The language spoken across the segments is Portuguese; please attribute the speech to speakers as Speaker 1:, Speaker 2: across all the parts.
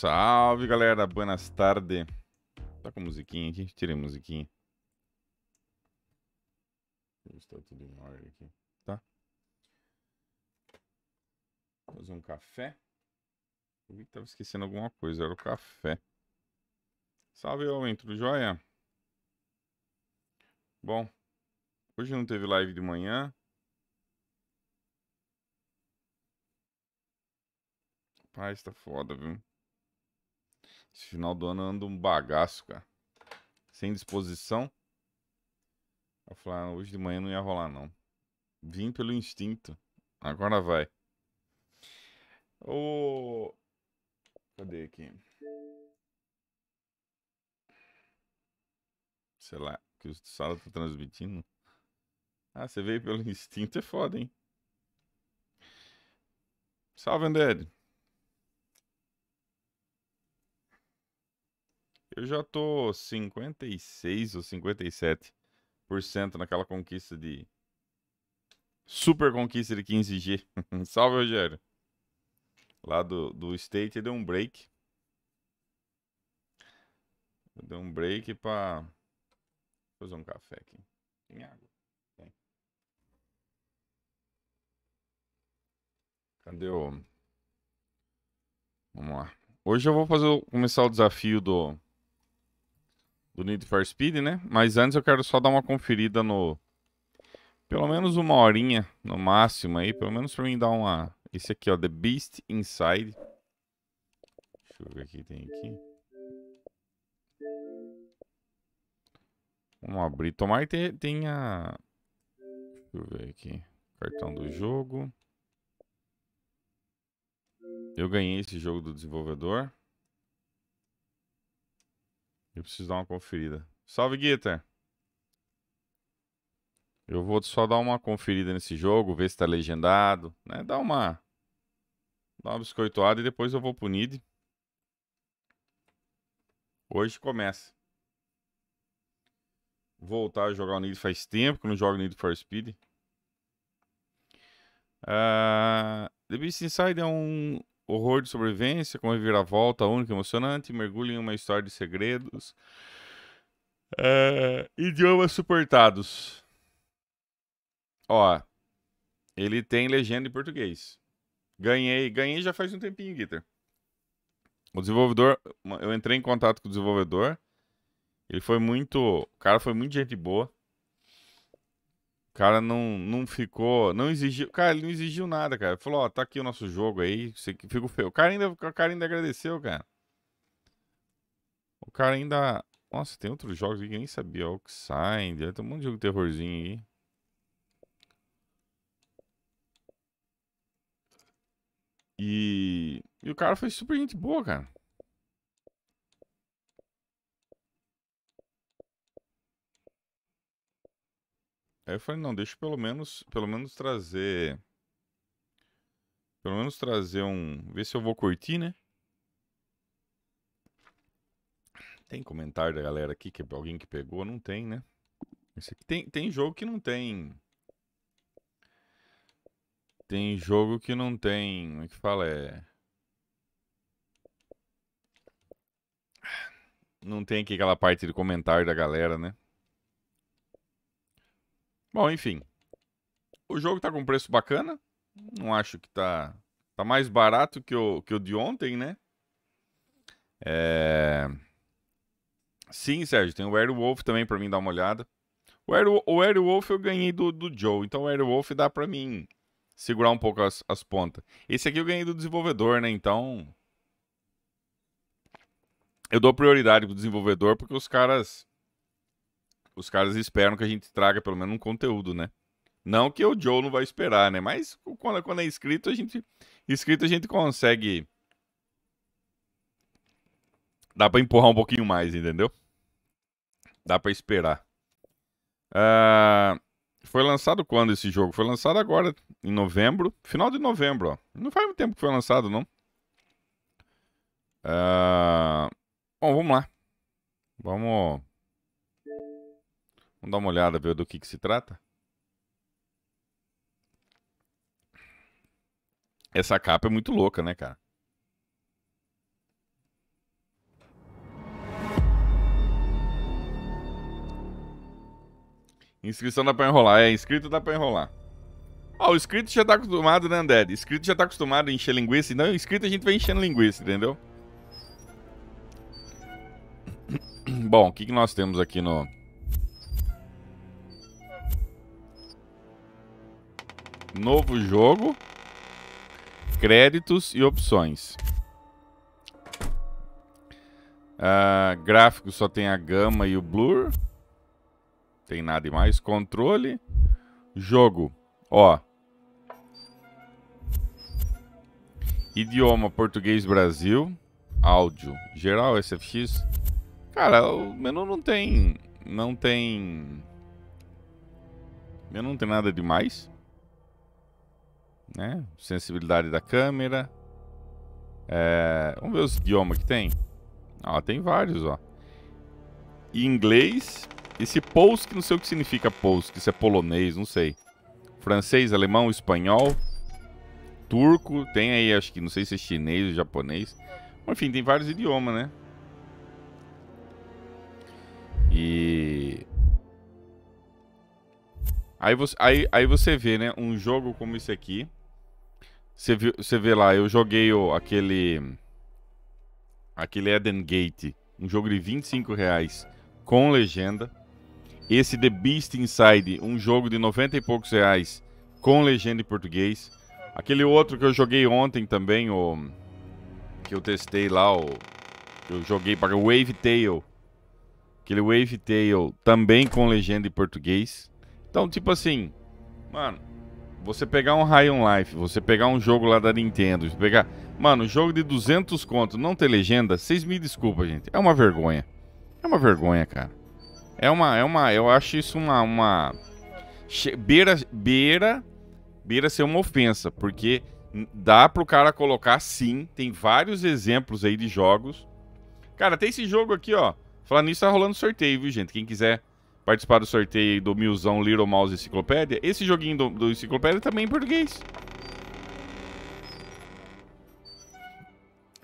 Speaker 1: Salve, galera. Buenas tardes. Tá com musiquinha aqui? Tirei musiquinha. Está tudo em ordem aqui. Tá. fazer um café. Eu vi que tava esquecendo alguma coisa. Era o café. Salve, eu entro, joia? Bom, hoje não teve live de manhã. Rapaz, tá foda, viu? Esse final do ano anda um bagaço, cara. Sem disposição. Eu falar, ah, hoje de manhã não ia rolar, não. Vim pelo instinto. Agora vai. Ô. Cadê aqui? Sei lá, que o Sala tá transmitindo. Ah, você veio pelo instinto, é foda, hein? Salve, Andrade. Eu já tô 56 ou 57% naquela conquista de. Super conquista de 15G. Salve, Rogério. Lá do, do State deu um break. Deu um break pra. Vou fazer um café aqui.
Speaker 2: Tem água? Tem.
Speaker 1: Cadê o. Vamos lá. Hoje eu vou fazer começar o desafio do do Need for Speed, né? Mas antes eu quero só dar uma conferida no... Pelo menos uma horinha, no máximo aí. Pelo menos pra mim dar uma... Esse aqui, ó, The Beast Inside. Deixa eu ver o que tem aqui. Vamos abrir. Tomar tem tenha... Deixa eu ver aqui. Cartão do jogo. Eu ganhei esse jogo do desenvolvedor. Eu preciso dar uma conferida. Salve, Guita! Eu vou só dar uma conferida nesse jogo, ver se tá legendado, né? Dá uma... Dá uma biscoitoada e depois eu vou pro NID. Hoje começa. Voltar a jogar o NID faz tempo que eu não jogo NID for Speed. Uh, The Beast Inside é um horror de sobrevivência, com volta única emocionante, mergulho em uma história de segredos. Uh, idiomas suportados. Ó, ele tem legenda em português. Ganhei, ganhei já faz um tempinho, Guitar. O desenvolvedor, eu entrei em contato com o desenvolvedor. Ele foi muito, o cara foi muito gente boa cara não, não ficou, não exigiu, cara, ele não exigiu nada, cara. Ele falou, ó, tá aqui o nosso jogo aí, você fica feio. O cara ainda, o cara ainda agradeceu, cara. O cara ainda, nossa, tem outros jogos que eu nem sabia, Oxide, tem um monte de jogo de terrorzinho aí. E... e o cara foi super gente boa, cara. Aí eu falei, não, deixa pelo menos, pelo menos trazer. Pelo menos trazer um. Ver se eu vou curtir, né? Tem comentário da galera aqui, que alguém que pegou, não tem, né? tem, tem jogo que não tem. Tem jogo que não tem. Como é que fala? É. Não tem aqui aquela parte de comentário da galera, né? Bom, enfim. O jogo tá com preço bacana. Não acho que tá. Tá mais barato que o, que o de ontem, né? É... Sim, Sérgio, tem o Airwolf também para mim dar uma olhada. O, Air, o Airwolf eu ganhei do, do Joe, então o Airwolf dá para mim segurar um pouco as, as pontas. Esse aqui eu ganhei do desenvolvedor, né? Então. Eu dou prioridade pro desenvolvedor porque os caras os caras esperam que a gente traga pelo menos um conteúdo, né? Não que o Joe não vai esperar, né? Mas quando, quando é escrito, a gente. Escrito a gente consegue. Dá pra empurrar um pouquinho mais, entendeu? Dá pra esperar. Uh, foi lançado quando esse jogo? Foi lançado agora, em novembro. Final de novembro, ó. Não faz muito tempo que foi lançado, não. Uh, bom, vamos lá. Vamos Vamos dar uma olhada, ver do que, que se trata. Essa capa é muito louca, né, cara? Inscrição dá pra enrolar. É, inscrito dá pra enrolar. Ó, oh, o inscrito já tá acostumado, né, Anded? Inscrito já tá acostumado a encher linguiça. Então, inscrito a gente vai enchendo linguiça, entendeu? Bom, o que, que nós temos aqui no... Novo jogo, créditos e opções. Uh, gráfico só tem a gama e o blur. Tem nada de mais. Controle. Jogo. Ó. Idioma português Brasil. Áudio. Geral SFX. Cara, o menu não tem. Não tem. Menu não tem nada demais né? Sensibilidade da câmera. É... Vamos ver os idiomas que tem. Ó, ah, tem vários, ó. Inglês. Esse Polsk, não sei o que significa Polsk. Se é polonês, não sei. Francês, alemão, espanhol. Turco. Tem aí, acho que, não sei se é chinês ou japonês. Enfim, tem vários idiomas, né? E... Aí você, aí, aí você vê, né? Um jogo como esse aqui... Você, você vê lá, eu joguei o, aquele. Aquele Eden Gate, um jogo de 25 reais com legenda. Esse The Beast Inside, um jogo de 90 e poucos reais com legenda em português. Aquele outro que eu joguei ontem também, o. Que eu testei lá, o. eu joguei para Wave Tail. Aquele Wave Tail também com legenda em português. Então, tipo assim. Mano, você pegar um High on Life, você pegar um jogo lá da Nintendo, pegar, mano, jogo de 200 conto, não ter legenda, vocês me desculpa, gente. É uma vergonha. É uma vergonha, cara. É uma é uma, eu acho isso uma uma beira beira beira ser uma ofensa, porque dá pro cara colocar sim, tem vários exemplos aí de jogos. Cara, tem esse jogo aqui, ó. Falando nisso, tá rolando sorteio, viu, gente? Quem quiser participar do sorteio do Milzão Little Mouse Enciclopédia, esse joguinho do, do Enciclopédia também é em português.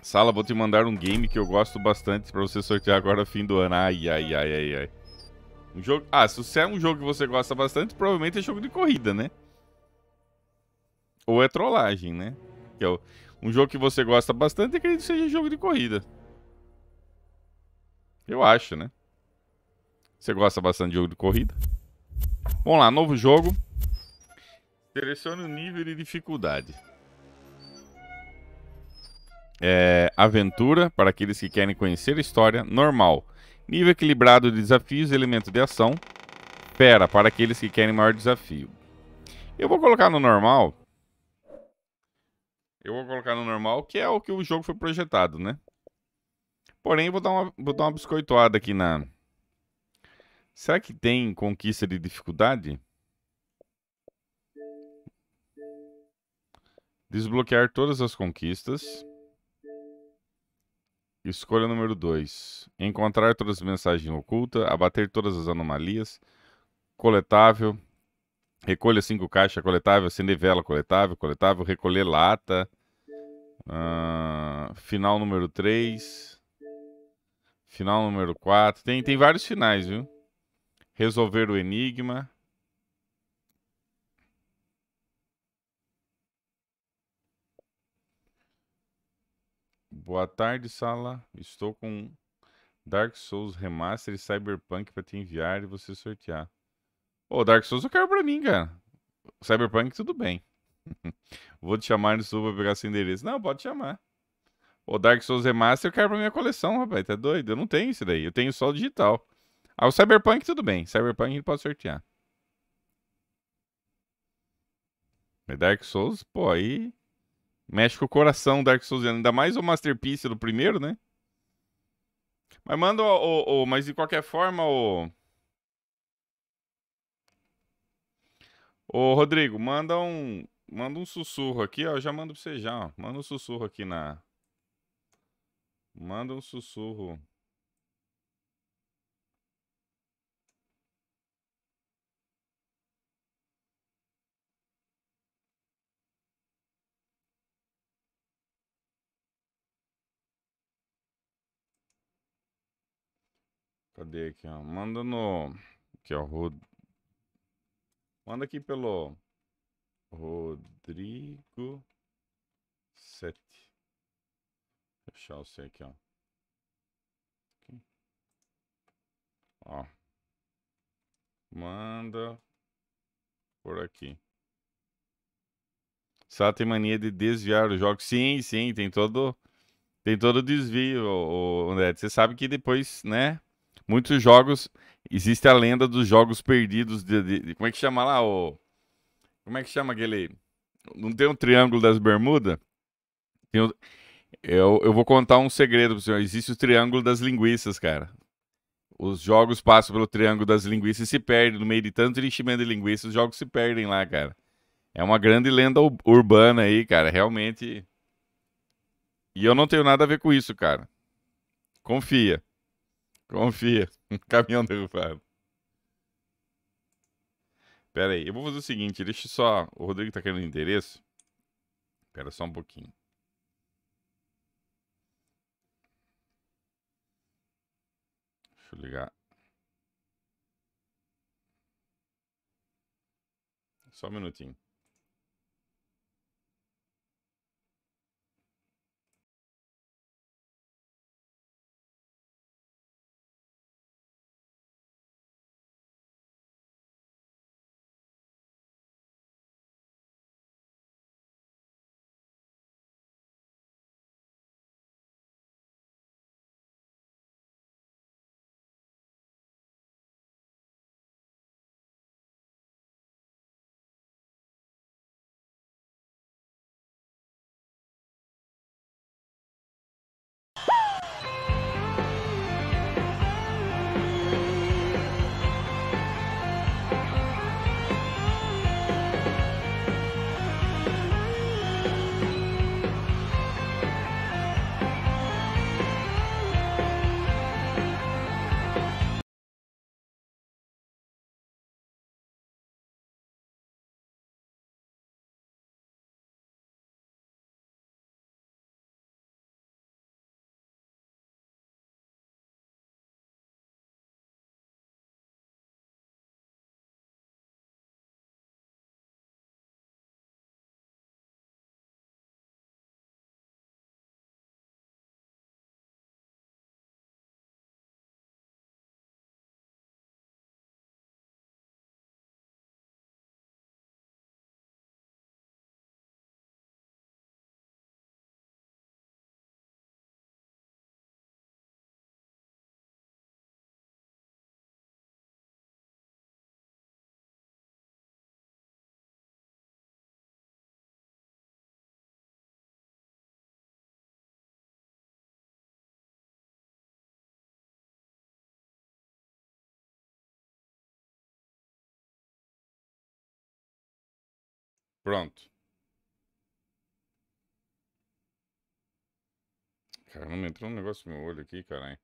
Speaker 1: Sala, vou te mandar um game que eu gosto bastante para você sortear agora no fim do ano. Ai, ai, ai, ai, ai. Um jogo... Ah, se você é um jogo que você gosta bastante, provavelmente é jogo de corrida, né? Ou é trollagem, né? Que é um jogo que você gosta bastante, acredito que seja jogo de corrida. Eu acho, né? Você gosta bastante de jogo de corrida. Vamos lá, novo jogo. Selecione o nível de dificuldade. É, aventura, para aqueles que querem conhecer a história. Normal. Nível equilibrado de desafios e elementos de ação. Fera, para aqueles que querem maior desafio. Eu vou colocar no normal. Eu vou colocar no normal, que é o que o jogo foi projetado, né? Porém, vou dar uma, vou dar uma biscoitoada aqui na, Será que tem conquista de dificuldade? Desbloquear todas as conquistas. Escolha número 2. Encontrar todas as mensagens ocultas, abater todas as anomalias, coletável, recolha cinco caixas coletável, acender vela coletável, coletável, recolher lata. Uh, final número 3. Final número 4. Tem, tem vários finais, viu? resolver o enigma. Boa tarde, sala. Estou com Dark Souls Remaster e Cyberpunk para te enviar e você sortear. Ô, oh, Dark Souls eu quero pra mim, cara. Cyberpunk, tudo bem. Vou te chamar no sul pra pegar seu endereço. Não, pode chamar. O Dark Souls Remaster eu quero pra minha coleção, rapaz. Tá doido? Eu não tenho isso daí. Eu tenho só o digital. Ah, o Cyberpunk tudo bem. Cyberpunk a gente pode sortear. Dark Souls, pô, aí mexe com o coração Dark Souls, ainda mais o Masterpiece do primeiro, né? Mas manda o, o, o mas de qualquer forma o Ô, Rodrigo, manda um, manda um sussurro aqui, ó. Eu já mando pra você já, ó. Manda um sussurro aqui na. Manda um sussurro. Cadê aqui, ó? Manda no. Aqui, ó. Rod... Manda aqui pelo. Rodrigo 7. Fechar o C aqui, ó.
Speaker 2: Aqui.
Speaker 1: Ó. Manda por aqui. Sá tem mania de desviar os jogos. Sim, sim, tem todo. Tem todo o desvio, o, o Você sabe que depois, né? Muitos jogos. Existe a lenda dos jogos perdidos. De, de, de como é que chama lá? O, como é que chama aquele. Não tem um triângulo das Bermudas? Um, eu, eu vou contar um segredo pro senhor. Existe o triângulo das linguiças, cara. Os jogos passam pelo triângulo das linguiças e se perdem. No meio de tanto enchimento de linguiça, os jogos se perdem lá, cara. É uma grande lenda urbana aí, cara. Realmente. E eu não tenho nada a ver com isso, cara. Confia. Confia. Caminhão derrubado. Pera aí, eu vou fazer o seguinte, deixa só... O Rodrigo tá querendo o endereço. Pera só um pouquinho. Deixa eu ligar. Só um minutinho. Pronto. Cara, não me entrou um negócio no meu olho aqui, caralho.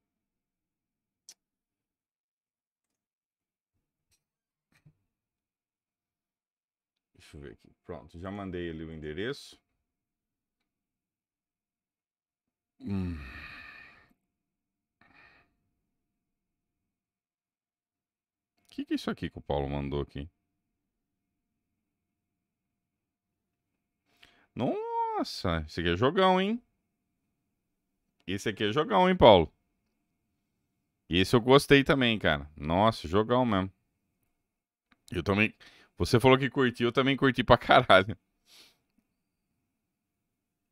Speaker 1: Deixa eu ver aqui. Pronto, já mandei ali o endereço. Hum. O que, que é isso aqui que o Paulo mandou aqui? Nossa, esse aqui é jogão, hein? Esse aqui é jogão, hein, Paulo? Esse eu gostei também, cara. Nossa, jogão mesmo. Eu também. Você falou que curtiu, eu também curti pra caralho.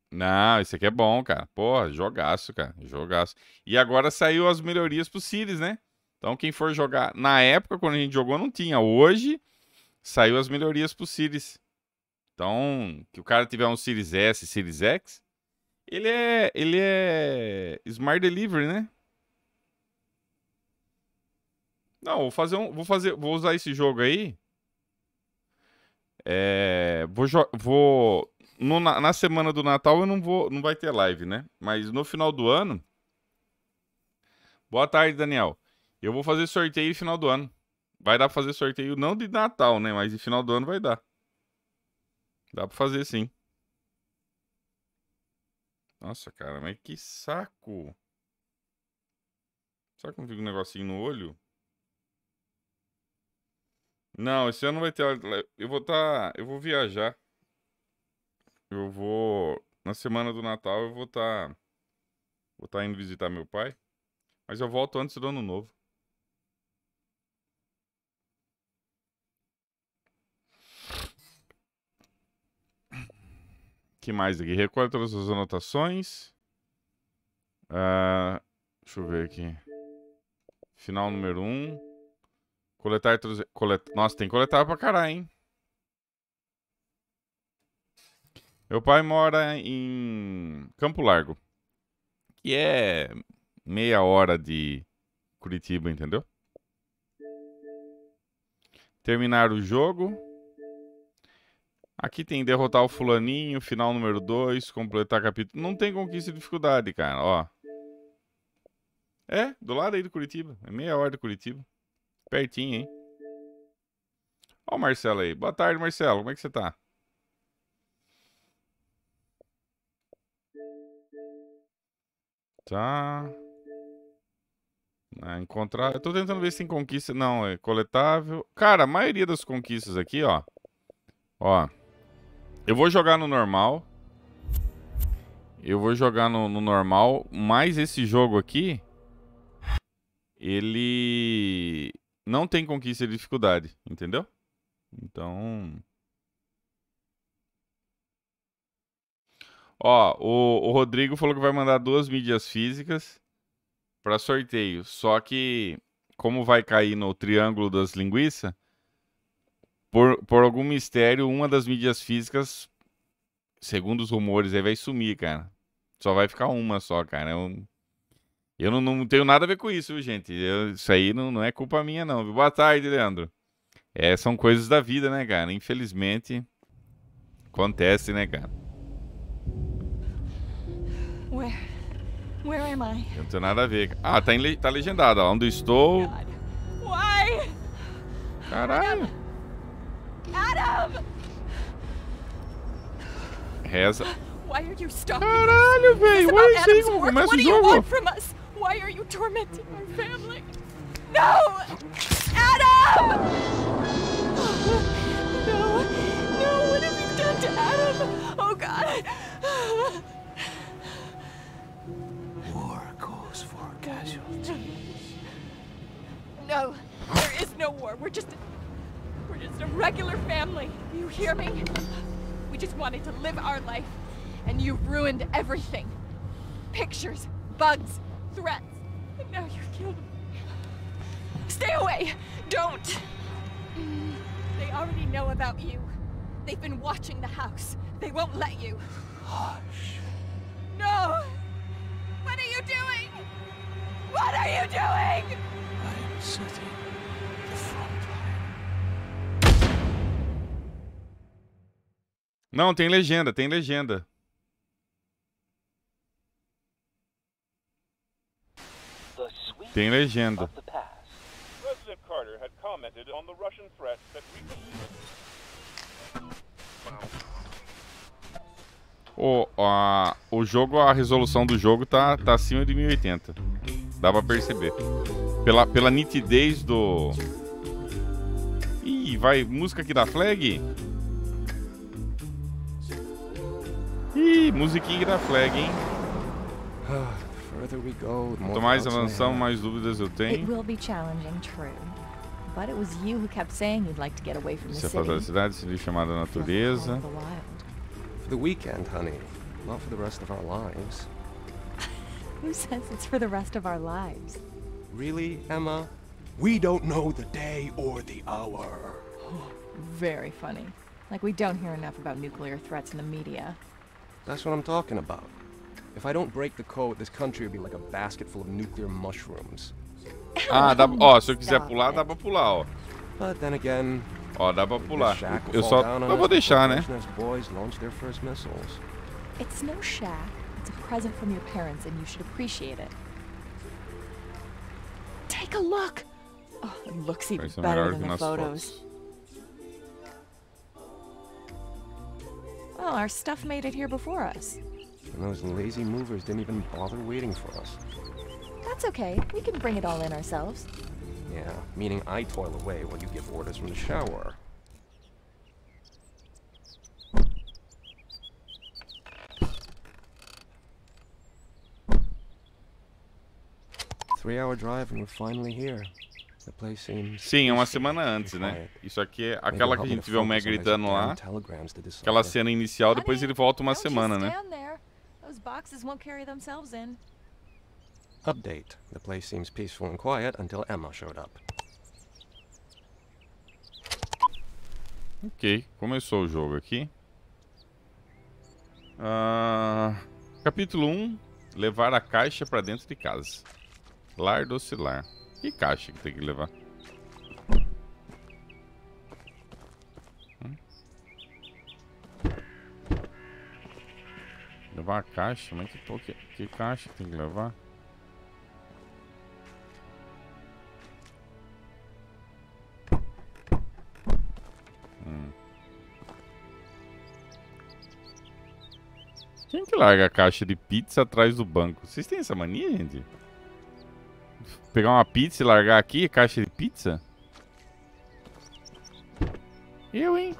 Speaker 1: Não, esse aqui é bom, cara. Porra, jogaço, cara. Jogaço. E agora saiu as melhorias pro Siris, né? Então, quem for jogar. Na época, quando a gente jogou, não tinha. Hoje, saiu as melhorias pro Siris. Então, que o cara tiver um Series S, Series X, ele é, ele é Smart Delivery, né? Não, vou fazer um, vou fazer, vou usar esse jogo aí. É, vou, vou no, na, na, semana do Natal eu não vou, não vai ter live, né? Mas no final do ano. Boa tarde, Daniel. Eu vou fazer sorteio no final do ano. Vai dar pra fazer sorteio não de Natal, né? Mas de final do ano vai dar. Dá pra fazer sim. Nossa, cara, mas que saco. Será que não fica um negocinho no olho? Não, esse ano vai ter. Eu vou estar. Tá... Eu vou viajar. Eu vou. Na semana do Natal eu vou estar. Tá... Vou estar tá indo visitar meu pai. Mas eu volto antes do ano novo. que mais aqui? Recolhe todas as anotações. Ah, deixa eu ver aqui. Final número 1. Um. Coletar... Colet... Nossa, tem que coletar pra caralho, hein? Meu pai mora em Campo Largo. Que é meia hora de Curitiba, entendeu? Terminar o jogo. Aqui tem derrotar o fulaninho, final número 2, completar capítulo. Não tem conquista e dificuldade, cara, ó. É, do lado aí do Curitiba. É meia hora do Curitiba. Pertinho, hein? Ó o Marcelo aí. Boa tarde, Marcelo. Como é que você tá? Tá. Ah, encontrar. Eu tô tentando ver se tem conquista. Não, é coletável. Cara, a maioria das conquistas aqui, ó. Ó. Eu vou jogar no normal. Eu vou jogar no, no normal. Mas esse jogo aqui... Ele... Não tem conquista de dificuldade, entendeu? Então... Ó, o, o Rodrigo falou que vai mandar duas mídias físicas para sorteio. Só que, como vai cair no triângulo das linguiças, por, por algum mistério, uma das mídias físicas, segundo os rumores, aí vai sumir, cara. Só vai ficar uma só, cara. Eu, eu não, não tenho nada a ver com isso, viu, gente? Eu, isso aí não, não é culpa minha, não. Boa tarde, Leandro. É, são coisas da vida, né, cara? Infelizmente, acontece, né, cara?
Speaker 3: Where, where am I?
Speaker 1: Eu não tenho nada a ver. Ah, tá, em, tá legendado, ó. Onde estou... Caralho.
Speaker 3: Adam!
Speaker 1: Has.
Speaker 4: Why are you stopping Adam, us? This about Adam's work. What do you want from us? Why are you tormenting our family? No! Adam! No! No! What have you done to
Speaker 2: Adam? Oh God!
Speaker 4: War calls for casualties. No, there is no war. We're just just a regular family. You hear me? We just wanted to live our life, and you've ruined everything. Pictures, bugs, threats, and now you've killed me. Stay away! Don't! Mm, they already know about you. They've been watching the house. They won't let you. Hush. No! What are you doing? What are you doing? I am setting
Speaker 2: the front.
Speaker 1: Não, tem legenda, tem legenda. Tem legenda. O, a, o jogo, a resolução do jogo tá, tá acima de 1080. Dá pra perceber. Pela, pela nitidez do. Ih, vai música aqui da flag? Ih, musiquinha da flag, hein?
Speaker 5: Ah, Quanto mais avançamos, mais
Speaker 1: dúvidas eu tenho.
Speaker 3: É isso é fazer a
Speaker 1: cidade, se chamada natureza.
Speaker 5: For the weekend, honey. Not for the rest of our lives.
Speaker 3: Who
Speaker 4: says it's for the rest of our lives?
Speaker 5: Really, Emma? We don't know the day
Speaker 3: or the hour.
Speaker 4: Very funny. Like we don't hear enough about nuclear threats in the media.
Speaker 5: That's what I'm talking about. If I don't break the code, this country would be like a basket full of nuclear mushrooms. Ah, dá, se eu quiser pular, dá pra pular, ó. But then again, ó, dá pra pular. Eu só eu vou deixar, né?
Speaker 4: It's no shack. It's a present from your parents and you should appreciate it. Take a look. Oh, it looks even better than the photos.
Speaker 5: Fotos.
Speaker 3: Well, our stuff made it here before us.
Speaker 5: And those lazy movers didn't even bother waiting for us.
Speaker 3: That's okay. We can bring it all in ourselves.
Speaker 5: Yeah, meaning I toil away while you give orders from the shower. Three hour drive and we're finally here. Sim, é uma semana antes, né? Isso aqui é aquela que a gente vê o Meg gritando
Speaker 1: lá. Aquela cena inicial, depois ele volta uma semana, né?
Speaker 5: Update. The place seems peaceful and quiet until Emma showed up.
Speaker 1: Ok, começou o jogo aqui. Uh, capítulo 1: Levar a caixa para dentro de casa. Lar do Cilar. Que caixa que tem que levar? Hum? Levar a caixa? Mas que, que, que caixa que tem que levar? Hum. Quem que larga a caixa de pizza atrás do banco? Vocês têm essa mania, gente? pegar uma pizza e largar aqui, caixa de pizza? Eu, hein?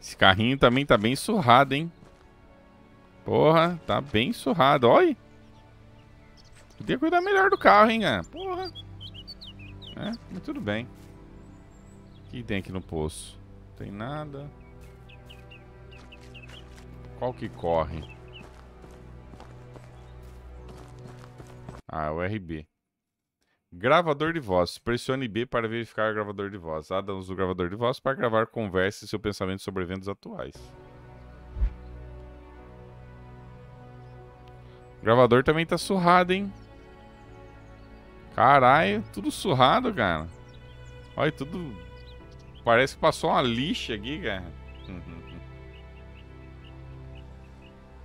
Speaker 1: Esse carrinho também tá bem surrado, hein? Porra, tá bem surrado. Olha. Podia cuidar melhor do carro, hein, cara? Porra. É, mas tudo bem. O que tem aqui no poço? Não tem nada. Qual que corre? Ah, URB. Gravador de voz. Pressione B para verificar o gravador de voz. usa o gravador de voz para gravar conversa e seu pensamento sobre eventos atuais. O gravador também tá surrado, hein? Caralho, tudo surrado, cara. Olha, tudo. Parece que passou uma lixa aqui, cara. Uhum.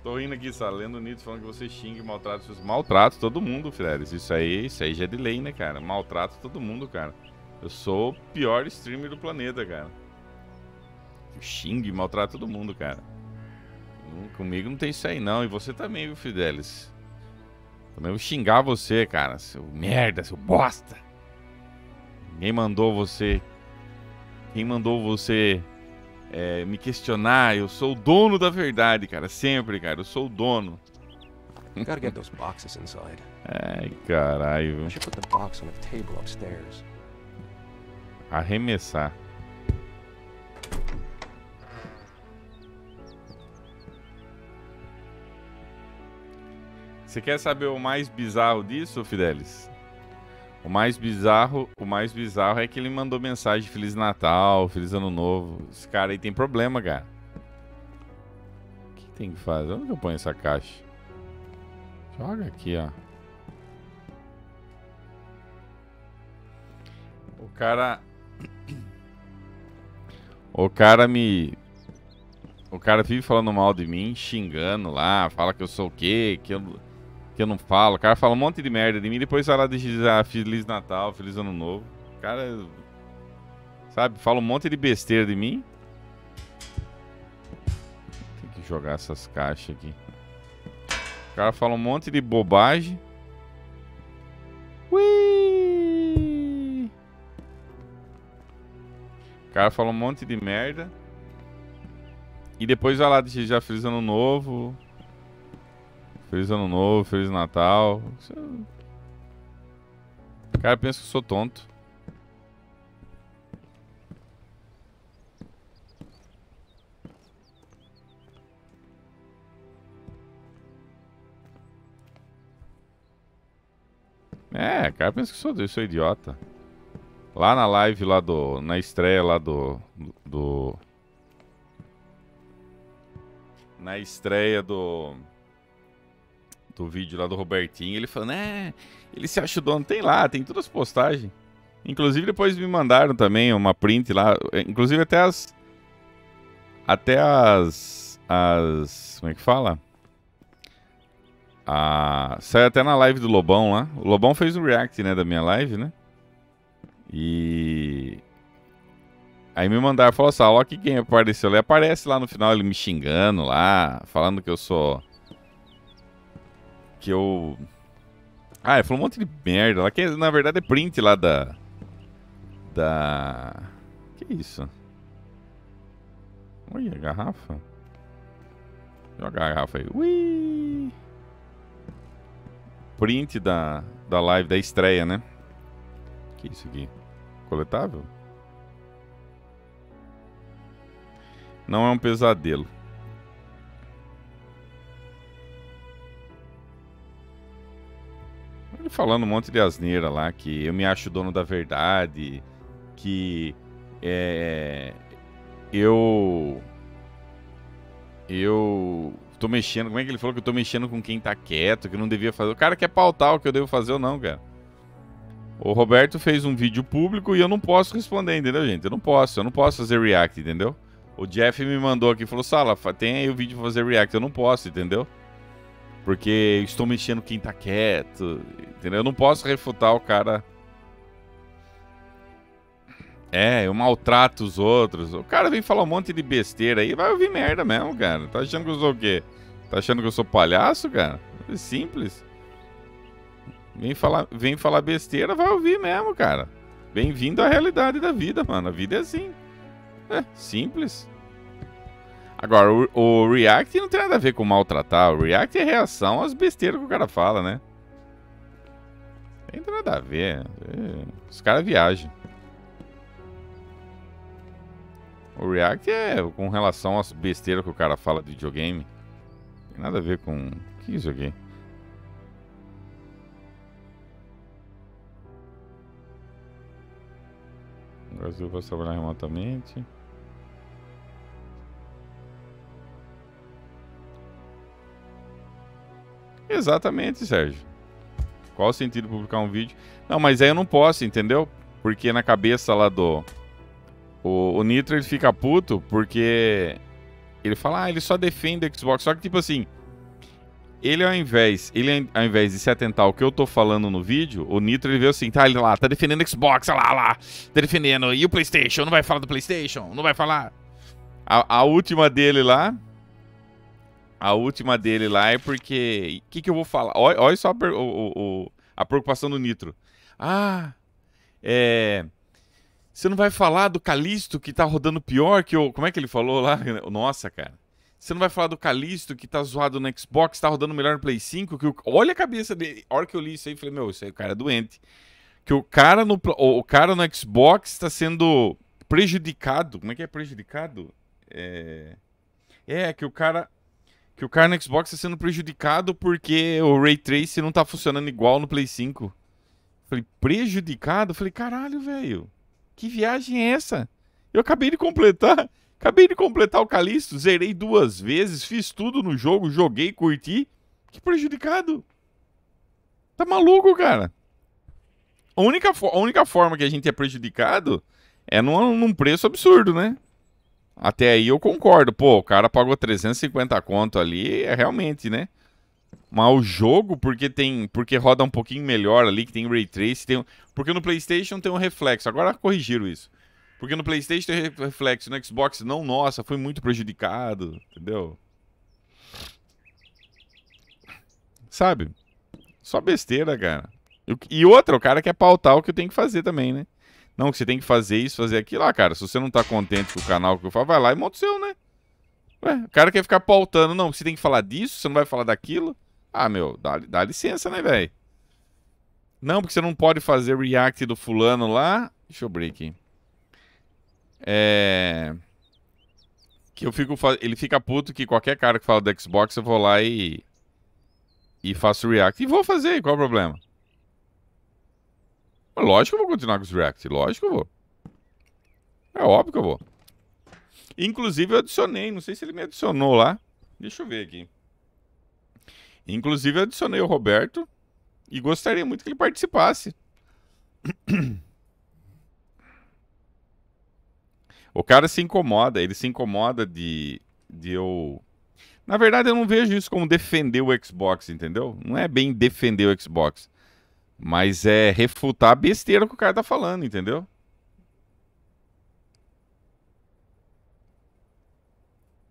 Speaker 1: Tô rindo aqui, só lendo o Nito falando que você xinga e maltrata seus. Maltrato todo mundo, Frederic. Isso aí, isso aí já é de lei, né, cara? Maltrato todo mundo, cara. Eu sou o pior streamer do planeta, cara. Eu xingo e maltrato todo mundo, cara. Hum, comigo não tem isso aí, não. E você também, viu, Fidelis? Também vou xingar você, cara. Seu merda, seu bosta. Ninguém mandou você. Quem mandou você é, me questionar. Eu sou o dono da verdade, cara. Sempre, cara. Eu sou o dono. Gotta get those boxes inside. Ai, caralho. I should put the box on the table upstairs. Arremessar. Você quer saber o mais bizarro disso, Fidelis? O mais bizarro, o mais bizarro é que ele mandou mensagem Feliz Natal, Feliz Ano Novo. Esse cara aí tem problema, cara. O que tem que fazer? Onde que eu ponho essa caixa? Joga aqui, ó. O cara. O cara me. O cara vive falando mal de mim, xingando lá, fala que eu sou o quê, que eu que eu não falo. O cara fala um monte de merda de mim, depois vai lá dizer ah, Feliz Natal, Feliz Ano Novo. O cara, sabe, fala um monte de besteira de mim. Tem que jogar essas caixas aqui. O cara fala um monte de bobagem. Ui! O cara fala um monte de merda. E depois vai lá desejar ah, feliz ano novo. Feliz ano novo, feliz Natal. cara pensa que eu sou tonto. É, cara, pensa que sou, eu sou idiota. Lá na live, lá do. Na estreia lá do. do na estreia do do vídeo lá do Robertinho, ele falando, é, ele se acha o dono. Tem lá, tem todas as postagens. Inclusive, depois me mandaram também uma print lá. É, inclusive, até as. Até as. As. Como é que fala? Ah, saiu até na live do Lobão lá. O Lobão fez um react, né, da minha live, né? E. Aí me mandaram, falou assim: ó, aqui quem apareceu. Ele aparece lá no final, ele me xingando lá, falando que eu sou que eu. Ah, ele falou um monte de merda lá, que na verdade é print lá da. Da. Que é isso? Olha, garrafa. Joga a garrafa aí.
Speaker 4: Ui!
Speaker 1: Print da, da live da estreia, né? Que isso aqui? Coletável? Não é um pesadelo. Ele falando um monte de asneira lá, que eu me acho dono da verdade, que é, eu. Eu tô mexendo. Como é que ele falou que eu tô mexendo com quem tá quieto, que não devia fazer? O cara quer pautar o que eu devo fazer ou não, cara. O Roberto fez um vídeo público e eu não posso responder, entendeu, gente? Eu não posso, eu não posso fazer react, entendeu? O Jeff me mandou aqui e falou: Sala, tem aí o vídeo pra fazer react, eu não posso, entendeu? Porque estou mexendo quem tá quieto. Entendeu? Eu não posso refutar o cara. É, eu maltrato os outros. O cara vem falar um monte de besteira aí, vai ouvir merda mesmo, cara. Tá achando que eu sou o quê? Tá achando que eu sou palhaço, cara? É simples. Vem falar, vem falar besteira, vai ouvir mesmo, cara. Bem-vindo à realidade da vida, mano. A vida é assim. É, simples. Agora, o, o, React não tem nada a ver com maltratar. O React é reação às besteiras que o cara fala, né? Não tem nada a ver. É, os caras viajam. O React é com relação às besteiras que o cara fala de videogame. tem nada a ver com. O que é isso aqui? O Brasil vai trabalhar remotamente. Exatamente, Sérgio. Qual o sentido de publicar um vídeo? Não, mas aí eu não posso, entendeu? Porque na cabeça lá do. O, o Nitro ele fica puto porque. Ele fala, ah, ele só defende o Xbox. Só que, tipo assim. Ele ao invés, ele ao invés de se atentar ao que eu tô falando no vídeo, o Nitro ele vê assim, tá, ele lá, tá defendendo o Xbox, lá, lá, tá defendendo, e o Playstation, não vai falar do Playstation, não vai falar. A, a última dele lá, a última dele lá é porque. O que, que eu vou falar? Olha, olha só a, per... o, o, a preocupação do Nitro. Ah, é. Você não vai falar do Calisto que tá rodando pior que o. Como é que ele falou lá? Nossa, cara. Você não vai falar do Calisto que tá zoado no Xbox, tá rodando melhor no Play 5? Que o... Olha a cabeça dele. A hora que eu li isso aí, falei, meu, isso aí é o cara é doente. Que o cara no, o cara no Xbox tá sendo prejudicado. Como é que é prejudicado? É. É, que o cara que o cara no Xbox está sendo prejudicado porque o Ray Tracing não está funcionando igual no Play 5. Falei, prejudicado? Falei, caralho, velho, que viagem é essa? Eu acabei de completar, acabei de completar o Calixto, zerei duas vezes, fiz tudo no jogo, joguei, curti. Que prejudicado? Tá maluco, cara? A única, a única forma que a gente é prejudicado é num, num preço absurdo, né? Até aí eu concordo. Pô, o cara pagou 350 conto ali, é realmente, né? Mas o jogo, porque tem, porque roda um pouquinho melhor ali, que tem ray trace, tem, porque no PlayStation tem um reflexo. Agora corrigiram isso. Porque no PlayStation tem reflexo, no Xbox não, nossa, foi muito prejudicado, entendeu? Sabe? Só besteira, cara. E outra, o cara quer pautar o que eu tenho que fazer também, né? Não, que você tem que fazer isso, fazer aquilo. Ah, cara, se você não tá contente com o canal que eu falo, vai lá e monta o seu, né? Ué, o cara quer ficar pautando. Não, você tem que falar disso, você não vai falar daquilo. Ah, meu, dá, dá licença, né, velho? Não, porque você não pode fazer react do fulano lá. Deixa eu abrir aqui. É... Que eu fico... Ele fica puto que qualquer cara que fala do Xbox, eu vou lá e... E faço react. E vou fazer, qual é o problema? Lógico que eu vou continuar com os React. Lógico que eu vou. É óbvio que eu vou. Inclusive eu adicionei, não sei se ele me adicionou lá. Deixa eu ver aqui. Inclusive eu adicionei o Roberto e gostaria muito que ele participasse. o cara se incomoda, ele se incomoda de, de eu. Na verdade, eu não vejo isso como defender o Xbox, entendeu? Não é bem defender o Xbox. Mas é refutar a besteira que o cara tá falando, entendeu?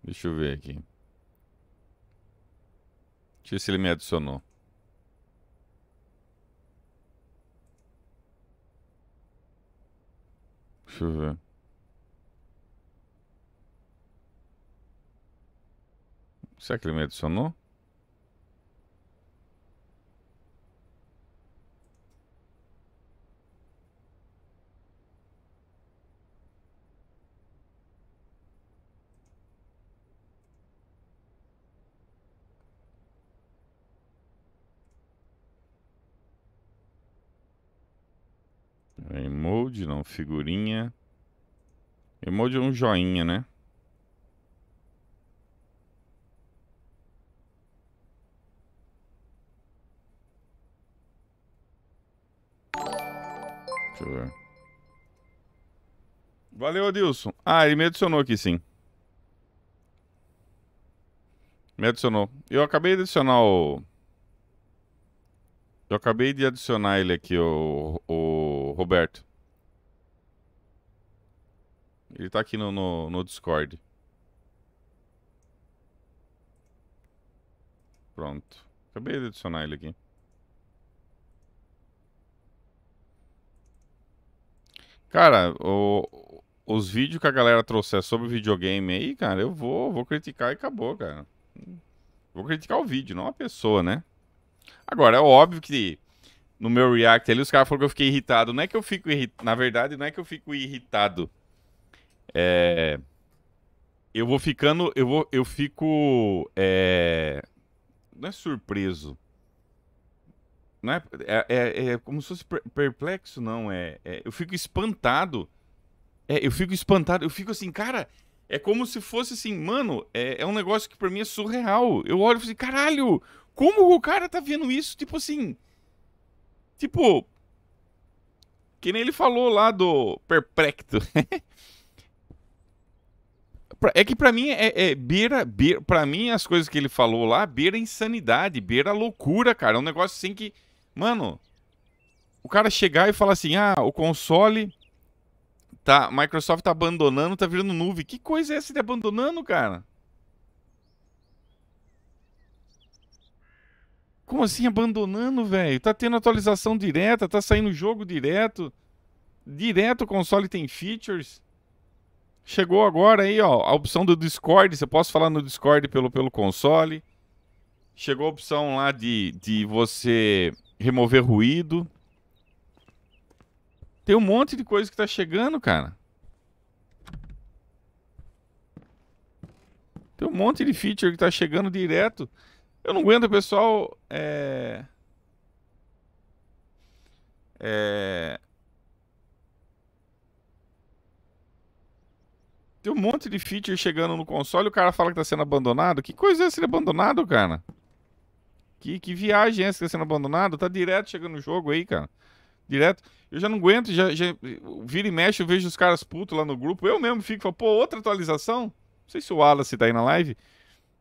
Speaker 1: Deixa eu ver aqui. Deixa eu ver se ele me adicionou. Deixa eu ver. Será que ele me adicionou? Emoji não, figurinha. Emoji é um joinha, né? Deixa eu ver. Valeu, Adilson. Ah, ele me adicionou aqui, sim. Me adicionou. Eu acabei de adicionar o... Eu acabei de adicionar ele aqui, o, o Roberto. Ele tá aqui no, no, no Discord. Pronto. Acabei de adicionar ele aqui. Cara, o, os vídeos que a galera trouxer sobre videogame aí, cara, eu vou, vou criticar e acabou, cara. Vou criticar o vídeo, não a pessoa, né? Agora, é óbvio que no meu react ali os caras falaram que eu fiquei irritado. Não é que eu fico irritado, na verdade, não é que eu fico irritado. É, eu vou ficando, eu vou, eu fico, é, não é surpreso, não é, é, é, é como se fosse perplexo, não é, é, eu fico espantado, é, eu fico espantado, eu fico assim, cara, é como se fosse assim, mano, é, um negócio que para mim é surreal. Eu olho e falo assim, caralho, como o cara tá vendo isso, tipo assim, tipo, que nem ele falou lá do perplecto. É que para mim é, é beira, beira para mim as coisas que ele falou lá, beira insanidade, beira loucura, cara. É um negócio assim que, mano, o cara chegar e falar assim: "Ah, o console tá, Microsoft tá abandonando, tá virando nuvem". Que coisa é essa de abandonando, cara? Como assim abandonando, velho? Tá tendo atualização direta, tá saindo jogo direto. Direto o console tem features. Chegou agora aí, ó, a opção do Discord. Você pode falar no Discord pelo, pelo console. Chegou a opção lá de, de você remover ruído. Tem um monte de coisa que tá chegando, cara. Tem um monte de feature que tá chegando direto. Eu não aguento, pessoal. É... É... Tem um monte de feature chegando no console e o cara fala que tá sendo abandonado. Que coisa é ser abandonado, cara? Que, que viagem é essa que tá sendo abandonado? Tá direto chegando no jogo aí, cara. Direto. Eu já não aguento, já, já vira e mexe, eu vejo os caras putos lá no grupo. Eu mesmo fico, falo, pô, outra atualização? Não sei se o Wallace tá aí na live.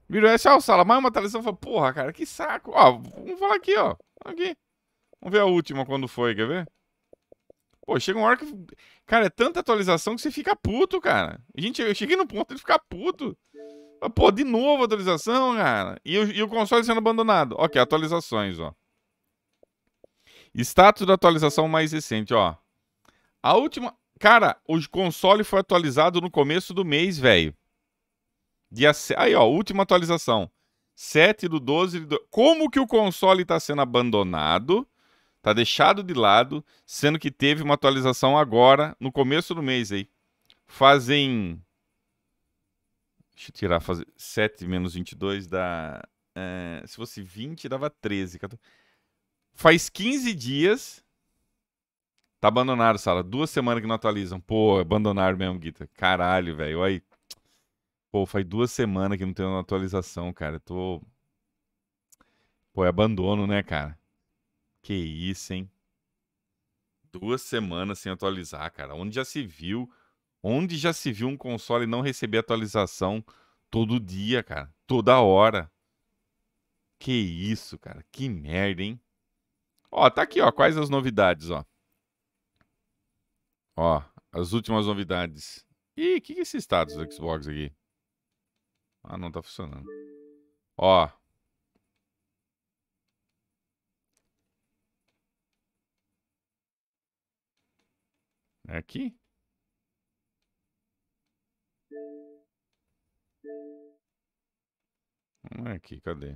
Speaker 1: Virou essa, ah, o Sala, mais uma atualização. Fala, porra, cara, que saco. Ó, vamos falar aqui, ó. Aqui. Vamos ver a última quando foi, quer ver? Pô, chega uma hora que. Cara, é tanta atualização que você fica puto, cara. Gente, eu cheguei no ponto de ficar puto. Pô, de novo atualização, cara. E, e o console sendo abandonado. Ok, atualizações, ó. Status da atualização mais recente, ó. A última. Cara, o console foi atualizado no começo do mês, velho. Dia... Aí, ó, última atualização. 7 do 12 do... Como que o console está sendo abandonado Tá deixado de lado, sendo que teve uma atualização agora, no começo do mês aí. Fazem. Deixa eu tirar, fazer 7 menos 22 dá. É, se fosse 20, dava 13. 14... Faz 15 dias. Tá abandonado, Sala. Duas semanas que não atualizam. Pô, abandonaram mesmo, Guita. Caralho, velho. Aí. Pô, faz duas semanas que não tem uma atualização, cara. Eu tô. Pô, é abandono, né, cara? Que isso, hein? Duas semanas sem atualizar, cara. Onde já se viu? Onde já se viu um console não receber atualização todo dia, cara? Toda hora. Que isso, cara. Que merda, hein? Ó, tá aqui, ó. Quais as novidades, ó? Ó, as últimas novidades. Ih, o que, que é esse status do Xbox aqui? Ah, não tá funcionando. Ó, É aqui? Não é aqui, cadê?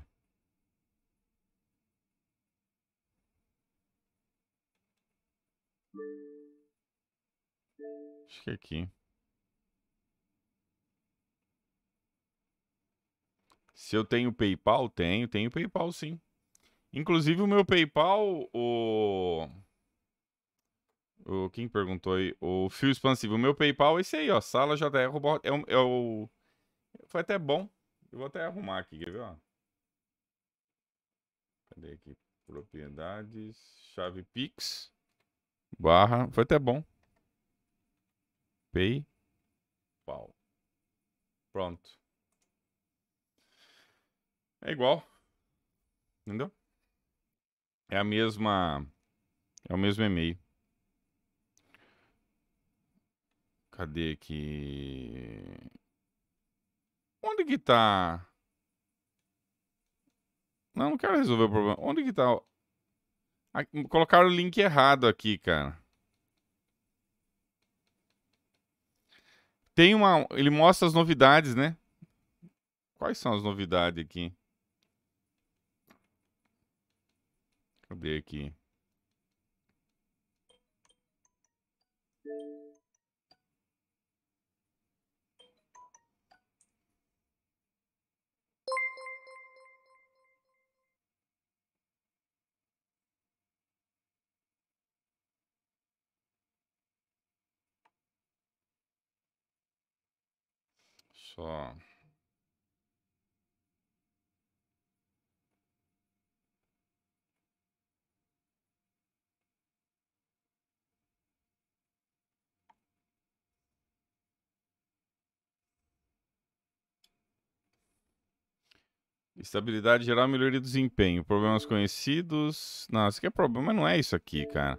Speaker 1: Acho que é aqui. Se eu tenho PayPal, tenho, tenho PayPal sim. Inclusive o meu PayPal, o o quem perguntou aí? O fio expansivo. O meu PayPal é esse aí, ó. Sala JR Robótica. É, é o. Foi até bom. Eu vou até arrumar aqui, quer ver, ó? Cadê aqui? Propriedades. Chave Pix. Barra. Foi até bom. PayPal. Pronto. É igual. Entendeu? É a mesma. É o mesmo e-mail. Cadê que. Onde que tá. Não, não quero resolver o problema. Onde que tá. Colocaram o link errado aqui, cara. Tem uma. Ele mostra as novidades, né? Quais são as novidades aqui? Cadê aqui? só Estabilidade geral, melhoria do desempenho, problemas conhecidos. Não, isso aqui é problema, não é isso aqui, cara.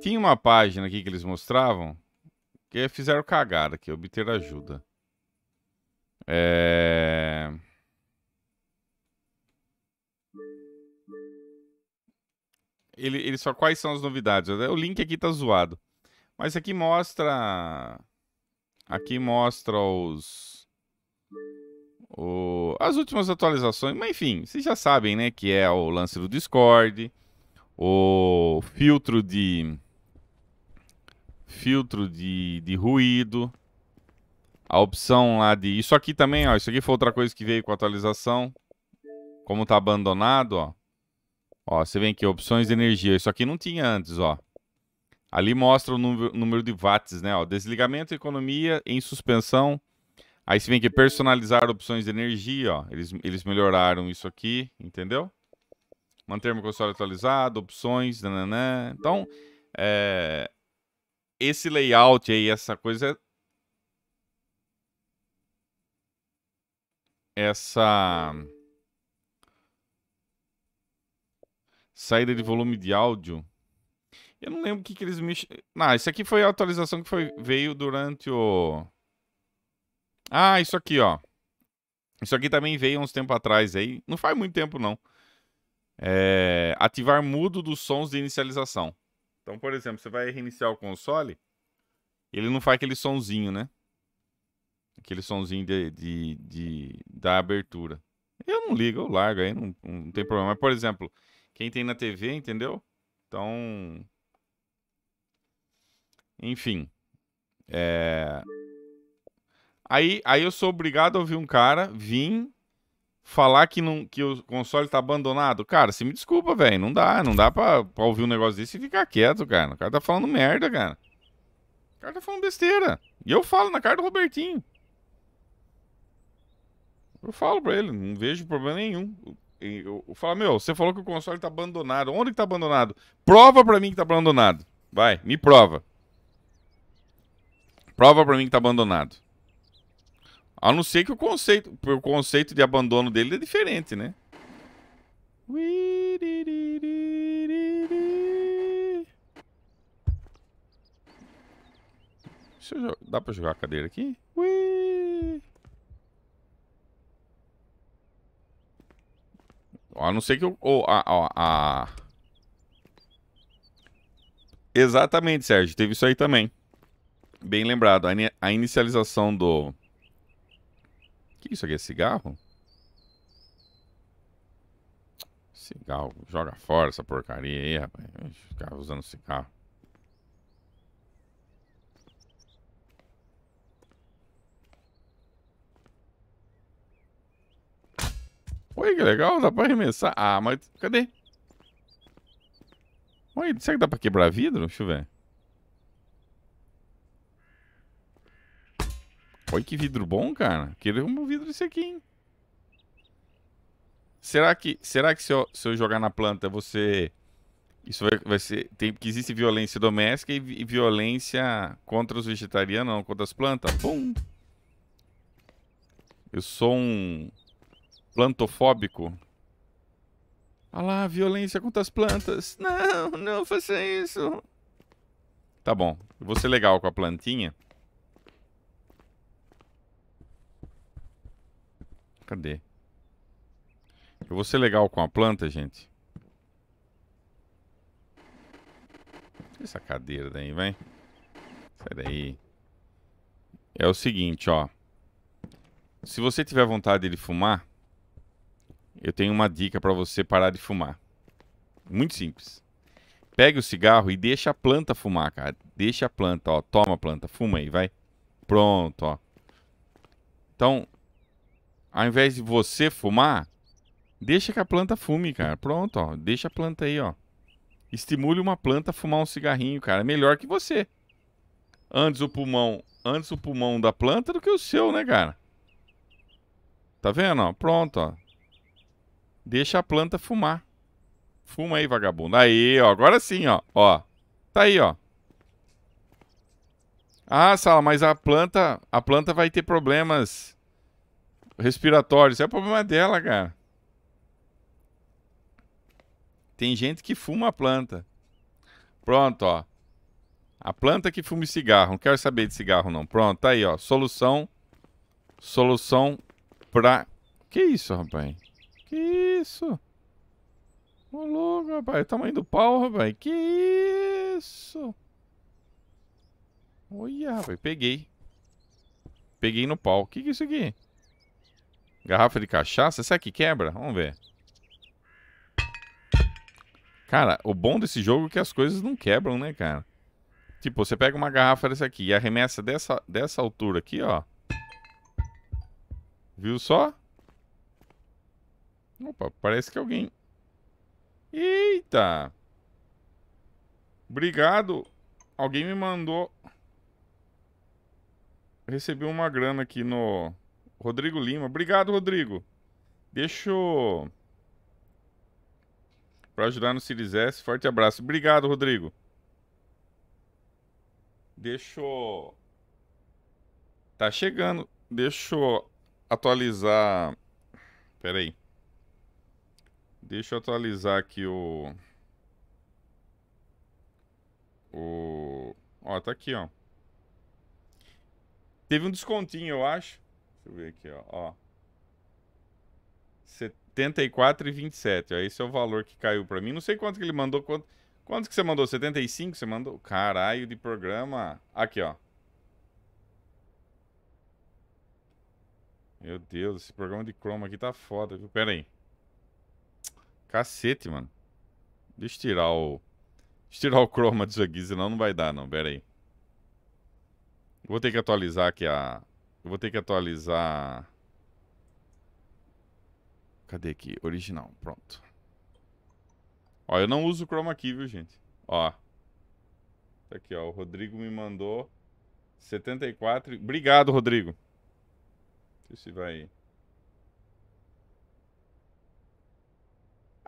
Speaker 1: Tinha uma página aqui que eles mostravam que fizeram cagada aqui, obter ajuda. É... Ele, ele só quais são as novidades? O link aqui tá zoado. Mas aqui mostra. Aqui mostra os. O, as últimas atualizações. Mas enfim, vocês já sabem, né? Que é o lance do Discord, o filtro de. Filtro de, de ruído a opção lá de... Isso aqui também, ó. Isso aqui foi outra coisa que veio com a atualização. Como tá abandonado, ó. Ó, você vem aqui, opções de energia. Isso aqui não tinha antes, ó. Ali mostra o número de watts, né? Ó, desligamento, economia em suspensão. Aí você vem aqui, personalizar opções de energia, ó. Eles, eles melhoraram isso aqui, entendeu? Manter meu console atualizado, opções, né Então, é... esse layout aí, essa coisa é essa saída de volume de áudio. Eu não lembro o que, que eles me. Não, ah, isso aqui foi a atualização que foi... veio durante o. Ah, isso aqui, ó. Isso aqui também veio uns tempos atrás aí. Não faz muito tempo, não. É... Ativar mudo dos sons de inicialização. Então, por exemplo, você vai reiniciar o console. Ele não faz aquele sonzinho, né? Aquele sonzinho de, de, de, da abertura. Eu não ligo, eu largo aí, não, não tem problema. Mas, por exemplo, quem tem na TV, entendeu? Então. Enfim. É... Aí, aí eu sou obrigado a ouvir um cara vir falar que, não, que o console tá abandonado. Cara, se me desculpa, velho. Não dá. Não dá pra, pra ouvir um negócio desse e ficar quieto, cara. O cara tá falando merda, cara. O cara tá falando besteira. E eu falo na cara do Robertinho. Eu falo pra ele, não vejo problema nenhum. Eu, falo, meu, você falou que o console tá abandonado. Onde que tá abandonado? Prova pra mim que tá abandonado. Vai, me prova. Prova pra mim que tá abandonado. A não ser que o conceito, o conceito de abandono dele é diferente, né? Deixa eu, dá pra jogar a cadeira aqui? A não ser que eu... a, a, a... Exatamente, Sérgio. Teve isso aí também. Bem lembrado. A, in a inicialização do... que isso aqui? É cigarro? Cigarro. Joga fora essa porcaria aí, rapaz. Ficar usando cigarro. Oi que legal, dá pra arremessar. Ah, mas cadê? Oi será que dá pra quebrar vidro? Deixa eu ver. Olha que vidro bom, cara. Queria um vidro desse aqui, hein? Será que, será que se eu, se eu jogar na planta, você... Isso vai, vai ser... Tem, que existe violência doméstica e, e violência contra os vegetarianos, não, contra as plantas? Pum! Eu sou um plantofóbico. Olha lá, violência contra as plantas. Não, não faça isso. Tá bom. Eu vou ser legal com a plantinha. Cadê? Eu vou ser legal com a planta, gente. Essa cadeira daí, vem. Sai daí. É o seguinte, ó. Se você tiver vontade de fumar, eu tenho uma dica para você parar de fumar. Muito simples. Pega o cigarro e deixa a planta fumar, cara. Deixa a planta, ó. Toma a planta, fuma aí, vai. Pronto, ó. Então, ao invés de você fumar, deixa que a planta fume, cara. Pronto, ó. Deixa a planta aí, ó. Estimule uma planta a fumar um cigarrinho, cara. É melhor que você. Antes o pulmão, antes o pulmão da planta do que o seu, né, cara? Tá vendo, ó? Pronto, ó. Deixa a planta fumar. Fuma aí, vagabundo. Aí, ó. Agora sim, ó. Ó. Tá aí, ó. Ah, Sala, mas a planta, a planta vai ter problemas respiratórios. É o problema dela, cara. Tem gente que fuma a planta. Pronto, ó. A planta que fuma cigarro. Não quero saber de cigarro, não. Pronto, tá aí, ó. Solução. Solução pra... Que isso, rapaz? Que isso? Ô louco, rapaz. O tamanho do pau, rapaz. Que isso? Olha, rapaz. Peguei. Peguei no pau. O que, que é isso aqui? Garrafa de cachaça? Será que quebra? Vamos ver. Cara, o bom desse jogo é que as coisas não quebram, né, cara? Tipo, você pega uma garrafa dessa aqui e arremessa dessa, dessa altura aqui, ó. Viu só? Opa, parece que alguém... Eita! Obrigado. Alguém me mandou... Recebi uma grana aqui no... Rodrigo Lima. Obrigado, Rodrigo. Deixa eu... Pra ajudar no Series S. Forte abraço. Obrigado, Rodrigo. Deixa eu... Tá chegando. Deixa eu atualizar... Pera aí. Deixa eu atualizar aqui o... O... Ó, tá aqui, ó. Teve um descontinho, eu acho. Deixa eu ver aqui, ó. ó. 74,27. Ó, esse é o valor que caiu pra mim. Não sei quanto que ele mandou. Quanto, quanto que você mandou? 75? Você mandou? Caralho de programa. Aqui, ó. Meu Deus, esse programa de Chrome aqui tá foda, viu? Pera aí. Cacete, mano. Deixa eu tirar o... Deixa eu tirar o chroma disso aqui, senão não vai dar, não. Pera aí. Eu vou ter que atualizar aqui a... Eu vou ter que atualizar... Cadê aqui? Original. Pronto. Ó, eu não uso chroma aqui, viu, gente? Ó. Tá aqui, ó. O Rodrigo me mandou 74. Obrigado, Rodrigo. Deixa eu ver se vai...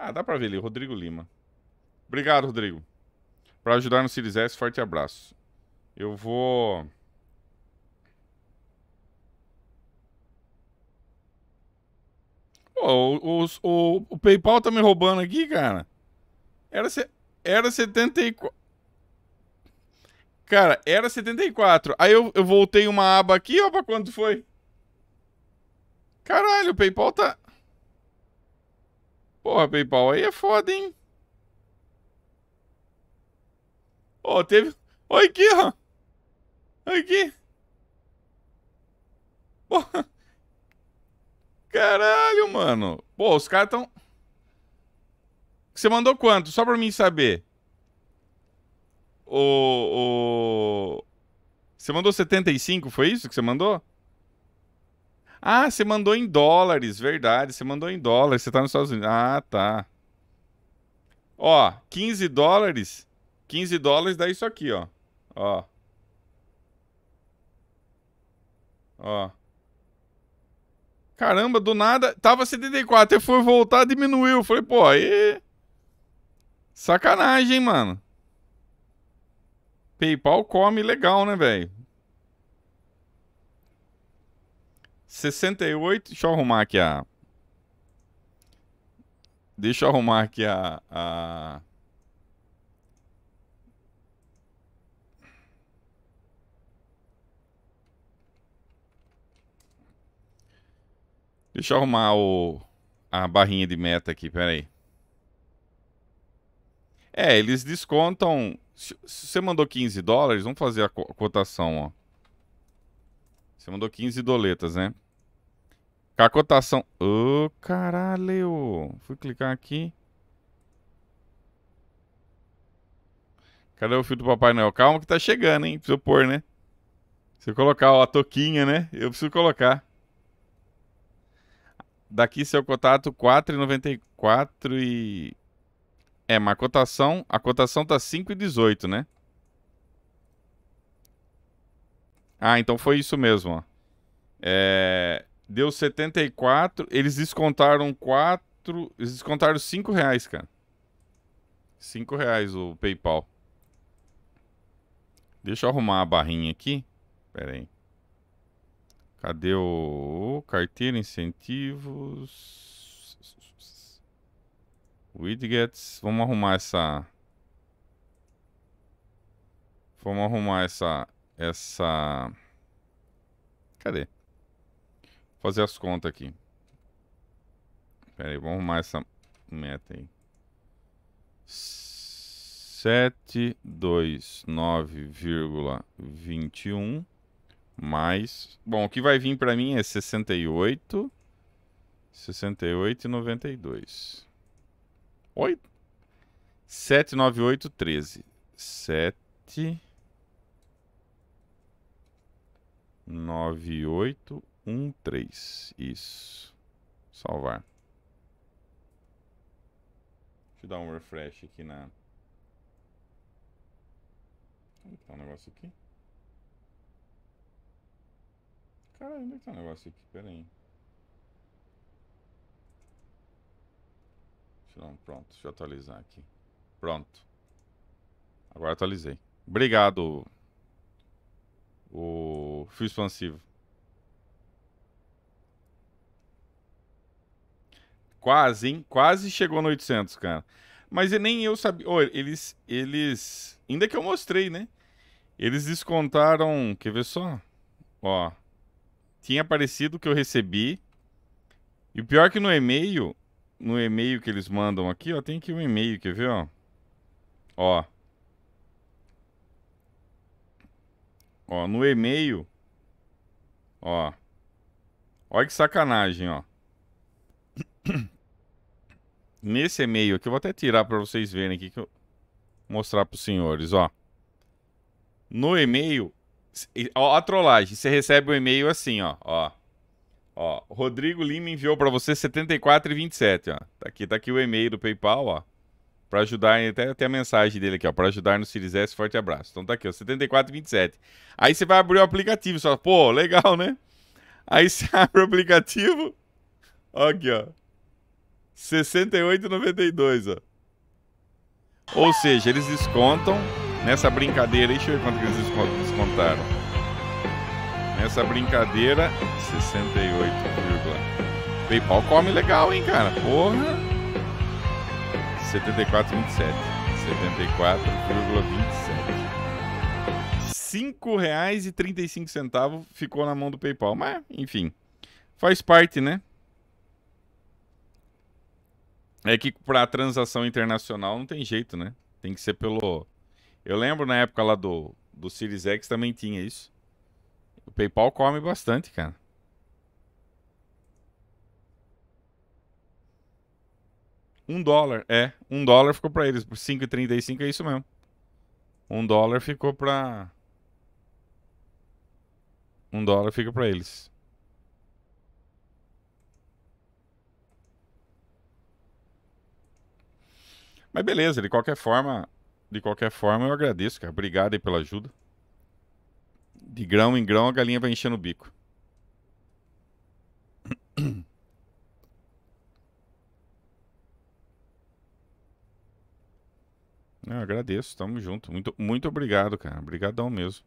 Speaker 1: Ah, dá pra ver ali, Rodrigo Lima. Obrigado, Rodrigo. Pra ajudar no Series S, forte abraço. Eu vou... Pô, o, o, o, PayPal tá me roubando aqui, cara. Era, se, era 74. Cara, era 74. Aí eu, eu voltei uma aba aqui, ó, pra quanto foi. Caralho, o PayPal tá. Porra, PayPal, aí é foda, hein? Ó, oh, teve. Olha aqui, ó. Olha aqui. Porra. Caralho, mano. Pô, os caras tão. Você mandou quanto? Só pra mim saber. O. o... Você mandou 75, foi isso que você mandou? Ah, você mandou em dólares, verdade. Você mandou em dólares, você tá nos Estados Unidos. Ah, tá. Ó, 15 dólares. 15 dólares dá isso aqui, ó. Ó. Ó. Caramba, do nada. Tava 74, eu fui voltar, diminuiu. Falei, pô, aí. Sacanagem, mano. PayPal come legal, né, velho? 68, deixa eu arrumar aqui a... Deixa eu arrumar aqui a... a... Deixa eu arrumar o, a barrinha de meta aqui, peraí. É, eles descontam... Se você mandou 15 dólares, vamos fazer a cotação, ó. Você mandou 15 doletas, né? Cacotação. Ô, oh, caralho. Fui clicar aqui. Cadê o fio do Papai Noel? Calma que tá chegando, hein? Preciso pôr, né? Preciso colocar ó, a toquinha, né? Eu preciso colocar. Daqui seu contato 4,94 e... É, mas a cotação... A cotação tá 5,18, né? Ah, então foi isso mesmo, ó. É, deu 74, eles descontaram 4, eles descontaram 5 reais, cara. 5 reais o PayPal. Deixa eu arrumar a barrinha aqui. Pera aí. Cadê o carteira incentivos? Widgets. Vamos arrumar essa. Vamos arrumar essa essa. Cadê? Vou fazer as contas aqui. Pera aí, vamos arrumar essa meta aí. 729,21 mais. Bom, o que vai vir para mim é 68. sessenta e nove Oi? 79813. 7 9813. Isso. Salvar. Deixa eu dar um refresh aqui na. Onde tá o negócio aqui? Cara, onde é tá o negócio aqui? Pera aí. Deixa eu dar um pronto. Deixa eu atualizar aqui. Pronto. Agora atualizei. Obrigado o fio expansivo. Quase, hein? Quase chegou no 800, cara. Mas nem eu sabia. Oh, eles, eles. Ainda que eu mostrei, né? Eles descontaram. Quer ver só? Ó. Tinha aparecido que eu recebi. E o pior é que no e-mail. No e-mail que eles mandam aqui, ó. Tem aqui um e-mail, quer ver, ó? Ó. Ó, no e-mail. Ó. Olha que sacanagem, ó. Nesse e-mail aqui, eu vou até tirar para vocês verem aqui, que eu mostrar para os senhores, ó. No e-mail, ó a trollagem, você recebe o um e-mail assim, ó, ó. Ó, Rodrigo Lima enviou para você 74,27, ó. Tá aqui, tá aqui o e-mail do PayPal, ó. Para ajudar, até, até a mensagem dele aqui, ó. Para ajudar no Series S, forte abraço. Então tá aqui, ó, 74,27. Aí você vai abrir o aplicativo, só, pô, legal, né? Aí você abre o aplicativo, ó aqui, ó. 68,92, ó. Ou seja, eles descontam nessa brincadeira. Deixa eu ver quanto que eles descontaram. Nessa brincadeira, 68, PayPal come legal, hein, cara? Porra! 74,27. 74,27. R$ 5,35 ficou na mão do PayPal. Mas, enfim, faz parte, né? É que para transação internacional não tem jeito, né? Tem que ser pelo. Eu lembro na época lá do, do Series X também tinha isso. O PayPal come bastante, cara. Um dólar, é. Um dólar ficou pra eles. Por 5,35 é isso mesmo. Um dólar ficou pra. Um dólar fica pra eles. Mas beleza, de qualquer forma, de qualquer forma eu agradeço, cara. Obrigado aí pela ajuda. De grão em grão a galinha vai enchendo o bico. Eu agradeço, tamo junto. Muito, muito obrigado, cara. Obrigadão mesmo.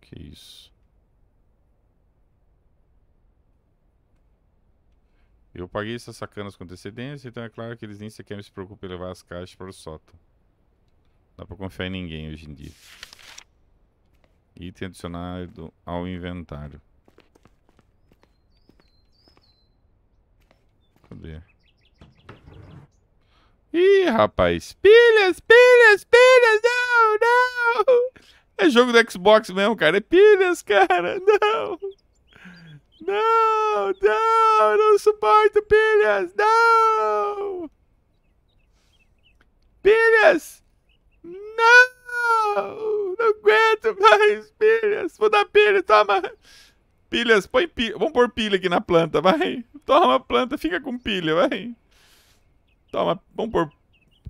Speaker 1: Que isso. Eu paguei essas sacanas com antecedência, então é claro que eles nem sequer se preocupam em levar as caixas para o sótão. Não dá pra confiar em ninguém hoje em dia. Item adicionado ao inventário. Cadê? Ih, rapaz.
Speaker 2: Pilhas, pilhas, pilhas, não, não.
Speaker 1: É jogo do Xbox mesmo, cara. É pilhas, cara. Não.
Speaker 2: Não, não, não suporto pilhas, não.
Speaker 1: Pilhas, não. Não aguento mais pilhas. Vou dar pilha, toma. Pilhas, põe pilha. Vamos pôr pilha aqui na planta, vai. Toma planta, fica com pilha, vai. Toma, tá, vamos por.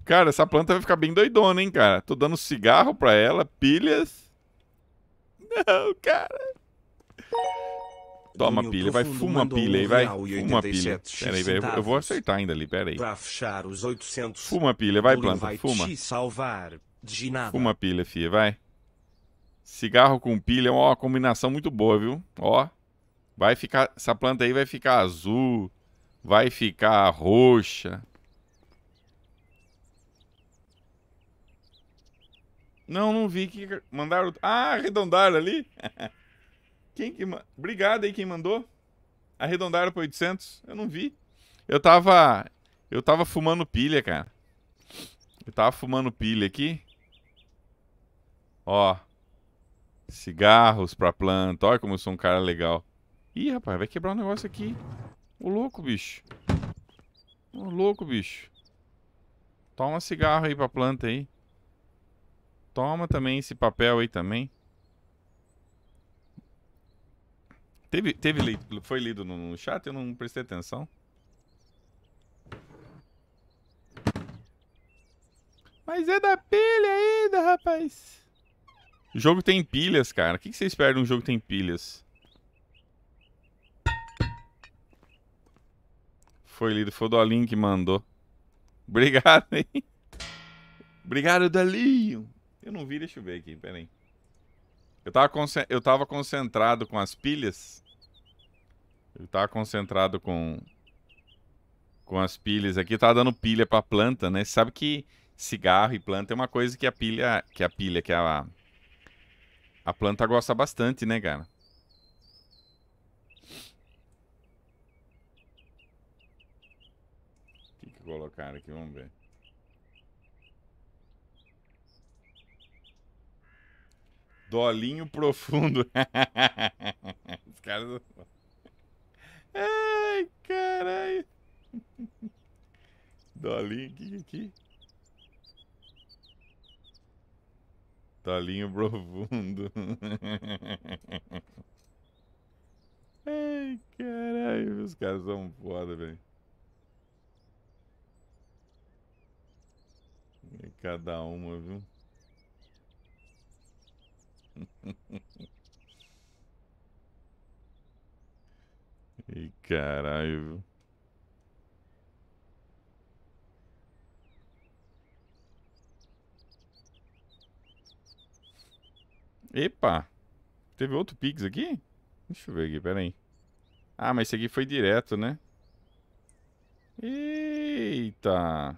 Speaker 1: Cara, essa planta vai ficar bem doidona, hein, cara? Tô dando cigarro pra ela, pilhas.
Speaker 2: Não, cara.
Speaker 1: Toma pilha, vai, fuma pilha aí, vai. Fuma pilha. Pera aí, velho. Eu vou acertar ainda ali, pera aí. Fuma pilha, vai, planta, fuma. Fuma pilha, fia, vai. Cigarro com pilha é uma combinação muito boa, viu? Ó. Vai ficar. Essa planta aí vai ficar azul. Vai ficar roxa. Não, não vi que mandaram. Ah, arredondaram ali. Quem que Obrigado aí quem mandou. Arredondaram para 800. Eu não vi. Eu tava eu tava fumando pilha, cara. Eu tava fumando pilha aqui. Ó. Cigarros pra planta. Olha como eu sou um cara legal. Ih, rapaz, vai quebrar um negócio aqui. O louco, bicho. O louco, bicho. Toma cigarro aí pra planta aí. Toma também esse papel aí também. Teve, teve lido, foi lido no chat, eu não prestei atenção.
Speaker 2: Mas é da pilha ainda, rapaz.
Speaker 1: O jogo tem pilhas, cara. O que vocês espera de um jogo que tem pilhas? Foi lido, foi o Dolinho que mandou. Obrigado, hein? Obrigado, Dolinho. Eu não vi, deixa eu ver aqui, peraí. Eu tava, eu tava concentrado com as pilhas. Eu tava concentrado com com as pilhas aqui, eu tava dando pilha para planta, né? Você sabe que cigarro e planta é uma coisa que a pilha, que a pilha, que a a planta gosta bastante, né, cara? O que, que colocaram aqui? Vamos ver. Dolinho profundo. Os caras.
Speaker 4: Ai, caralho.
Speaker 1: Dolinho, o que é aqui? Dolinho profundo.
Speaker 4: Ai,
Speaker 2: caralho, os
Speaker 1: caras são foda, velho. Cada uma, viu? E caralho, Epa! Teve outro Pix aqui? Deixa eu ver aqui, peraí. Ah, mas esse aqui foi direto, né?
Speaker 2: Eita!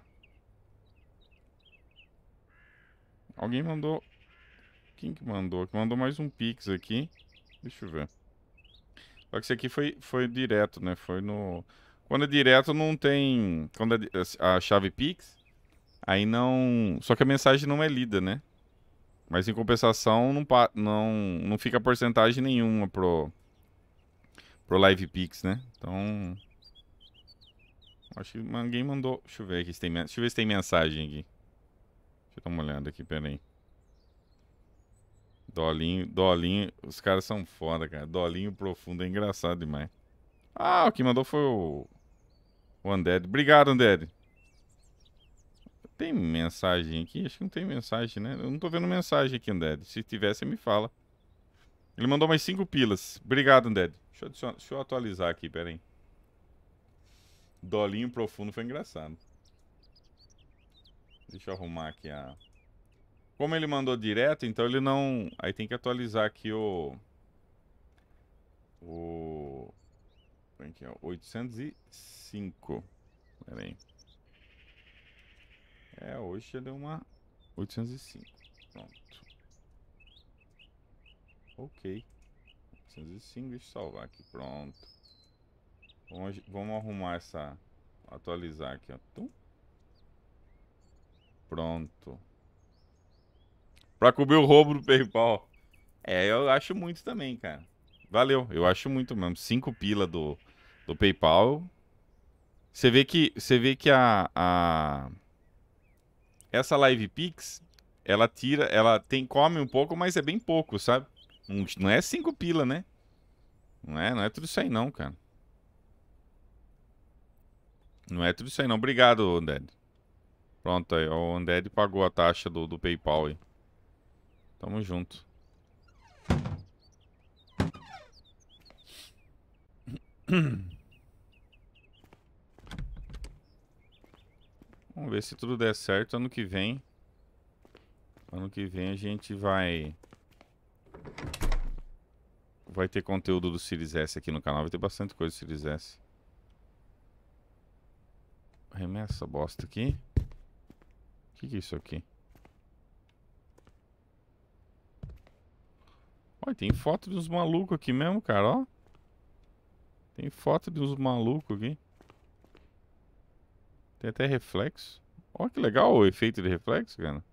Speaker 1: Alguém mandou quem que mandou? Mandou mais um Pix aqui. Deixa eu ver. Só que esse aqui foi, foi direto, né? Foi no... Quando é direto não tem... Quando é, é a chave Pix, aí não... Só que a mensagem não é lida, né? Mas em compensação não, pa... não, não fica porcentagem nenhuma pro... Pro Live Pix, né? Então... Acho que alguém mandou... Deixa eu ver aqui se tem... Deixa eu ver se tem mensagem aqui. Deixa eu dar uma olhada aqui, peraí. aí. Dolinho, Dolinho, os caras são foda, cara. Dolinho profundo é engraçado demais. Ah, o que mandou foi o, o Undead. Obrigado, Undead. Tem mensagem aqui? Acho que não tem mensagem, né? Eu não tô vendo mensagem aqui, Undead. Se tiver, você me fala. Ele mandou mais cinco pilas. Obrigado, Undead. Deixa eu, deixa eu atualizar aqui, pera aí. Dolinho profundo foi engraçado. Deixa eu arrumar aqui a... Como ele mandou direto, então ele não. Aí tem que atualizar aqui o. O. Como é que é? 805. Pera aí. É, hoje deu uma 805. Pronto. Ok. 805, deixa eu salvar aqui. Pronto. Vamos, vamos arrumar essa. Atualizar aqui, ó. Pronto. Pra cobrir o roubo do PayPal. É, eu acho muito também, cara. Valeu, eu acho muito mesmo. Cinco pila do, do PayPal. Você vê que, você vê que a, a essa Live Pix, ela tira, ela tem come um pouco, mas é bem pouco, sabe? Não, é cinco pila, né? Não é, não é tudo isso aí não, cara. Não é tudo isso aí não. Obrigado, Undead. Pronto aí, o Undead pagou a taxa do, do PayPal aí. Tamo junto. Vamos ver se tudo der certo ano que vem. Ano que vem a gente vai... Vai ter conteúdo do Series S aqui no canal. Vai ter bastante coisa do Series S. Remessa bosta aqui. O que, que é isso aqui? tem foto de uns malucos aqui mesmo, cara, ó. Tem foto de uns malucos aqui. Tem até reflexo. Ó, que legal o efeito de reflexo, cara.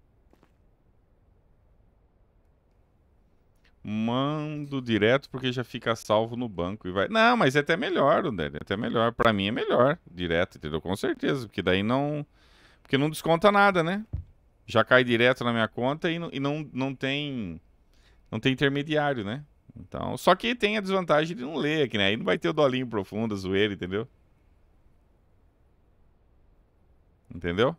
Speaker 1: Mando direto porque já fica salvo no banco e vai. Não, mas é até melhor, né? É até melhor. Pra mim é melhor. Direto, entendeu? Com certeza. Porque daí não. Porque não desconta nada, né? Já cai direto na minha conta e não, e não, não tem não tem intermediário, né? Então, só que tem a desvantagem de não ler aqui, né? Aí não vai ter o dolinho profundo, a zoeira, entendeu? Entendeu?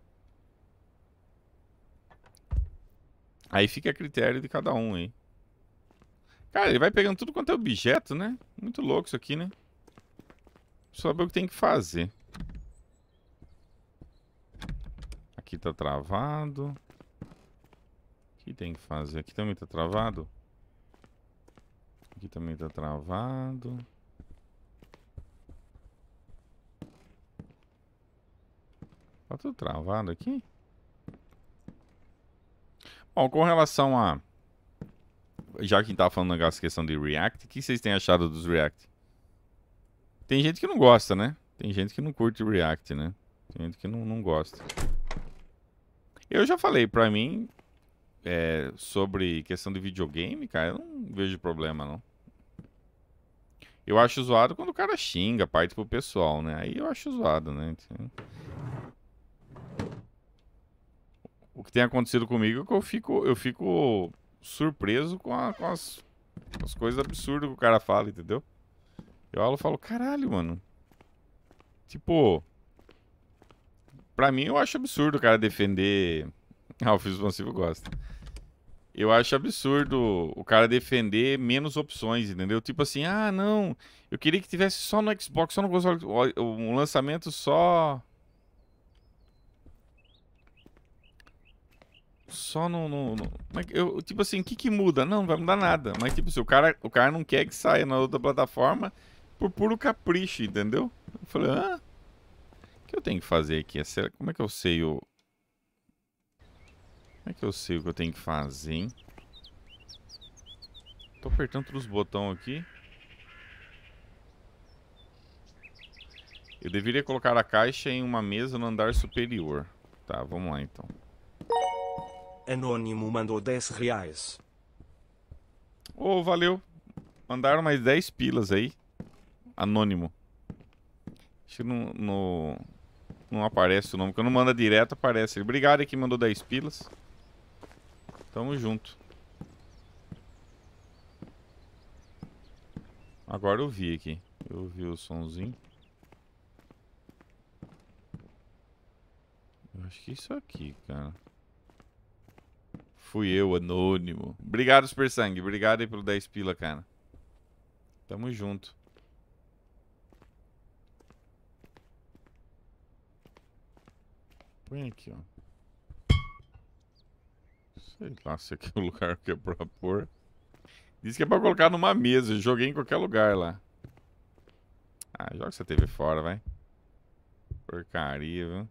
Speaker 1: Aí fica a critério de cada um, hein? Cara, ele vai pegando tudo quanto é objeto, né? Muito louco isso aqui, né? Só saber o que tem que fazer. Aqui tá travado. O que tem que fazer? Aqui também tá travado aqui também tá travado. Tá tudo travado aqui? Bom, com relação a... Já que tá falando essa questão de React, o que vocês têm achado dos React? Tem gente que não gosta, né? Tem gente que não curte React, né? Tem gente que não, não gosta. Eu já falei, pra mim, é, sobre questão de videogame, cara, eu não vejo problema, não. Eu acho zoado quando o cara xinga, parte pro pessoal, né? Aí eu acho zoado, né? Então, o que tem acontecido comigo é que eu fico, eu fico surpreso com, a, com as, as coisas absurdas que o cara fala, entendeu? Eu falo, caralho, mano. Tipo, pra mim eu acho absurdo o cara defender. Ah, o Fio Expansivo gosta eu acho absurdo o cara defender menos opções, entendeu? Tipo assim, ah, não, eu queria que tivesse só no Xbox, só no console, um lançamento só. Só no. no, no... É eu, tipo assim, o que, que muda? Não, não vai mudar nada. Mas, tipo assim, o cara, o cara não quer que saia na outra plataforma por puro capricho, entendeu? Eu falei, ah, o que eu tenho que fazer aqui? É, como é que eu sei o. Como é que eu sei o que eu tenho que fazer, hein? Tô apertando todos os botões aqui. Eu deveria colocar a caixa em uma mesa no andar superior. Tá, vamos lá então. Anônimo mandou 10 reais. Ô, oh, valeu. Mandaram mais 10 pilas aí. Anônimo. Acho que não, não, não aparece o nome. Quando manda direto, aparece. Obrigado aí que mandou 10 pilas. Tamo junto. Agora eu vi aqui. Eu vi o somzinho. Eu acho que é isso aqui, cara. Fui eu, anônimo. Obrigado, Super Sangue. Obrigado aí pelo 10 pila, cara. Tamo junto. Põe aqui, ó. Sei lá se aqui é o lugar que é pra pôr. Diz que é pra colocar numa mesa. Joguei em qualquer lugar lá. Ah, joga essa TV fora, vai. Porcaria, viu?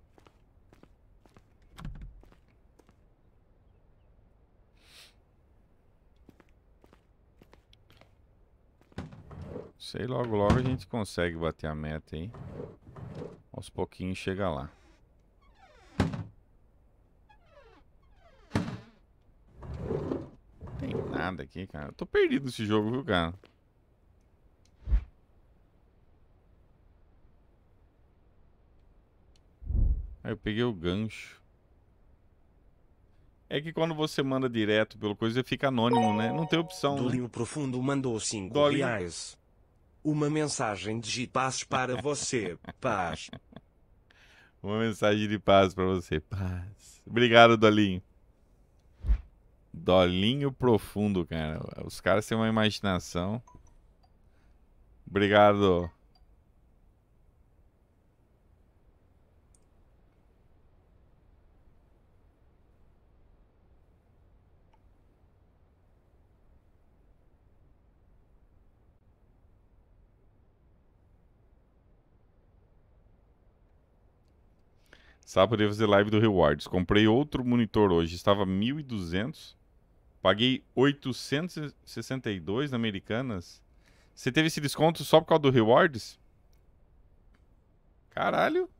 Speaker 1: Sei logo, logo a gente consegue bater a meta aí. Aos pouquinhos chega lá. nada aqui, cara. Eu tô perdido nesse jogo, viu, cara? Aí ah, eu peguei o gancho. É que quando você manda direto pelo coisa, fica anônimo, né? Não tem opção. Né? Dolinho né? Profundo mandou 5 Dolinho. reais. Uma mensagem de paz
Speaker 3: para você. Paz.
Speaker 1: Uma mensagem de paz para você. Paz. Obrigado, Dolinho. Dolinho profundo, cara. Os caras têm uma imaginação. Obrigado. Sabe eu fazer live do Rewards. Comprei outro monitor hoje, estava 1200. Paguei 862 na Americanas. Você teve esse desconto só por causa do Rewards? Caralho.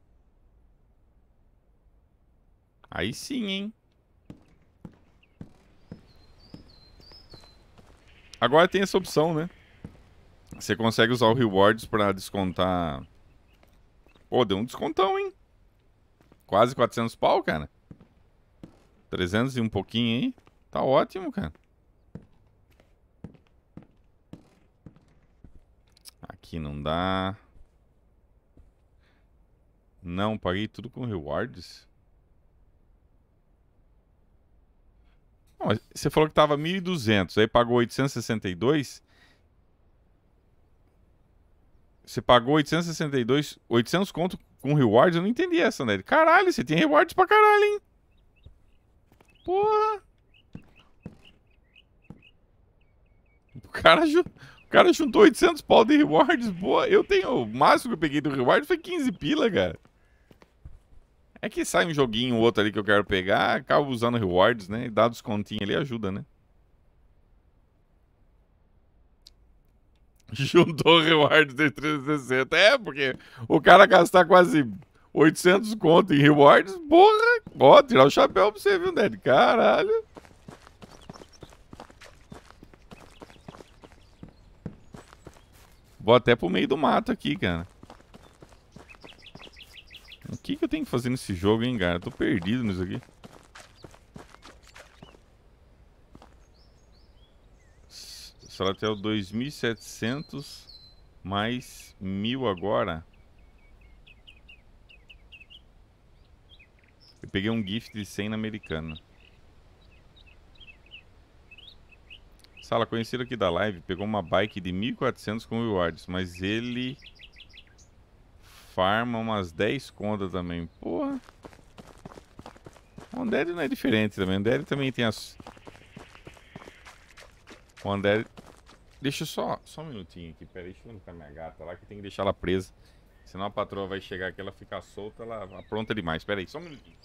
Speaker 1: Aí sim, hein? Agora tem essa opção, né? Você consegue usar o Rewards pra descontar... Pô, deu um descontão, hein? Quase 400 pau, cara. 300 e um pouquinho, hein? Tá ótimo, cara. Aqui não dá. Não, paguei tudo com rewards. Não, você falou que tava 1.200, aí pagou 862. Você pagou 862, 800 conto com rewards? Eu não entendi essa, né? Caralho, você tem rewards pra caralho, hein?
Speaker 2: Porra!
Speaker 1: cara, o cara juntou 800 pau de rewards. Boa, eu tenho. O máximo que eu peguei do reward foi 15 pila, cara. É que sai um joguinho ou outro ali que eu quero pegar, acabo usando rewards, né? E dá descontinho ali ajuda, né? Juntou rewards de 360. É, porque o cara gastar quase 800 conto em rewards, porra! Ó, tirar o chapéu pra você, viu, Ned? Caralho! Vou até pro meio do mato aqui, cara. O que, que eu tenho que fazer nesse jogo, hein, cara? Eu tô perdido nisso aqui. É o 2.700 mais 1.000 agora. Eu peguei um gift de 100 na americana. Sala, conhecido aqui da live, pegou uma bike de 1.400 com rewards, mas ele farma umas 10 contas também. Porra! O Undead não é diferente também. O Undead também tem as... O Undead... Deixa só, só um minutinho aqui, peraí, deixa eu entrar tá minha gata lá que tem que deixar ela presa. Senão a patroa vai chegar aqui, ela fica solta, ela apronta demais. Peraí, só um minutinho.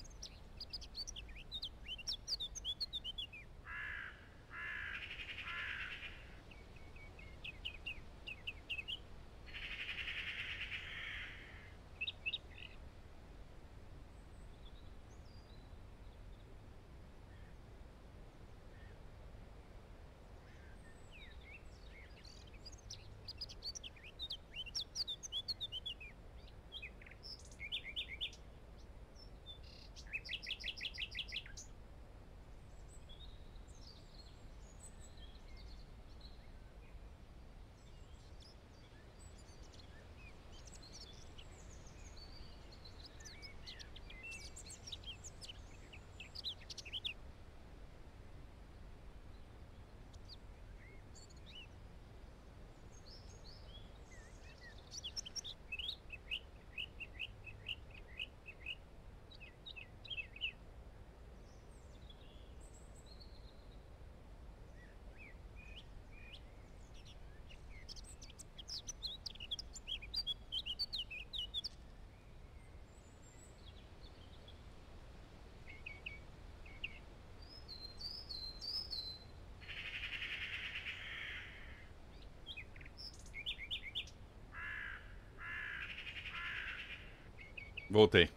Speaker 1: Voltei.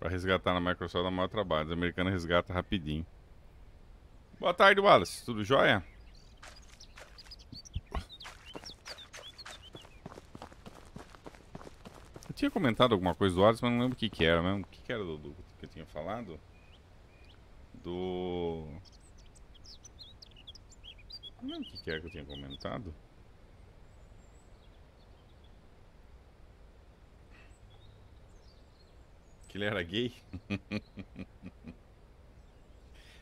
Speaker 1: Para resgatar na Microsoft dá maior trabalho. Os americanos resgatam rapidinho. Boa tarde, Wallace. Tudo jóia? Eu tinha comentado alguma coisa do Wallace, mas não lembro o que, que era né? O que, que era do, do que eu tinha falado? Do. Não, o que, que é que eu tinha comentado? Que ele era gay?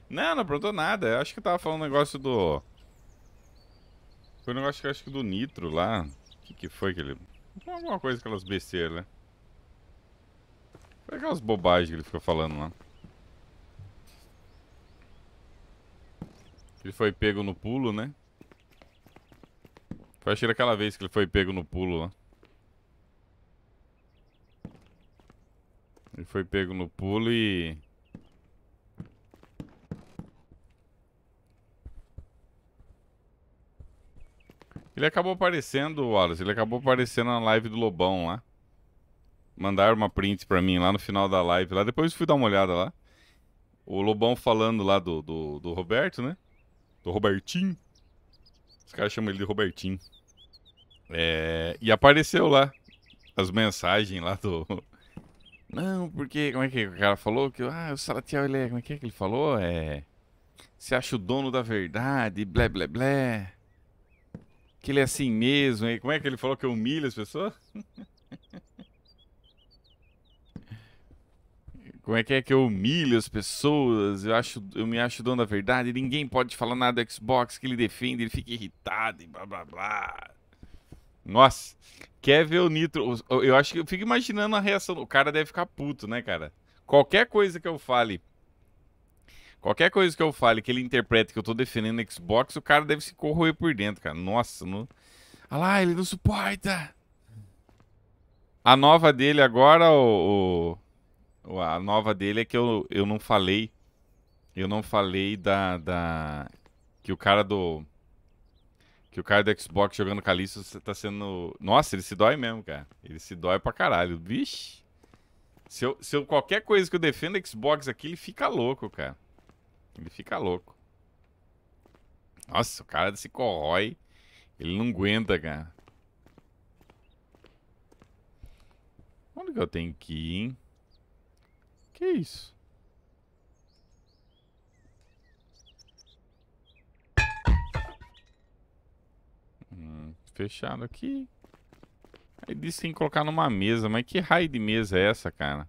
Speaker 1: não, não aprontou nada. Eu acho que eu tava falando um negócio do. Foi um negócio que eu acho que do Nitro lá. O que, que foi que ele. Alguma coisa, aquelas besteiras, né? Foi aquelas bobagens que ele ficou falando lá. Ele foi pego no pulo, né? Foi acho que aquela vez que ele foi pego no pulo lá. Ele foi pego no pulo e... Ele acabou aparecendo, Wallace, ele acabou aparecendo na live do Lobão lá. Mandaram uma print pra mim lá no final da live lá, depois fui dar uma olhada lá. O Lobão falando lá do, do, do Roberto, né? do Robertinho. Os caras chamam ele de Robertinho. É, e apareceu lá as mensagens lá do. Não, porque. Como é que o cara falou? Que, ah, o Salatiel, ele é. Como é que, é que ele falou? É. você acha o dono da verdade, blé, blé, blé. Que ele é assim mesmo. E como é que ele falou que humilha as pessoas? Como é que é que eu humilho as pessoas? Eu, acho, eu me acho dono da verdade. Ninguém pode falar nada do Xbox que ele defende, ele fica irritado e blá blá blá. Nossa, quer ver o Nitro? Eu acho que eu fico imaginando a reação. O cara deve ficar puto, né, cara? Qualquer coisa que eu fale, qualquer coisa que eu fale que ele interprete que eu tô defendendo Xbox, o cara deve se corroer por dentro, cara. Nossa, não. Ah lá, ele não suporta. A nova dele agora, o, o... A nova dele é que eu, eu não falei. Eu não falei da, da. Que o cara do. Que o cara do Xbox jogando Calixto tá, tá sendo. Nossa, ele se dói mesmo, cara. Ele se dói pra caralho. Vixe. Se eu, se eu qualquer coisa que eu defendo Xbox aqui, ele fica louco, cara. Ele fica louco. Nossa, o cara se corrói. Ele não aguenta, cara. Onde que eu tenho que ir, hein? Que é isso? Hum, fechado aqui. Aí disse que tem que colocar numa mesa. Mas que raio de mesa é essa, cara?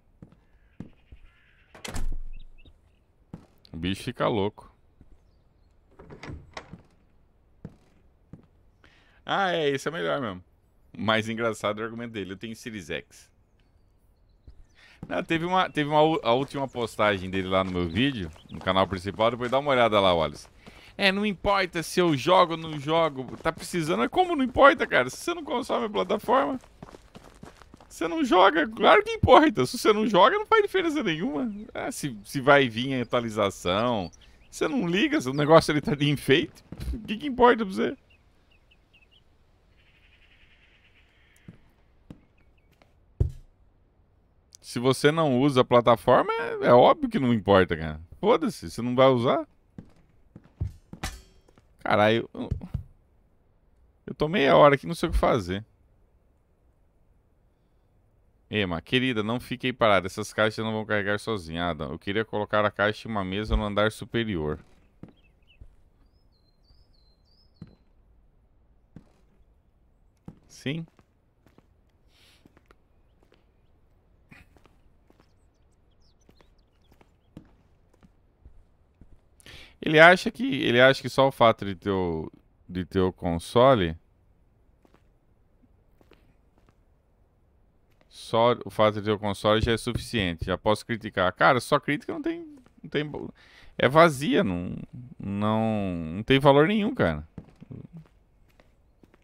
Speaker 1: O bicho fica louco. Ah, é, esse é melhor mesmo. Mais engraçado é o argumento dele. Eu tenho Series X teve uma, teve uma a última postagem dele lá no meu vídeo, no canal principal, depois dá uma olhada lá, Wallace. É, não importa se eu jogo ou não jogo, tá precisando. É como não importa, cara? Se você não consome a plataforma, você não joga, claro que importa. Se você não joga, não faz diferença nenhuma. É, se, se vai vir a atualização, você não liga, se o negócio ele tá de enfeite, o que, que importa pra você? Se você não usa a plataforma, é, é óbvio que não importa, cara. Foda-se, você não vai usar. Caralho, eu... eu tô meia hora aqui, não sei o que fazer. Ema, querida, não fique aí parada. Essas caixas não vão carregar sozinha. Adam, ah, eu queria colocar a caixa em uma mesa no andar superior. Sim. Ele acha que ele acha que só o fato de ter o, de ter o console só o fato de ter o console já é suficiente. Já posso criticar. Cara, só crítica não tem não tem é vazia, não não não tem valor nenhum, cara.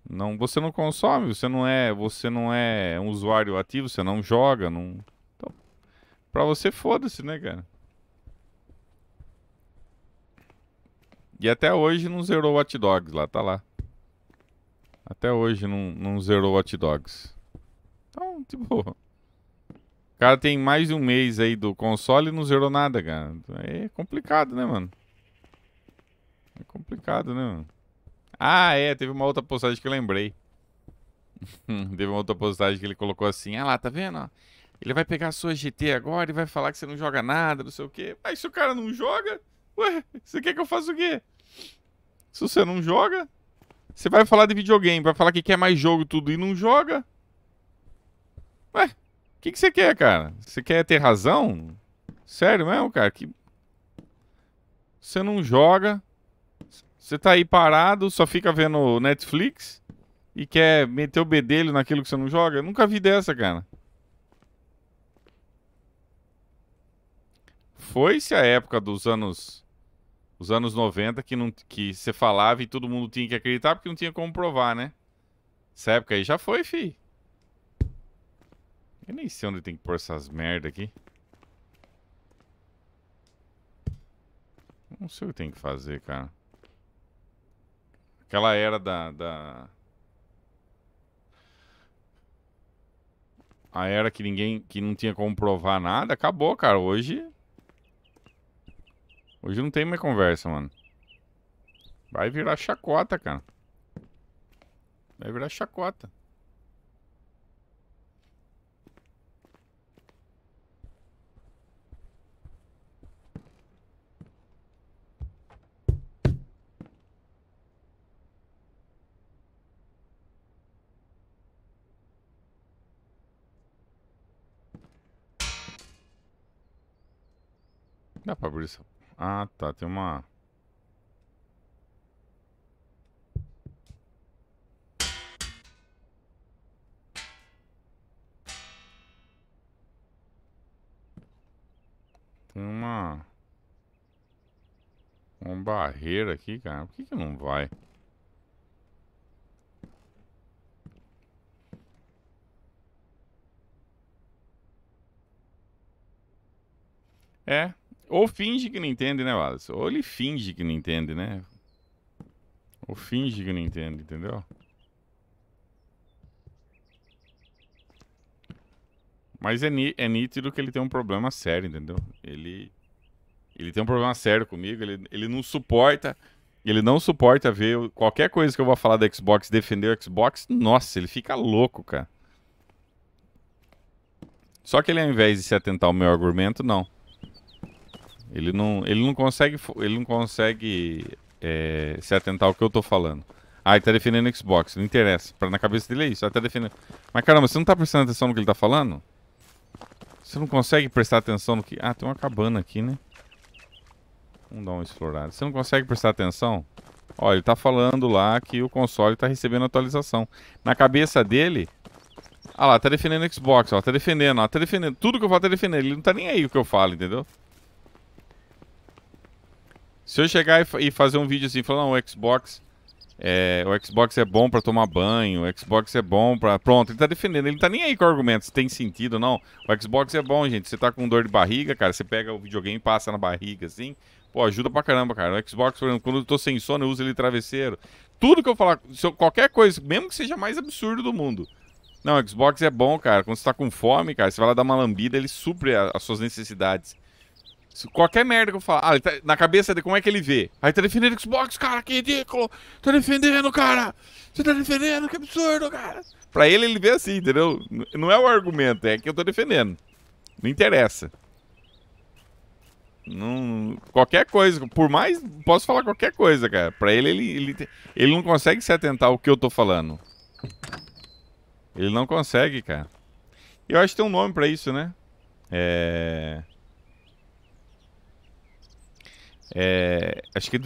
Speaker 1: Não, você não consome, você não é, você não é um usuário ativo, você não joga, não. Então, pra você foda-se, né, cara? E até hoje não zerou o Hot Dogs lá, tá lá. Até hoje não, não zerou o Hot Dogs.
Speaker 2: Então, tipo... O
Speaker 1: cara tem mais de um mês aí do console e não zerou nada, cara. É complicado, né, mano? É complicado, né, mano? Ah, é, teve uma outra postagem que eu lembrei. teve uma outra postagem que ele colocou assim, ah lá, tá vendo? Ele vai pegar a sua GT agora e vai falar que você não joga nada, não sei o quê. Mas se o cara não joga, ué, você quer que eu faça o quê? Se você não joga, você vai falar de videogame, vai falar que quer mais jogo tudo e não joga. Ué, o que, que você quer, cara? Você quer ter razão? Sério mesmo, cara? Que... Você não joga, você tá aí parado, só fica vendo Netflix e quer meter o bedelho naquilo que você não joga? Eu nunca vi dessa, cara. Foi-se a época dos anos os anos 90 que, não, que você falava e todo mundo tinha que acreditar porque não tinha como provar, né? Essa época aí já foi, fi. Eu nem sei onde tem que pôr essas merda aqui. Não sei o que tem que fazer, cara. Aquela era da... da... A era que ninguém... Que não tinha como provar nada, acabou, cara. Hoje... Hoje não tem mais conversa, mano. Vai virar chacota, cara. Vai virar chacota. Dá pra abrir essa ah, tá. Tem uma... Tem uma... Uma barreira aqui, cara. Por que que não vai? É. Ou finge que não entende, né, Wallace? Ou ele finge que não entende, né? Ou finge que não entende, entendeu? Mas é, é nítido que ele tem um problema sério, entendeu? Ele, ele tem um problema sério comigo, ele, ele não suporta. Ele não suporta ver qualquer coisa que eu vou falar da Xbox, defender o Xbox. Nossa, ele fica louco, cara. Só que ele, ao invés de se atentar ao meu argumento, não. Ele não, ele não consegue, ele não consegue é, se atentar ao que eu tô falando. Ah, ele tá defendendo Xbox, não interessa. Pra, na cabeça dele é isso, ele tá defendendo. Mas caramba, você não tá prestando atenção no que ele tá falando? Você não consegue prestar atenção no que. Ah, tem uma cabana aqui, né? Vamos dar uma explorada. Você não consegue prestar atenção? Ó, ele tá falando lá que o console tá recebendo atualização. Na cabeça dele. Ah lá, tá defendendo Xbox, ó, tá defendendo, ó, tá defendendo. Tudo que eu falo tá defendendo. Ele não tá nem aí o que eu falo, entendeu? Se eu chegar e fazer um vídeo assim, falando, não, o Xbox é, o Xbox é bom para tomar banho, o Xbox é bom para. Pronto, ele tá defendendo, ele tá nem aí com argumentos, tem sentido não. O Xbox é bom, gente. Você tá com dor de barriga, cara, você pega o videogame e passa na barriga assim. Pô, ajuda pra caramba, cara. O Xbox, por exemplo, quando eu tô sem sono, eu uso ele travesseiro. Tudo que eu falar, eu, qualquer coisa, mesmo que seja mais absurdo do mundo. Não, o Xbox é bom, cara. Quando você tá com fome, cara, você vai lá dar uma lambida, ele supre as suas necessidades. Qualquer merda que eu falar, ah, tá, na cabeça de como é que ele vê. Aí tá defendendo Xbox, cara, que ridículo! Tá defendendo, cara! Você tá defendendo, que absurdo, cara! Pra ele, ele vê assim, entendeu? Não é o argumento, é que eu tô defendendo. Não interessa. Não, qualquer coisa, por mais. Posso falar qualquer coisa, cara. Pra ele, ele, ele, ele não consegue se atentar ao que eu tô falando. Ele não consegue, cara. Eu acho que tem um nome pra isso, né? É. É, acho que é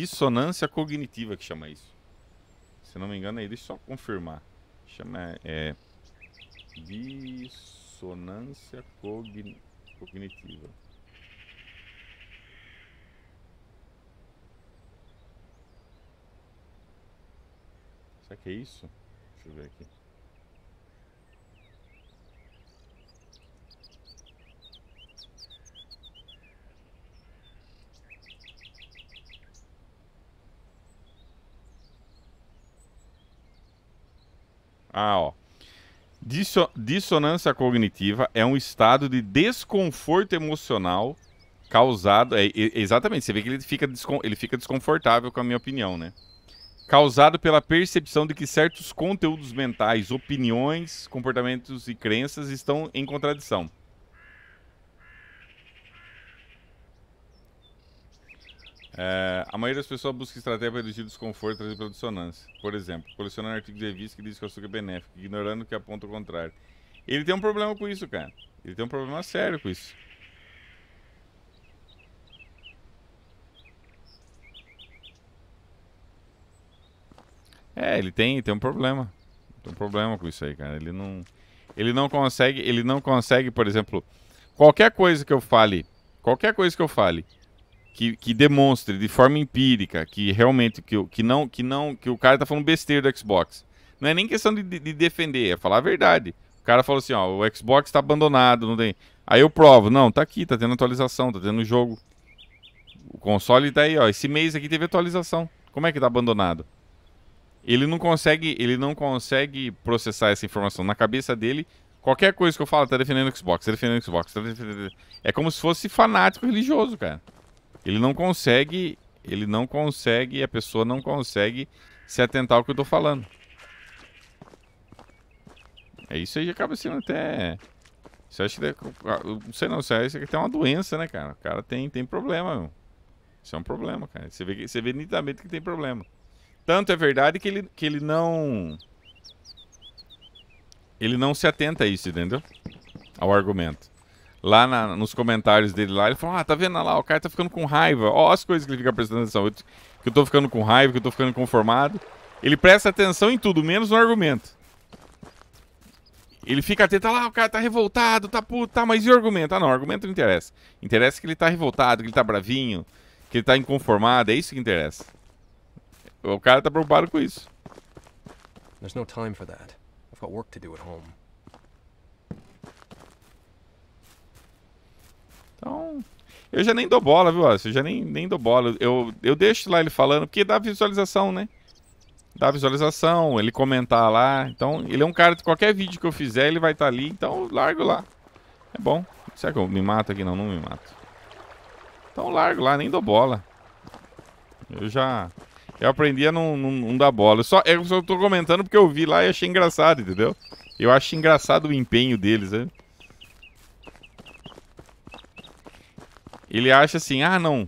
Speaker 1: dissonância cognitiva que chama isso. Se não me engano, aí deixa eu só confirmar. Chama é, dissonância cogn cognitiva. Será que é isso? Deixa eu ver aqui. Ah, ó. Disso, dissonância cognitiva é um estado de desconforto emocional causado. É, exatamente, você vê que ele fica, ele fica desconfortável com a minha opinião, né? Causado pela percepção de que certos conteúdos mentais, opiniões, comportamentos e crenças estão em contradição. É, a maioria das pessoas busca estratégia para reduzir o desconforto trazido pela dissonância. Por exemplo, colecionando artigos de revista que diz que o açúcar é benéfico, ignorando que aponta o contrário. Ele tem um problema com isso, cara. Ele tem um problema sério com isso. É, ele tem, tem um problema. Tem um problema com isso aí, cara. Ele não, ele não consegue, ele não consegue, por exemplo, qualquer coisa que eu fale, qualquer coisa que eu fale, que, que demonstre de forma empírica que realmente que, que não que não que o cara tá falando besteira do Xbox. Não é nem questão de, de defender, é falar a verdade. O cara falou assim, ó, o Xbox tá abandonado, não tem. Aí eu provo, não, tá aqui, tá tendo atualização, tá tendo jogo. O console tá aí, ó, esse mês aqui teve atualização. Como é que tá abandonado? Ele não consegue, ele não consegue processar essa informação na cabeça dele. Qualquer coisa que eu falo, tá defendendo o Xbox, tá defendendo o Xbox, tá defendendo... É como se fosse fanático religioso, cara. Ele não consegue, ele não consegue, a pessoa não consegue se atentar ao que eu tô falando. É isso aí acaba sendo até. Você acha que. Ah, não sei não, isso aí é uma doença, né, cara? O cara tem, tem problema, meu. Isso é um problema, cara. Você vê, você vê nitidamente que tem problema. Tanto é verdade que ele, que ele não. Ele não se atenta a isso, entendeu? Ao argumento lá na, nos comentários dele lá, ele falou: Ah, tá vendo lá, o cara tá ficando com raiva. Ó, as coisas que ele fica prestando atenção. Eu, que eu tô ficando com raiva, que eu tô ficando conformado. Ele presta atenção em tudo, menos no argumento. Ele fica atento, ah lá, o cara tá revoltado, tá puto, tá, mas e o argumento? Ah, não, o argumento não interessa. Interessa que ele tá revoltado, que ele tá bravinho, que ele tá inconformado, é isso que interessa. O cara tá preocupado com isso.
Speaker 5: There's no time for that. I've got work to do at home.
Speaker 1: Então, eu já nem dou bola, viu, Eu já nem, nem dou bola. Eu, eu deixo lá ele falando, porque dá visualização, né? Dá visualização, ele comentar lá. Então, ele é um cara que qualquer vídeo que eu fizer, ele vai estar tá ali. Então, largo lá. É bom. Será que eu me mato aqui? Não, não me mato. Então, largo lá, nem dou bola. Eu já... Eu aprendi a não, não, não dar bola. Eu só, eu só tô comentando porque eu vi lá e achei engraçado, entendeu? Eu acho engraçado o empenho deles, né? ele acha assim, ah, não,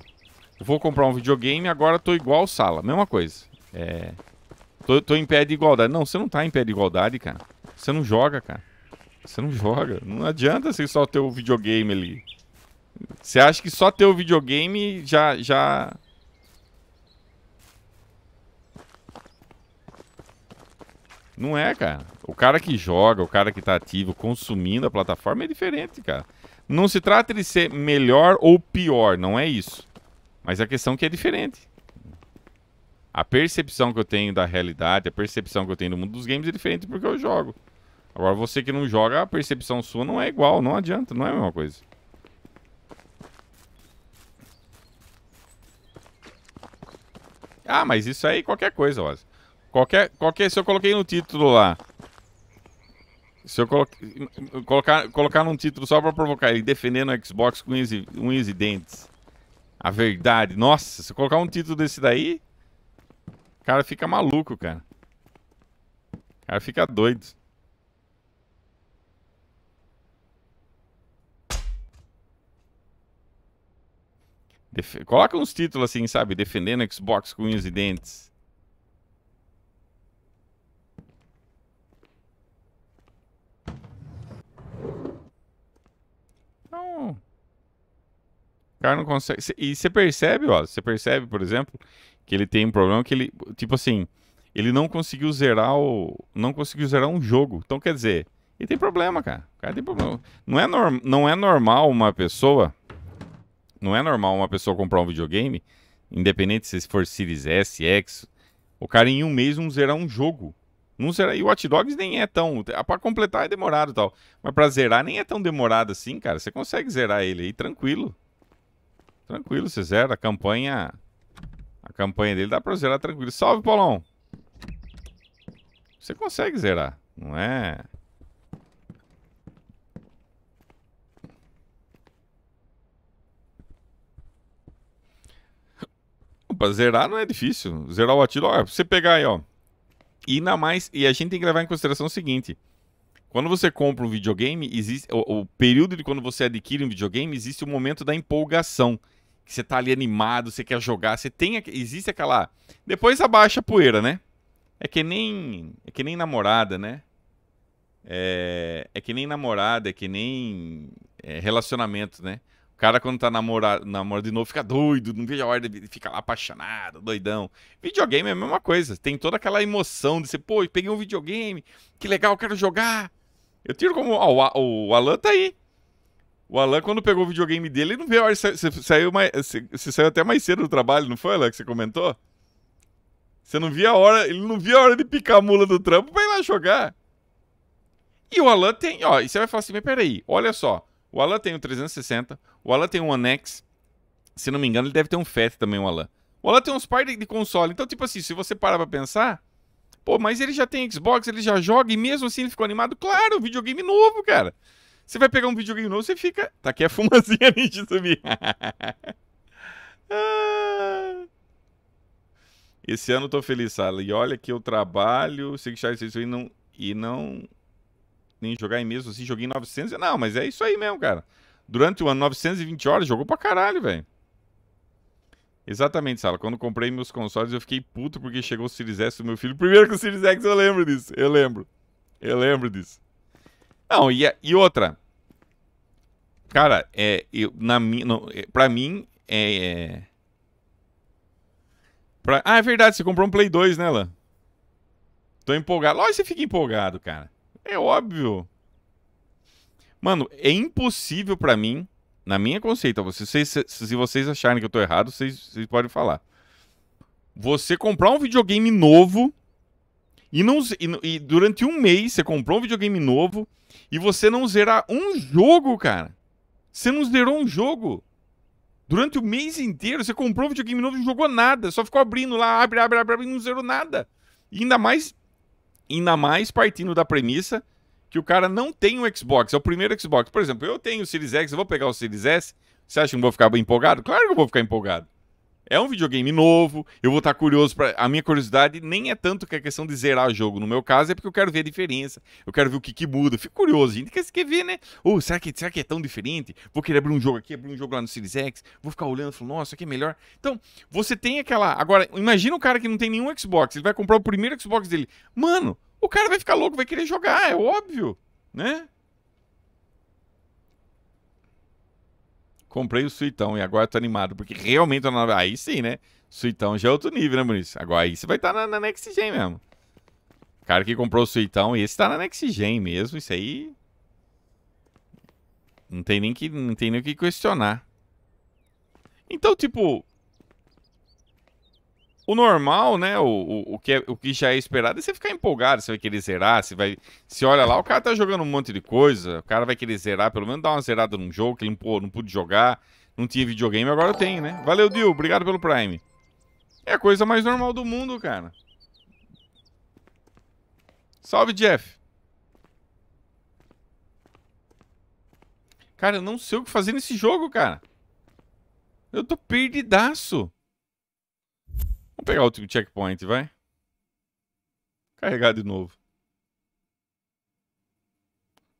Speaker 1: vou comprar um videogame, agora tô igual sala. Mesma coisa. É... Tô, tô em pé de igualdade. Não, você não tá em pé de igualdade, cara. Você não joga, cara. Você não joga. Não adianta você só ter o videogame ali. Você acha que só ter o videogame já... já... Não é, cara. O cara que joga, o cara que tá ativo, consumindo a plataforma é diferente, cara. Não se trata de ser melhor ou pior, não é isso. Mas a questão é que é diferente. A percepção que eu tenho da realidade, a percepção que eu tenho do mundo dos games é diferente porque eu jogo. Agora você que não joga, a percepção sua não é igual, não adianta, não é a mesma coisa. Ah, mas isso aí é qualquer coisa, ó. Qualquer, qualquer, se eu coloquei no título lá, se eu colo... colocar, colocar num título só pra provocar ele, defendendo o Xbox com unhas e dentes. A verdade. Nossa, se eu colocar um título desse daí, o cara fica maluco, cara. O cara fica doido. Coloca uns títulos assim, sabe? Defendendo Xbox com unhas e dentes. cara não consegue. E você percebe, ó, você percebe, por exemplo, que ele tem um problema que ele, tipo assim, ele não conseguiu zerar o, não conseguiu zerar um jogo. Então quer dizer, ele tem problema, cara. O cara tem problema. Não é, norm, não é normal uma pessoa, não é normal uma pessoa comprar um videogame, independente se for Series S, X, o cara em um mês não zerar um jogo. Não zerar. E o Watch Dogs nem é tão. É, pra completar é demorado e tal. Mas pra zerar nem é tão demorado assim, cara. Você consegue zerar ele aí tranquilo. Tranquilo, você zera a campanha. A campanha dele dá pra zerar tranquilo. Salve, Paulão! Você consegue zerar, não é? Pra zerar não é difícil. Zerar o atilo, ó, você pegar aí, ó. E na mais, e a gente tem que levar em consideração o seguinte. Quando você compra um videogame, existe o, o período de quando você adquire um videogame, existe o momento da empolgação que você tá ali animado, você quer jogar, você tem existe aquela depois abaixa a poeira, né? É que nem é que nem namorada, né? É, é que nem namorada, é que nem é, relacionamento, né? O cara quando tá namorado, namorado de novo fica doido, não vê a hora, fica lá apaixonado, doidão. Videogame é a mesma coisa, tem toda aquela emoção de você, pô, peguei um videogame, que legal, quero jogar. Eu tiro como ó, o, o Alan tá aí, o Alan, quando pegou o videogame dele, ele não veio a hora. Você saiu, saiu até mais cedo do trabalho, não foi, Alan, que você comentou? Você não via a hora. Ele não via a hora de picar a mula do trampo pra ir lá jogar. E o Alan tem. Ó, e você vai falar assim: mas peraí, olha só. O Alan tem um 360, o Alan tem um One X. Se não me engano, ele deve ter um FAT também, o Alan. O Alan tem uns par de, de console. Então, tipo assim, se você parar pra pensar. Pô, mas ele já tem Xbox, ele já joga e mesmo assim ele ficou animado? Claro, videogame novo, cara. Você vai pegar um videogame novo, você fica. Tá aqui a fumazinha antes de subir. Esse ano eu tô feliz, Sala. E olha que eu trabalho, sei que já e não. E não. Nem jogar em mesmo assim, joguei 900. Não, mas é isso aí mesmo, cara. Durante o ano, 920 horas, jogou pra caralho, velho. Exatamente, Sala. Quando comprei meus consoles, eu fiquei puto porque chegou o Series X do meu filho. Primeiro que o Series X, eu lembro disso. Eu lembro. Eu lembro disso. Não, e, e outra. Cara, é, eu, na, no, é, pra mim, é. é pra, ah, é verdade, você comprou um Play 2, né, Lan? Tô empolgado. Lógico que você fica empolgado, cara. É óbvio. Mano, é impossível para mim, na minha conceita, se, se, se vocês acharem que eu tô errado, vocês, vocês podem falar. Você comprar um videogame novo e, não, e, e, durante um mês você comprou um videogame novo e você não zerar um jogo, cara. Você não zerou um jogo. Durante o mês inteiro, você comprou um videogame novo e não jogou nada. Só ficou abrindo lá, abre, abre, abre, abre e não zerou nada. E ainda mais, ainda mais partindo da premissa que o cara não tem um Xbox, é o primeiro Xbox. Por exemplo, eu tenho o Series X, eu vou pegar o Series S. Você acha que eu vou ficar empolgado? Claro que eu vou ficar empolgado. É um videogame novo, eu vou estar curioso. para A minha curiosidade nem é tanto que a questão de zerar o jogo. No meu caso, é porque eu quero ver a diferença. Eu quero ver o que, que muda. Fico curioso, a gente quer, quer ver, né? Ou oh, será, que, será que é tão diferente? Vou querer abrir um jogo aqui, abrir um jogo lá no Series X. Vou ficar olhando e falando, nossa, aqui é melhor. Então, você tem aquela. Agora, imagina o cara que não tem nenhum Xbox. Ele vai comprar o primeiro Xbox dele. Mano, o cara vai ficar louco, vai querer jogar, é óbvio, né? comprei o Suitão e agora tô animado, porque realmente é não... Aí sim, né? Suitão já é outro nível, né, Maurício? Agora aí você vai estar tá na, na Next Gen mesmo. O cara que comprou o Suitão, esse tá na Next Gen mesmo, isso aí... Não tem nem que, não tem nem o que questionar. Então, tipo, o normal, né? O, o, o, que é, o que já é esperado é você ficar empolgado, você vai querer zerar, você vai. Se olha lá, o cara tá jogando um monte de coisa, o cara vai querer zerar, pelo menos dar uma zerada num jogo que ele pô, não pude jogar, não tinha videogame, agora eu tenho, né? Valeu, Dil, obrigado pelo Prime. É a coisa mais normal do mundo, cara. Salve, Jeff. Cara, eu não sei o que fazer nesse jogo, cara. Eu tô perdidaço. Vamos pegar o último checkpoint, vai. Carregar de novo.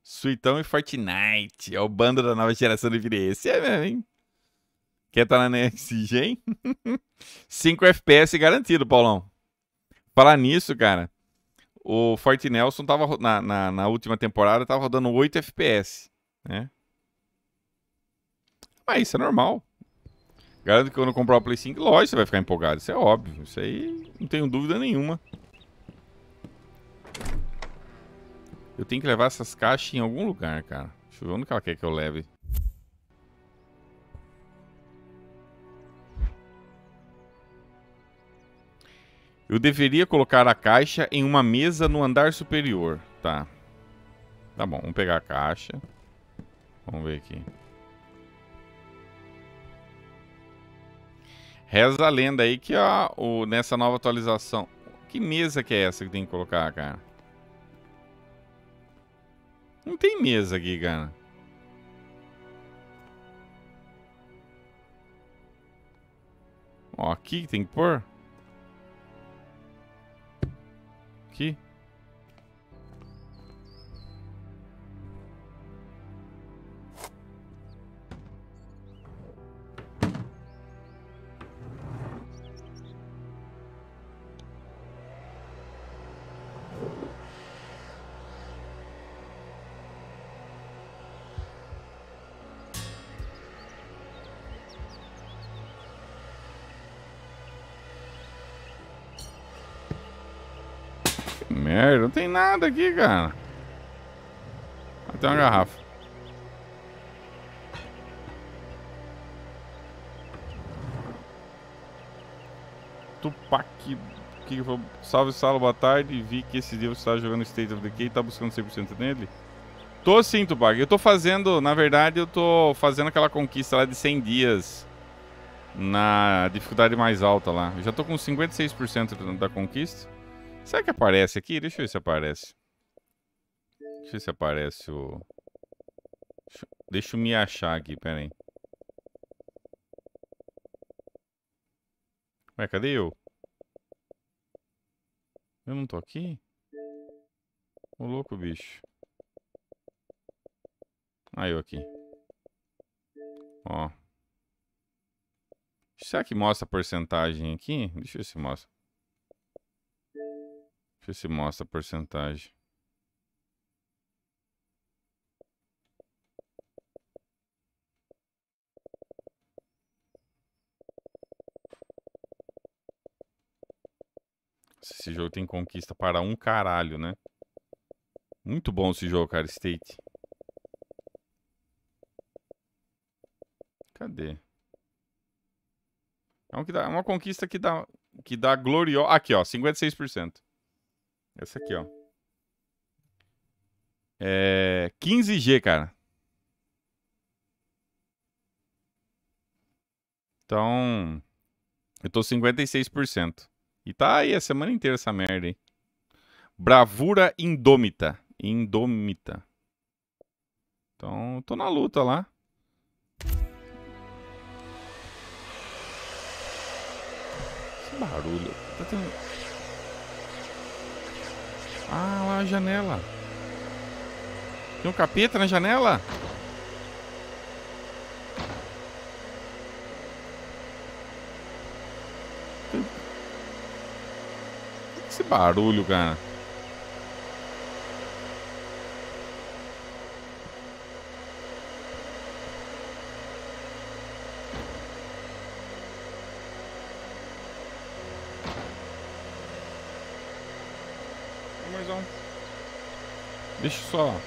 Speaker 1: Suitão e Fortnite. É o bando da nova geração de videogame. Esse é mesmo, hein? Quer estar tá na NXG, hein? 5 FPS garantido, Paulão. Falar nisso, cara. O Forte Nelson tava na, na, na, última temporada tava rodando 8 FPS, né? Mas isso é normal. Garanto que quando comprar o Play 5, lógico, você vai ficar empolgado. Isso é óbvio. Isso aí não tenho dúvida nenhuma. Eu tenho que levar essas caixas em algum lugar, cara. Deixa eu ver onde ela quer que eu leve. Eu deveria colocar a caixa em uma mesa no andar superior. Tá. Tá bom, vamos pegar a caixa. Vamos ver aqui. Reza a lenda aí que ó, o, nessa nova atualização. Que mesa que é essa que tem que colocar, cara? Não tem mesa aqui, cara. Ó, aqui tem que pôr. Não tem nada aqui, cara. Até uma garrafa. Tupac. Que foi... Salve, Salo, boa tarde. Vi que esse dia você está jogando State of Decay e tá buscando 100% nele. Tô sim, Tupac. Eu tô fazendo, na verdade, eu tô fazendo aquela conquista lá de 100 dias na dificuldade mais alta lá. Eu já tô com 56% da conquista. Será que aparece aqui? Deixa eu ver se aparece. Deixa eu ver se aparece o... Deixa eu me achar aqui, peraí. Ué, cadê eu? Eu não tô aqui? Ô louco, bicho. Ah, eu aqui. Ó. Será que mostra a porcentagem aqui? Deixa eu ver se mostra. Deixa eu ver se mostra a porcentagem. Esse jogo tem conquista para um caralho, né? Muito bom esse jogo, cara. State. Cadê? É, é uma conquista que dá, que dá gloriosa. Aqui, ó, 56%. Essa aqui, ó. É 15G, cara. Então, eu tô 56%. E tá aí a semana inteira essa merda aí. Bravura Indômita. Indômita. Então, tô na luta lá. Esse barulho. Tá tendo... Ah, lá a janela. Tem um capeta na janela? Que esse barulho, cara? Deixa eu só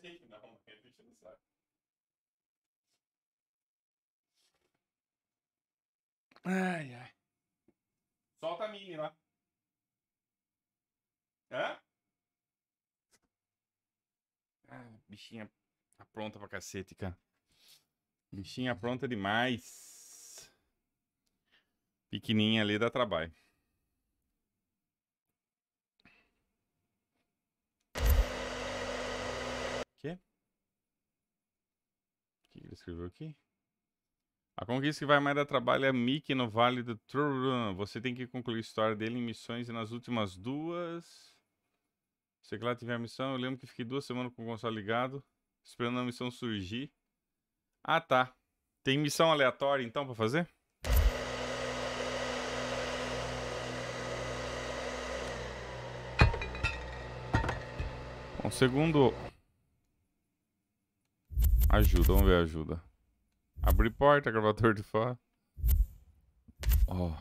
Speaker 1: sei que não, mãe. A gente não sabe. Ai, ai. Solta a mini lá. Hã? Ah, bichinha pronta pra cacete, cara. Bichinha pronta demais. Pequenininha ali dá trabalho. ele escreveu aqui? A conquista que vai mais dar trabalho é Mickey no Vale do Trurun. Você tem que concluir a história dele em missões e nas últimas duas. Se que lá tiver a missão, eu lembro que fiquei duas semanas com o console ligado, esperando a missão surgir. Ah, tá. Tem missão aleatória então para fazer? Um segundo Ajuda, vamos ver ajuda. Abrir porta, gravador de fora. Ó. Oh.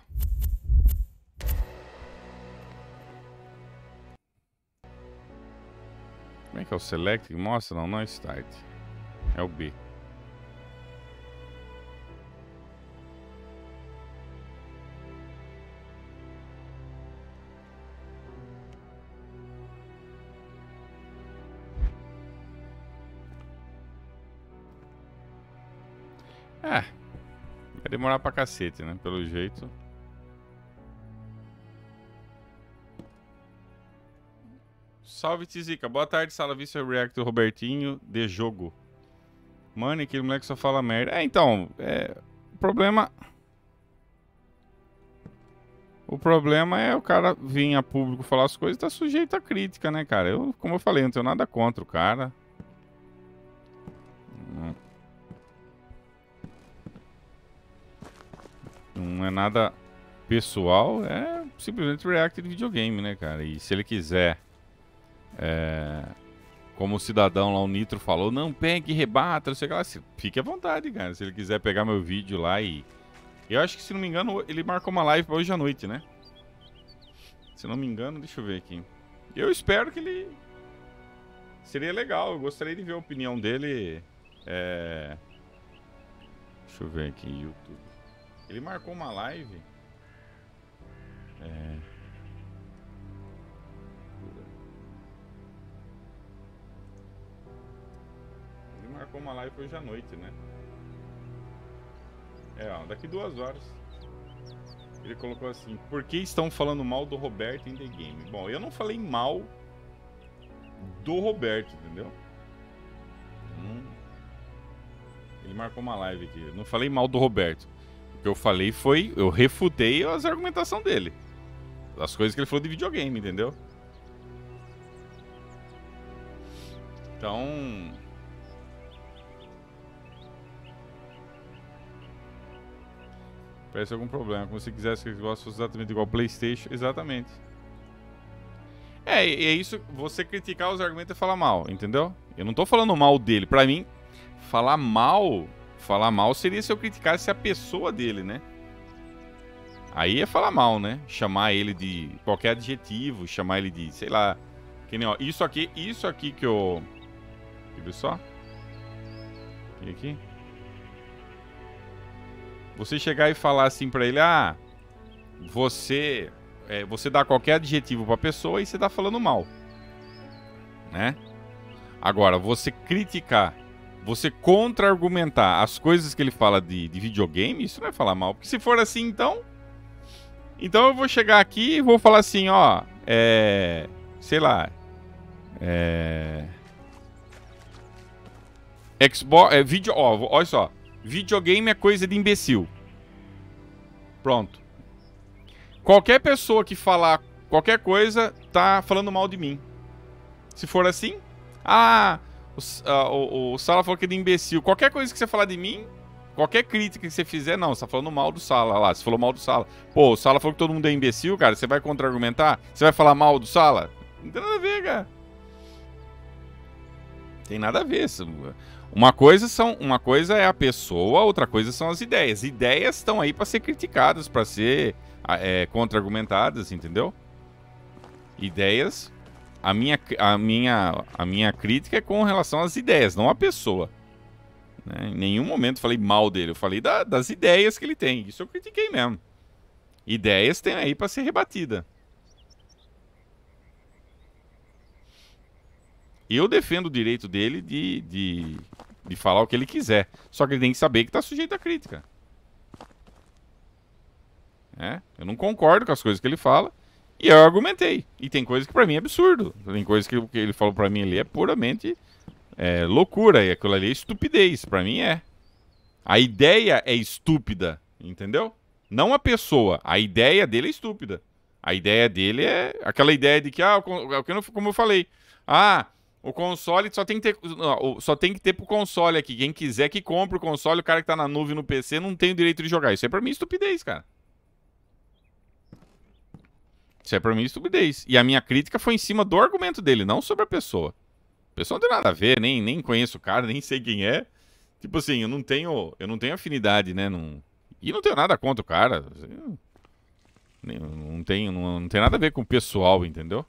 Speaker 1: Como é que é o select que mostra? Não, não é start. É o B. demorar pra cacete, né? Pelo jeito. Salve, Tizica. Boa tarde, sala Vício Reactor Robertinho de jogo. Mano, aquele moleque só fala merda. É, então, é... o problema... O problema é o cara vir a público falar as coisas e tá sujeito a crítica, né, cara? Eu, como eu falei, não tenho nada contra o cara. não é nada pessoal, é simplesmente React de videogame, né, cara? E se ele quiser, é, como o cidadão lá, o Nitro falou, não pegue, rebata, não sei o que lá, fique à vontade, cara. Se ele quiser pegar meu vídeo lá e. Eu acho que, se não me engano, ele marcou uma live pra hoje à noite, né? Se não me engano, deixa eu ver aqui. Eu espero que ele. Seria legal, eu gostaria de ver a opinião dele. É... Deixa eu ver aqui, YouTube. Ele marcou uma live. É. Ele marcou uma live hoje à noite, né? É, ó, daqui duas horas. Ele colocou assim: Por que estão falando mal do Roberto em The Game? Bom, eu não falei mal do Roberto, entendeu? Hum. Ele marcou uma live aqui. Eu não falei mal do Roberto. O que eu falei foi. Eu refutei as argumentação dele. As coisas que ele falou de videogame, entendeu? Então. Parece algum problema. Como se quisesse que o Xbox fosse exatamente igual ao PlayStation. Exatamente. É, é isso. Você criticar os argumentos e falar mal, entendeu? Eu não tô falando mal dele. Pra mim, falar mal Falar mal seria se eu criticasse a pessoa dele, né? Aí é falar mal, né? Chamar ele de qualquer adjetivo, chamar ele de, sei lá, que nem, ó, isso aqui, isso aqui que eu Quer ver só? E aqui? Você chegar e falar assim para ele, ah, você é, você dá qualquer adjetivo pra pessoa e você tá falando mal. Né? Agora, você criticar você contra-argumentar as coisas que ele fala de, de videogame, isso não é falar mal. Porque se for assim, então. Então eu vou chegar aqui e vou falar assim, ó. É. Sei lá. É. Xbox. É, video, ó, olha só. Videogame é coisa de imbecil. Pronto. Qualquer pessoa que falar qualquer coisa tá falando mal de mim. Se for assim, ah, o, ah, o, o Sala falou que é de imbecil. Qualquer coisa que você falar de mim, qualquer crítica que você fizer, não, você tá falando mal do Sala lá. Você falou mal do Sala. Pô, o Sala falou que todo mundo é imbecil, cara. Você vai contra-argumentar? Você vai falar mal do Sala? Não tem nada a ver, cara. Tem nada a ver. Uma coisa, são, uma coisa é a pessoa, outra coisa são as ideias. Ideias estão aí para ser criticadas, para ser ah, é, contra-argumentadas, entendeu? Ideias a minha, a minha, a minha crítica é com relação às ideias, não à pessoa. Né? Em nenhum momento falei mal dele, eu falei da, das ideias que ele tem. Isso eu critiquei mesmo. Ideias tem aí para ser rebatida. Eu defendo o direito dele de, de, de falar o que ele quiser. Só que ele tem que saber que está sujeito à crítica. É? Eu não concordo com as coisas que ele fala. E eu argumentei. E tem coisa que para mim é absurdo. Tem coisa que, que ele falou para mim ali é puramente é, loucura. E aquilo ali é estupidez. Para mim é. A ideia é estúpida, entendeu? Não a pessoa. A ideia dele é estúpida. A ideia dele é aquela ideia de que, ah, é como eu falei, ah, o console só tem que ter, só tem que ter pro console aqui. Quem quiser que compre o console, o cara que tá na nuvem no PC não tem o direito de jogar. Isso é pra mim estupidez, cara. Isso é para mim estupidez. E a minha crítica foi em cima do argumento dele, não sobre a pessoa. A pessoa não tem nada a ver, nem, nem conheço o cara, nem sei quem é. Tipo assim, eu não tenho, eu não tenho afinidade, né? Não, e não tenho nada contra o cara. Não tem, não, não tem nada a ver com o pessoal, entendeu?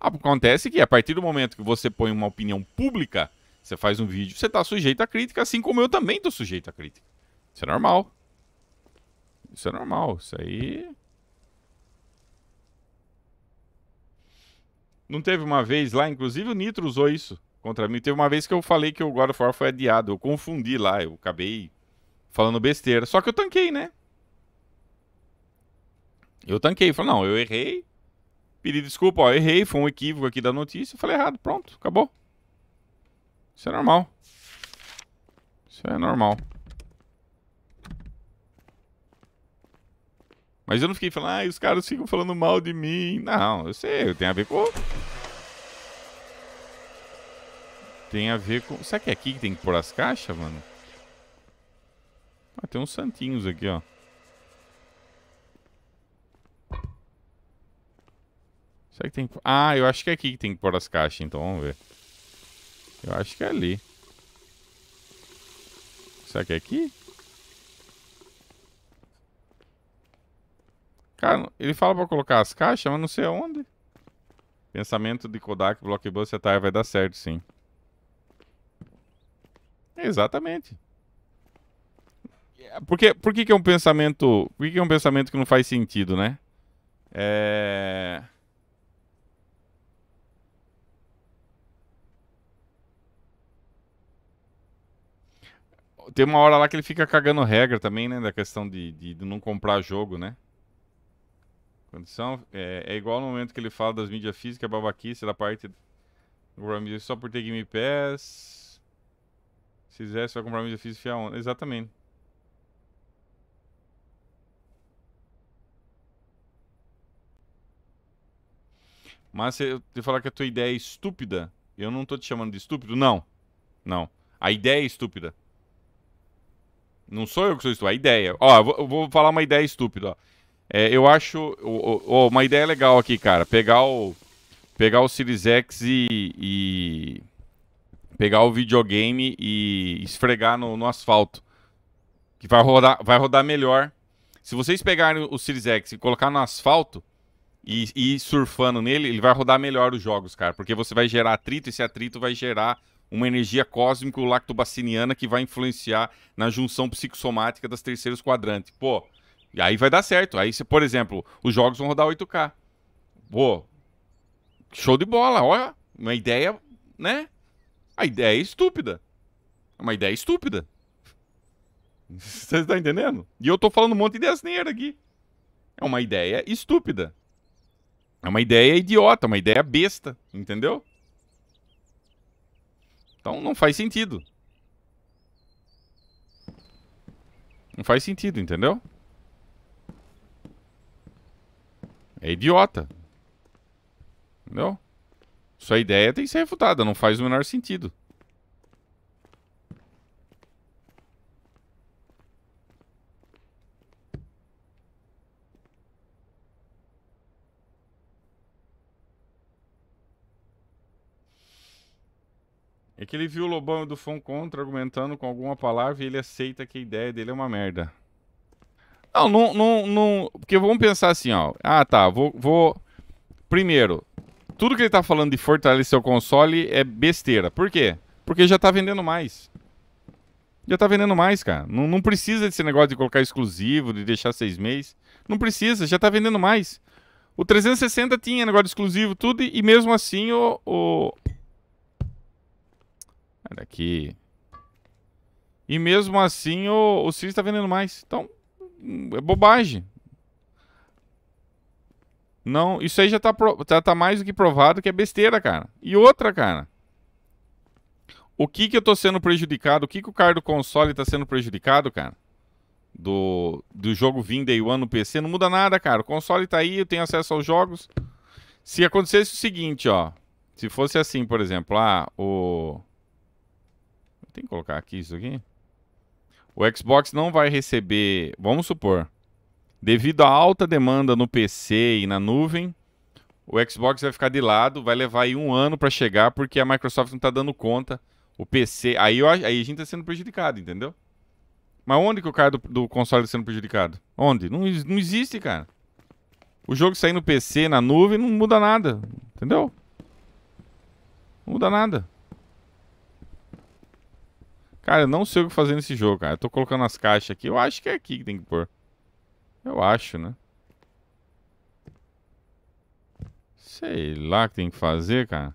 Speaker 1: Ah, acontece que a partir do momento que você põe uma opinião pública, você faz um vídeo, você está sujeito à crítica, assim como eu também estou sujeito à crítica. Isso é normal. Isso é normal. Isso aí Não teve uma vez lá, inclusive o Nitro usou isso contra mim. Teve uma vez que eu falei que o God of War foi adiado. Eu confundi lá, eu acabei falando besteira. Só que eu tanquei, né? Eu tanquei. Falei, não, eu errei. Pedi desculpa, ó, errei. Foi um equívoco aqui da notícia. Falei errado, pronto, acabou. Isso é normal. Isso é normal. Mas eu não fiquei falando, ah, os caras ficam falando mal de mim. Não, eu sei, tem a ver com. Tem a ver com. Será que é aqui que tem que pôr as caixas, mano? Ah, tem uns santinhos aqui, ó. Será que tem que... Ah, eu acho que é aqui que tem que pôr as caixas, então vamos ver. Eu acho que é ali. Será que é aqui? Cara, ele fala pra colocar as caixas, mas não sei aonde. Pensamento de Kodak, Blockbuster, tá, vai dar certo sim. Exatamente. É, por que, por que, que é um pensamento. Por que, que é um pensamento que não faz sentido, né? É. Tem uma hora lá que ele fica cagando regra também, né? Da questão de, de, de não comprar jogo, né? Condição é, é, igual no momento que ele fala das mídias físicas, é babaquice da parte comprar só por ter Game Pass. Se quiser, você vai comprar mídia física fia onda. Exatamente. Mas se eu te falar que a tua ideia é estúpida, eu não tô te chamando de estúpido, não. Não. A ideia é estúpida. Não sou eu que sou estúpido, a ideia. Ó, eu vou, eu vou falar uma ideia estúpida, ó. É, eu acho oh, oh, uma ideia legal aqui, cara. Pegar o, pegar o Series X e, e pegar o videogame e esfregar no, no, asfalto. Que vai rodar, vai rodar melhor. Se vocês pegarem o Series X e colocar no asfalto e, e surfando nele, ele vai rodar melhor os jogos, cara. Porque você vai gerar atrito e esse atrito vai gerar uma energia cósmico-lactobaciniana que vai influenciar na junção psicossomática das terceiros quadrantes. Pô, e aí vai dar certo. Aí, se, por exemplo, os jogos vão rodar 8K. Pô, show de bola. Olha, uma ideia, né? A ideia é estúpida. É uma ideia estúpida. Você está entendendo? E eu estou falando um monte de asneira aqui. É uma ideia estúpida. É uma ideia idiota, uma ideia besta, entendeu? Então não faz sentido. Não faz sentido, entendeu? É idiota. Entendeu? Sua ideia tem que ser refutada, não faz o menor sentido. É que ele viu o Lobão do Fon contra argumentando com alguma palavra e ele aceita que a ideia dele é uma merda. Não, não, não, não, Porque vamos pensar assim, ó. Ah, tá. Vou, vou. Primeiro, tudo que ele tá falando de fortalecer o console é besteira. Por quê? Porque já tá vendendo mais. Já tá vendendo mais, cara. Não, não precisa desse negócio de colocar exclusivo, de deixar seis meses. Não precisa, já tá vendendo mais. O 360 tinha negócio exclusivo, tudo, e mesmo assim o. o... Olha aqui. E mesmo assim o, o Sirius tá vendendo mais. Então, é bobagem. Não, isso aí já tá, já tá mais do que provado que é besteira, cara. E outra, cara. O que que eu tô sendo prejudicado? O que que o cara do console tá sendo prejudicado, cara? Do, do jogo vim Day One no PC, não muda nada, cara. O console tá aí, eu tenho acesso aos jogos. Se acontecesse o seguinte, ó. Se fosse assim, por exemplo, ah, o... Tem que colocar aqui isso aqui? O Xbox não vai receber, vamos supor, devido à alta demanda no PC e na nuvem, o Xbox vai ficar de lado, vai levar aí um ano para chegar porque a Microsoft não está dando conta. O PC, aí, eu, aí a gente está sendo prejudicado, entendeu? Mas onde que o cara do, do console está sendo prejudicado? Onde? Não, não existe, cara. O jogo sair no PC, na nuvem, não muda nada, entendeu? Não muda nada. Cara, eu não sei o que fazer nesse jogo, cara. Eu tô colocando as caixas aqui. Eu acho que é aqui que tem que pôr. Eu acho, né? Sei lá o que tem que fazer, cara.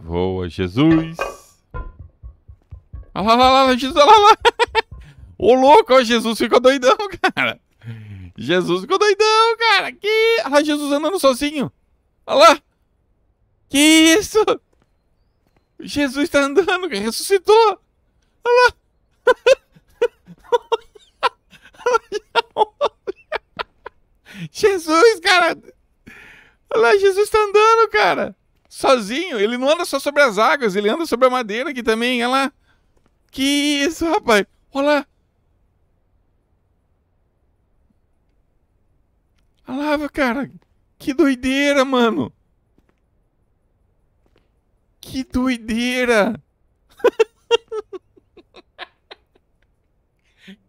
Speaker 1: Voa, Jesus. Olha lá, olha lá, Jesus, olha lá, Ô, louco, ó, Jesus ficou doidão, cara. Jesus ficou doidão, cara. Que... Olha lá, Jesus andando sozinho. Olha lá. Que isso? Jesus tá andando, ressuscitou. Olha lá. Jesus, cara. Olha lá, Jesus tá andando, cara sozinho. Ele não anda só sobre as águas, ele anda sobre a madeira que também. Olha lá. Que isso, rapaz. Olha lá. Olha lá, cara. Que doideira, mano. Que doideira.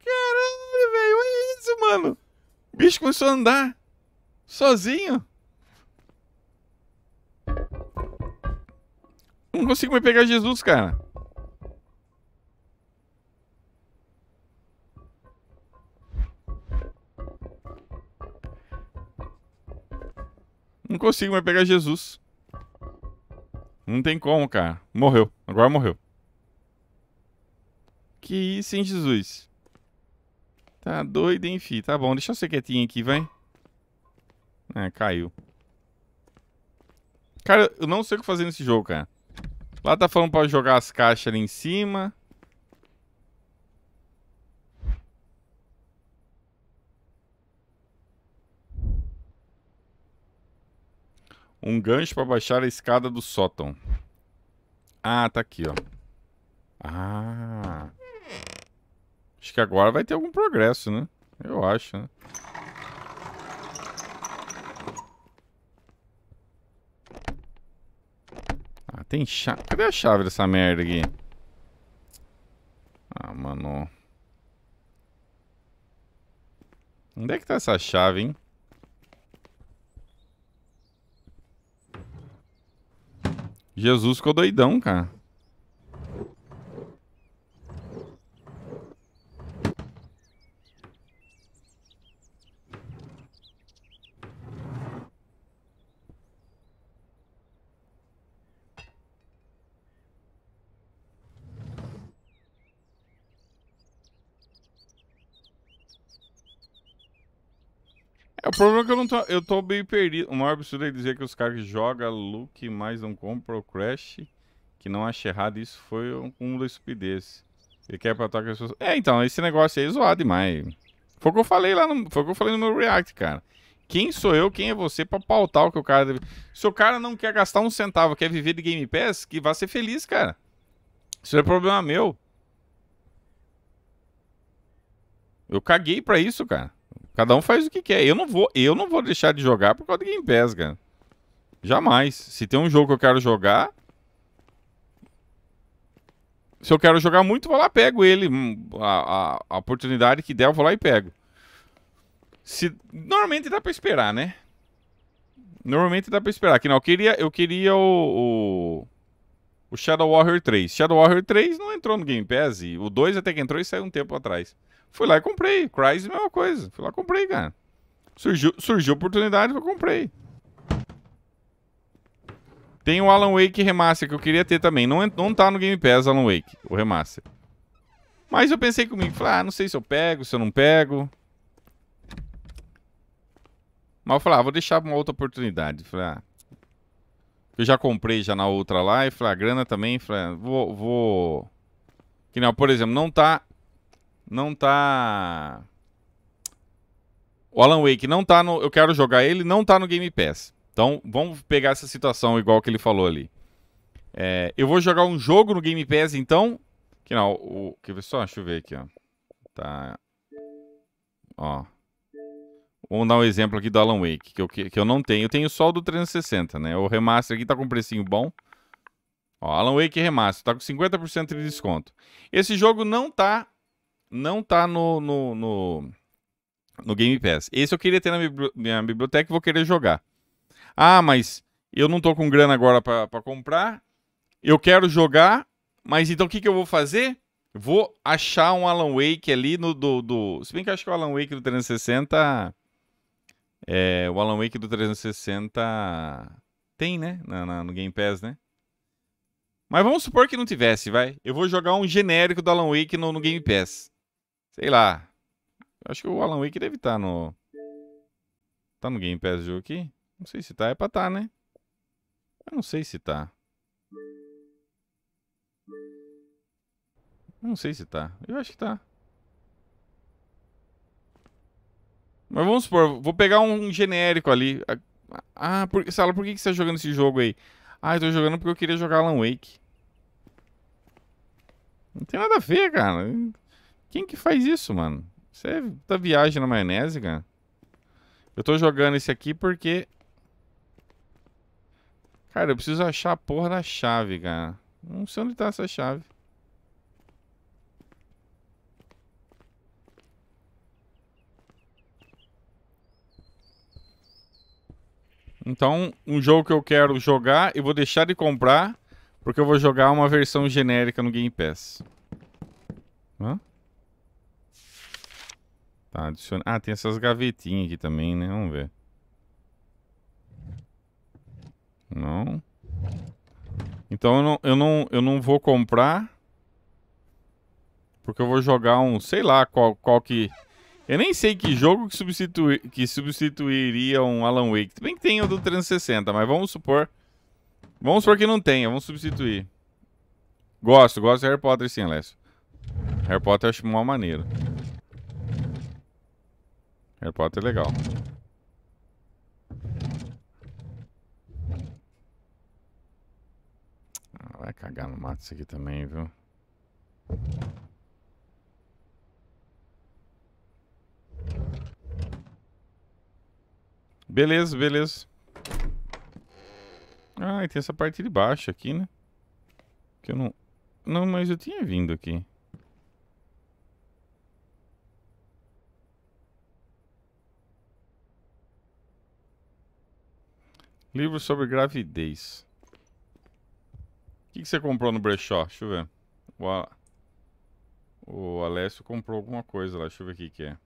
Speaker 1: Caramba, velho. Olha isso, mano. O bicho começou a andar sozinho. Não consigo mais pegar Jesus, cara. Não consigo mais pegar Jesus. Não tem como, cara. Morreu. Agora morreu. Que isso, hein, Jesus? Tá doido, hein, fi? Tá bom, deixa eu ser quietinho aqui, vai. Ah, caiu. Cara, eu não sei o que fazer nesse jogo, cara. Lá tá falando pra jogar as caixas ali em cima. Um gancho para baixar a escada do sótão. Ah, tá aqui, ó. Ah. Acho que agora vai ter algum progresso, né? Eu acho, né? Ah, tem chave. Cadê a chave dessa merda aqui? Ah, mano. Onde é que tá essa chave, hein? Jesus ficou doidão, cara. É, o problema é que eu não tô. Eu tô meio perdido. O maior absurdo é dizer que os caras que jogam look mais não compram o Crash, que não acha errado, isso foi um da estupidez. Ele quer pra tocar as pessoas. É, então, esse negócio aí é zoado demais. Foi o que eu falei lá no. Foi o que eu falei no meu React, cara. Quem sou eu, quem é você pra pautar o que o cara deve. Se o cara não quer gastar um centavo, quer viver de Game Pass, que vá ser feliz, cara. Isso é problema meu. Eu caguei pra isso, cara. Cada um faz o que quer. Eu não vou, eu não vou deixar de jogar por causa de Game Pass, cara. Jamais. Se tem um jogo que eu quero jogar, se eu quero jogar muito, vou lá pego ele. Hum, a, a, a, oportunidade que der, eu vou lá e pego. Se, normalmente dá pra esperar, né? Normalmente dá pra esperar. Que não, eu queria, eu queria o, o, o Shadow Warrior 3. Shadow Warrior 3 não entrou no Game Pass. E o 2 até que entrou e saiu um tempo atrás. Fui lá e comprei. Crysis, mesma coisa. Fui lá e comprei, cara. Surgiu, surgiu oportunidade, eu comprei. Tem o Alan Wake Remaster que eu queria ter também. Não, não tá no Game Pass Alan Wake, o Remaster. Mas eu pensei comigo, falei, ah, não sei se eu pego, se eu não pego. Mas eu falei, ah, vou deixar pra uma outra oportunidade. Falei, ah, eu já comprei já na outra lá e falei, a ah, grana também, falei, ah, vou, vou... Que não, por exemplo, não tá não tá. O Alan Wake não tá no. Eu quero jogar ele, não tá no Game Pass. Então vamos pegar essa situação igual que ele falou ali. É, eu vou jogar um jogo no Game Pass então. Que não, o. Quer ver só? Deixa eu ver aqui, ó. Tá. Ó. Vamos dar um exemplo aqui do Alan Wake, que eu, que, que eu não tenho. Eu tenho só o do 360, né? O remaster aqui tá com um precinho bom. Ó, Alan Wake Remaster, tá com 50% de desconto. Esse jogo não tá não tá no, no, no, no Game Pass. Esse eu queria ter na minha biblioteca e vou querer jogar. Ah, mas eu não tô com grana agora para comprar. Eu quero jogar, mas então o que, que eu vou fazer? Vou achar um Alan Wake ali no do, do. Se bem que eu acho que o Alan Wake do 360. É, o Alan Wake do 360 tem, né? Na, na, no Game Pass, né? Mas vamos supor que não tivesse, vai. Eu vou jogar um genérico do Alan Wake no, no Game Pass. Sei lá. Acho que o Alan Wake deve estar tá no... Tá no Game Pass jogo aqui? Não sei se tá. É pra tá, né? Eu não sei se tá. Eu não sei se tá. Eu acho que tá. Mas vamos supor, vou pegar um genérico ali. Ah, por, Sala, por que você tá jogando esse jogo aí? Ah, eu tô jogando porque eu queria jogar Alan Wake. Não tem nada a ver, cara. Quem que faz isso, mano? Você tá viagem na maionese, cara? Eu tô jogando esse aqui porque... Cara, eu preciso achar a porra da chave, cara. Não sei onde tá essa chave. Então, um jogo que eu quero jogar, eu vou deixar de comprar, porque eu vou jogar uma versão genérica no Game Pass. Hã? Tá, adiciona... Ah, tem essas gavetinhas aqui também, né? Vamos ver. Não. Então eu não, eu não, eu não vou comprar. Porque eu vou jogar um... Sei lá qual, qual que... Eu nem sei que jogo que, substituir que substituiria um Alan Wake. Também tem o do 360, mas vamos supor... Vamos supor que não tenha, vamos substituir. Gosto, gosto de Harry Potter sim, Alessio. Harry Potter eu acho maneira. maneiro. Harry Potter é legal. Ah, vai cagar no mato isso aqui também, viu? Beleza, beleza. Ah, e tem essa parte de baixo aqui, né? Que eu não... Não, mas eu tinha vindo aqui. Livro sobre gravidez. O que, que, você comprou no brechó? Deixa eu ver. O, a... o Alessio comprou alguma coisa lá. Deixa eu ver o que, que é.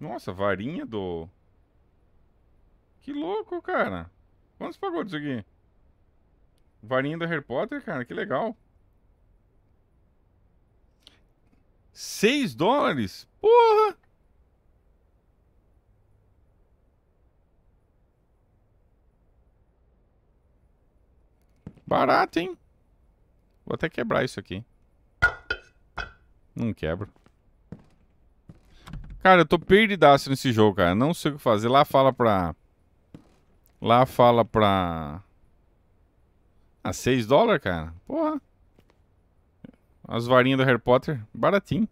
Speaker 1: Nossa, varinha do... Que louco, cara. Quantos pagou disso aqui? Varinha do Harry Potter, cara. Que legal. 6 dólares? Porra! Barato, hein? Vou até quebrar isso aqui. Não quebro. Cara, eu tô perdidaço nesse jogo, cara. Não sei o que fazer. Lá fala pra... Lá fala pra... Ah, 6 dólares, cara? Porra. As varinhas do Harry Potter, baratinho.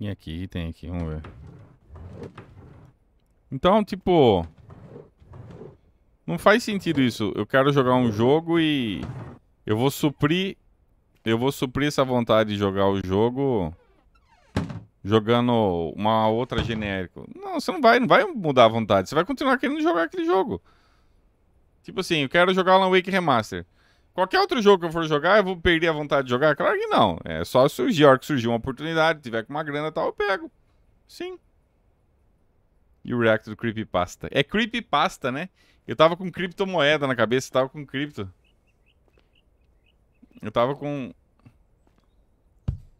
Speaker 1: Tem aqui, tem aqui, vamos ver. Então, tipo... Não faz sentido isso. Eu quero jogar um jogo e... Eu vou suprir... Eu vou suprir essa vontade de jogar o jogo... Jogando uma outra genérico. Não, você não vai, não vai mudar a vontade. Você vai continuar querendo jogar aquele jogo. Tipo assim, eu quero jogar Alan Wake Remaster. Qualquer outro jogo que eu for jogar, eu vou perder a vontade de jogar? Claro que não. É só surgir. A hora que surgir uma oportunidade, tiver com uma grana e tal, eu pego. Sim. E o React do Creepypasta. É Creepypasta, né? Eu tava com criptomoeda na cabeça, tava com cripto. Eu tava com...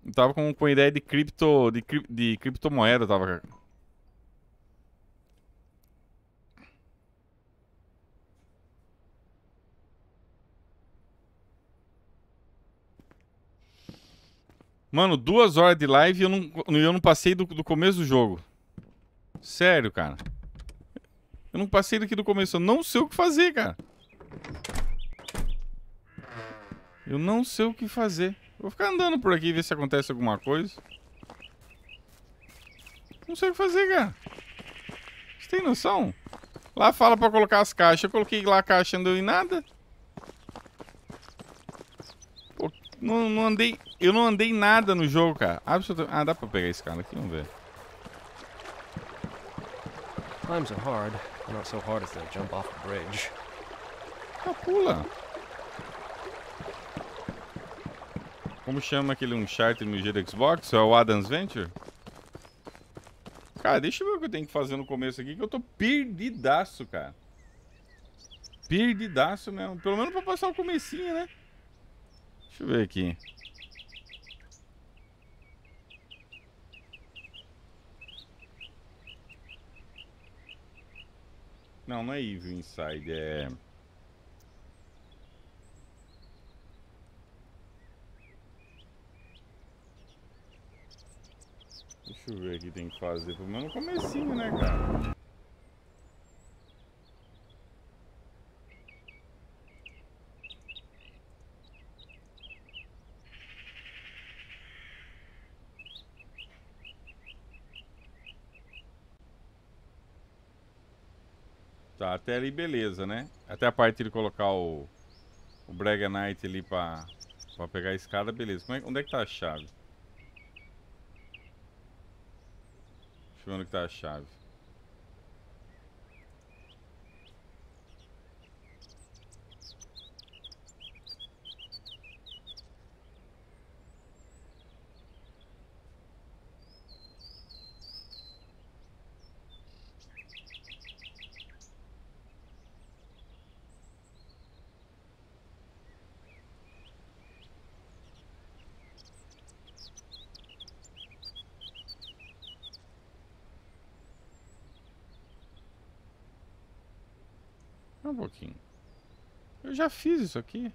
Speaker 1: Eu tava com, com ideia de cripto... De, cri, de criptomoeda, tava... Mano, duas horas de live e eu não, eu não passei do, do começo do jogo. Sério, cara. Eu não passei daqui do começo. Eu não sei o que fazer, cara. Eu não sei o que fazer. Vou ficar andando por aqui e ver se acontece alguma coisa. Não sei o que fazer, cara. Você tem noção? Lá fala pra colocar as caixas. Eu coloquei lá a caixa, não deu em nada. Pô, não, não andei eu não andei nada no jogo, cara. Absolutamente. Ah, dá pra pegar esse cara aqui? Vamos ver.
Speaker 5: Climbs are hard, but not so hard as jump off bridge.
Speaker 1: Ah, pula. Como chama aquele Uncharted no G do Xbox? É o Adam's Venture? Cara, deixa eu ver o que eu tenho que fazer no começo aqui, que eu tô perdidaço, cara. Perdidaço mesmo. Pelo menos pra passar o comecinho, né? Deixa eu ver aqui. Não, não é Evil Inside, é... Deixa eu ver o que tem que fazer. Pelo menos no comecinho, né, cara? Tá, até ali beleza, né? Até a parte de colocar o, o Brega Knight ali pra, pra pegar a escada, beleza. Como é, onde é que tá a chave? Deixa eu ver onde que tá a chave. já fiz isso aqui.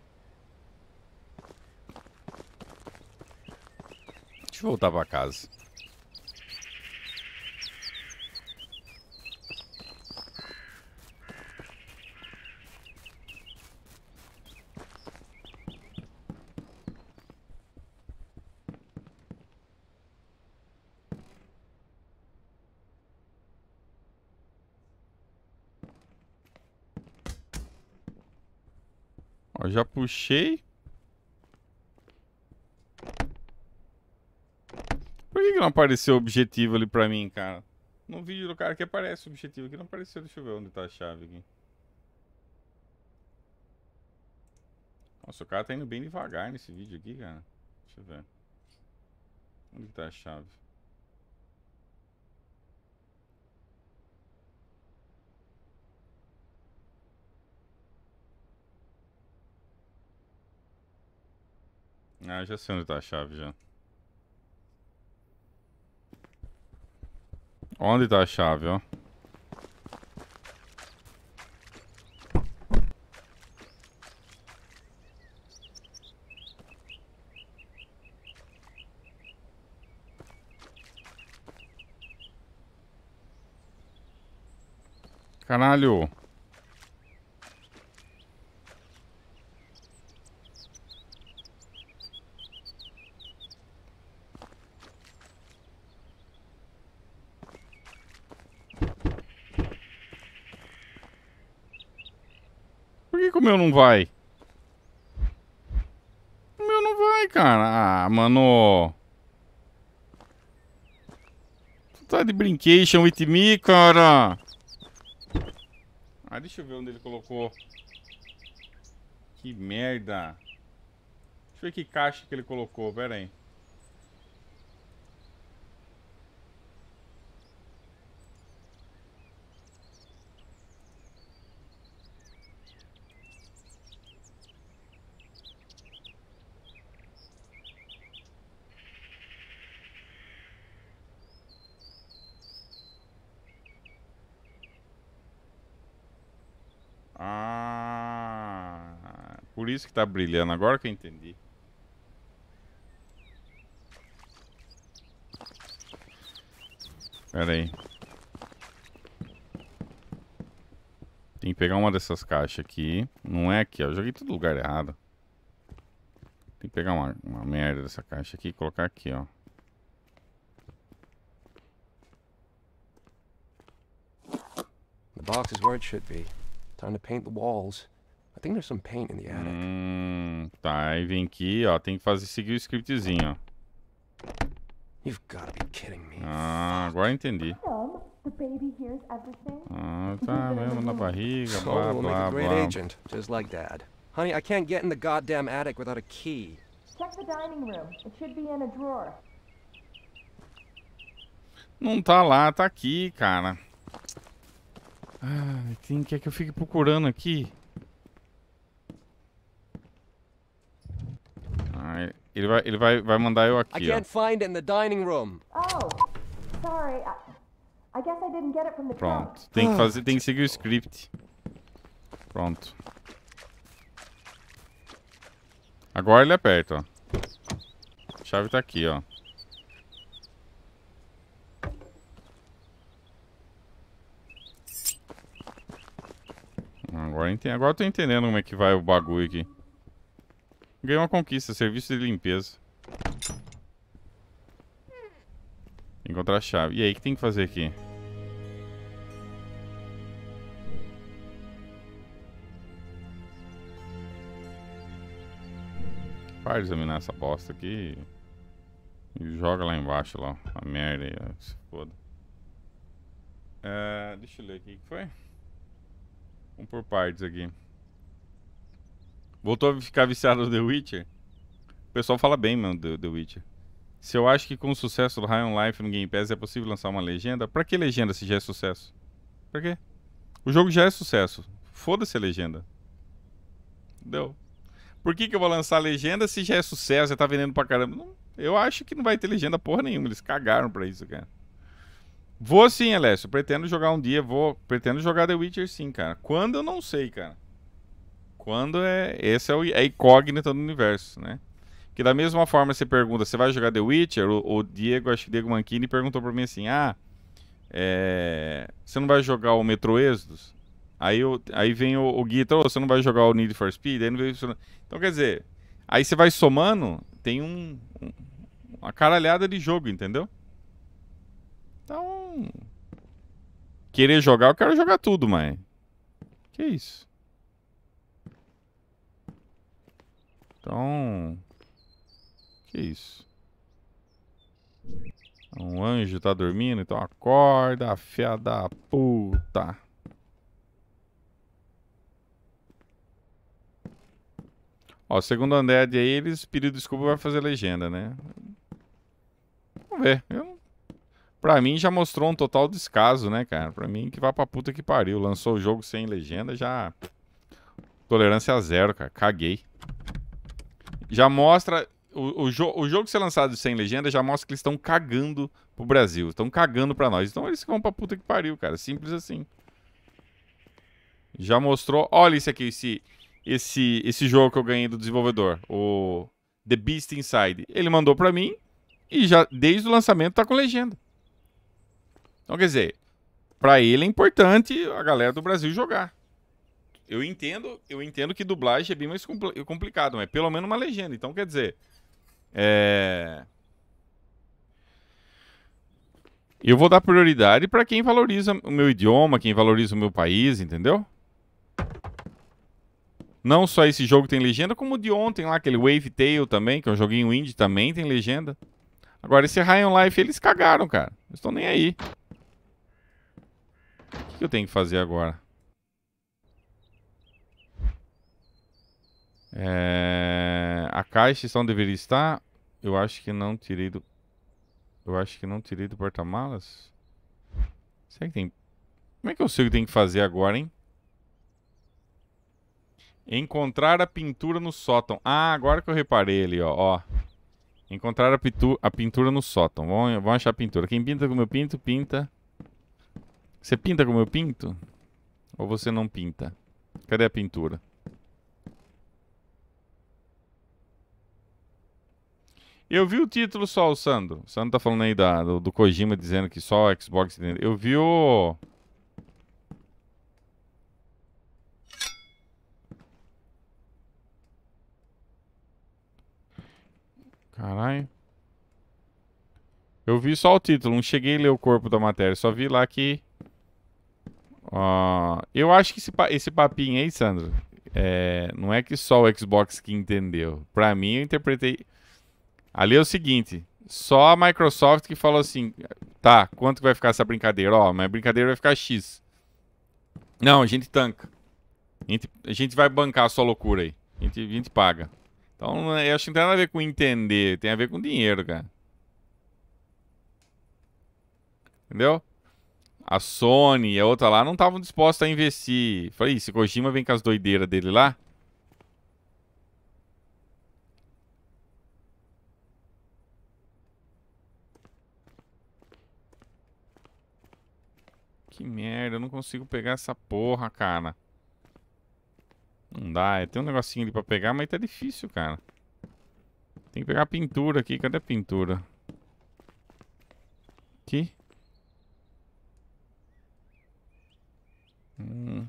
Speaker 1: Deixa eu voltar pra casa. já puxei. Por que, que não apareceu o objetivo ali pra mim, cara? No vídeo do cara que aparece o objetivo aqui, não apareceu. Deixa eu ver onde tá a chave aqui. Nossa, o cara tá indo bem devagar nesse vídeo aqui, cara. Deixa eu ver. Onde tá a chave? Ah, já sei onde tá a chave já. Onde tá a chave, ó? Caralho! não vai?
Speaker 2: O meu não vai,
Speaker 1: cara. Ah, mano. Tu tá de brincation with me, cara. Ah, deixa eu ver onde ele colocou. Que merda. Deixa eu ver que caixa que ele colocou, pera aí. Por isso que tá brilhando, agora que eu entendi. Pera aí. Tem que pegar uma dessas caixas aqui. Não é aqui, ó. Eu joguei todo lugar errado. Tem que pegar uma, uma merda dessa caixa aqui e colocar aqui, ó.
Speaker 5: The boxes where it should be. Time to paint the walls think there's some paint in the attic.
Speaker 1: Hum, tá, aí vem aqui, ó. Tem que fazer seguir o scriptzinho, ó. You've be kidding me. Ah, agora entendi. Ah, tá mesmo na barriga, blá, oh, blá, blá.
Speaker 5: agent, just like dad. Honey, I can't get in the goddamn attic without a key.
Speaker 4: Check the dining room. It should be in a drawer.
Speaker 1: Não tá lá, tá aqui, cara. Ah, tem que é que eu fique procurando aqui. Ele vai, ele vai, vai mandar eu aqui. I can't
Speaker 5: ó. find in the dining room.
Speaker 4: Oh, sorry. I, I guess I didn't get it from the Pronto. Truck.
Speaker 1: Tem que fazer, tem que seguir o script. Pronto. Agora ele aperta, ó. A chave tá aqui, ó. Agora, agora eu tô entendendo como é que vai o bagulho aqui. Ganhei uma conquista, serviço de limpeza. Encontrar a chave. E aí, o que tem que fazer aqui? Para de examinar essa bosta aqui e joga lá embaixo, lá. A merda aí, ó, se foda. É, deixa eu ler aqui o que foi. Vamos por partes aqui. Voltou a ficar viciado no The Witcher? O pessoal fala bem, mano, do The Witcher. Se eu acho que com o sucesso do High on Life no Game Pass é possível lançar uma legenda, pra que legenda se já é sucesso? Pra quê? O jogo já é sucesso. Foda-se a legenda. Entendeu? Por que, que eu vou lançar a legenda se já é sucesso, já tá vendendo pra caramba? Não, eu acho que não vai ter legenda porra nenhuma. Eles cagaram pra isso, cara. Vou sim, Alessio. Pretendo jogar um dia. Vou. Pretendo jogar The Witcher sim, cara. Quando eu não sei, cara. Quando é. Esse é, o, é incógnita do universo, né? Que da mesma forma você pergunta, você vai jogar The Witcher? O, o Diego, acho que Diego Manchini perguntou pra mim assim: ah, é, você não vai jogar o Metro Exodus? Aí, eu, aí vem o, o Gui, oh, você não vai jogar o Need for Speed? Aí não vem, então quer dizer, aí você vai somando, tem um, um uma caralhada de jogo, entendeu?
Speaker 2: Então.
Speaker 1: Querer jogar, eu quero jogar tudo, mas. Que isso? Então... Que isso? Um anjo tá dormindo, então acorda, fia da puta. Ó, segundo Undead aí, eles pediram desculpa vai fazer legenda, né? Vamos ver. Eu... Pra mim já mostrou um total descaso, né, cara? Pra mim que vá pra puta que pariu. Lançou o jogo sem legenda, já... Tolerância zero, cara. Caguei já mostra. O, o, jo o, jogo ser lançado sem legenda já mostra que eles estão cagando pro Brasil. Estão cagando pra nós. Então eles vão pra puta que pariu, cara. Simples assim. Já mostrou. Olha isso aqui, esse, esse, esse jogo que eu ganhei do desenvolvedor. O The Beast Inside. Ele mandou pra mim e já desde o lançamento tá com legenda. Então quer dizer, pra ele é importante a galera do Brasil jogar eu entendo, eu entendo que dublagem é bem mais compl complicado, mas pelo menos uma legenda. Então, quer dizer, é... eu vou dar prioridade para quem valoriza o meu idioma, quem valoriza o meu país, entendeu? Não só esse jogo tem legenda, como o de ontem lá, aquele Wave Tail também, que é um joguinho indie também tem legenda. Agora, esse Ryan Life, eles cagaram, cara. Não estão nem aí. O que eu tenho que fazer agora? É... A caixa onde deveria estar? Eu acho que não tirei do... Eu acho que não tirei do porta-malas. Será que tem... Como é que eu sei o que tem que fazer agora, hein? Encontrar a pintura no sótão. Ah, agora que eu reparei ali, ó. ó. Encontrar a, pintu a pintura no sótão. Vão, vão achar a pintura. Quem pinta como eu pinto, pinta. Você pinta como eu pinto? Ou você não pinta? Cadê a pintura? Eu vi o título só, o Sandro. O Sandro tá falando aí da, do, do Kojima dizendo que só o Xbox. Eu vi o. Caralho. Eu vi só o título, não cheguei a ler o corpo da matéria, só vi lá que. Uh, eu acho que esse, esse papinho aí, Sandro, é, não é que só o Xbox que entendeu. Pra mim, eu interpretei. Ali é o seguinte, só a Microsoft que falou assim, tá, quanto que vai ficar essa brincadeira? Ó, mas a brincadeira vai ficar X. Não, a gente tanca. A gente, a gente vai bancar a sua loucura aí. A gente, a gente paga. Então, eu acho que não tem nada a ver com entender, tem a ver com dinheiro, cara. Entendeu? A Sony e a outra lá não estavam dispostas a investir. Falei, se Kojima vem com as doideiras dele lá, Que merda, eu não consigo pegar essa porra, cara. Não dá, é, tem um negocinho ali pra pegar, mas tá difícil, cara. Tem que pegar a pintura aqui, cadê a pintura? Aqui. Hum.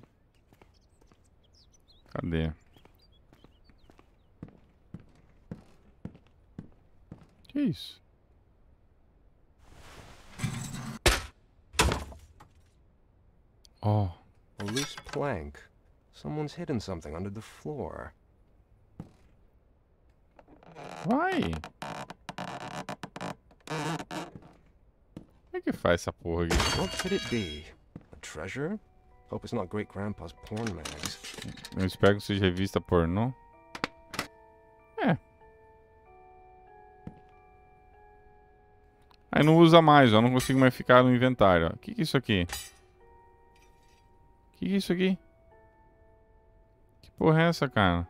Speaker 1: Cadê?
Speaker 5: Que isso? Oh. A loose plank. Someone's hidden something under the floor.
Speaker 1: Vai! Como é que faz essa porra aqui? What
Speaker 5: could it be? A treasure? Hope it's not great grandpa's porn mags.
Speaker 1: Eu espero que seja revista pornô. É. Aí não usa mais, ó. Não consigo mais ficar no inventário. O que, que é isso aqui? Que que é isso aqui? Que porra é essa, cara?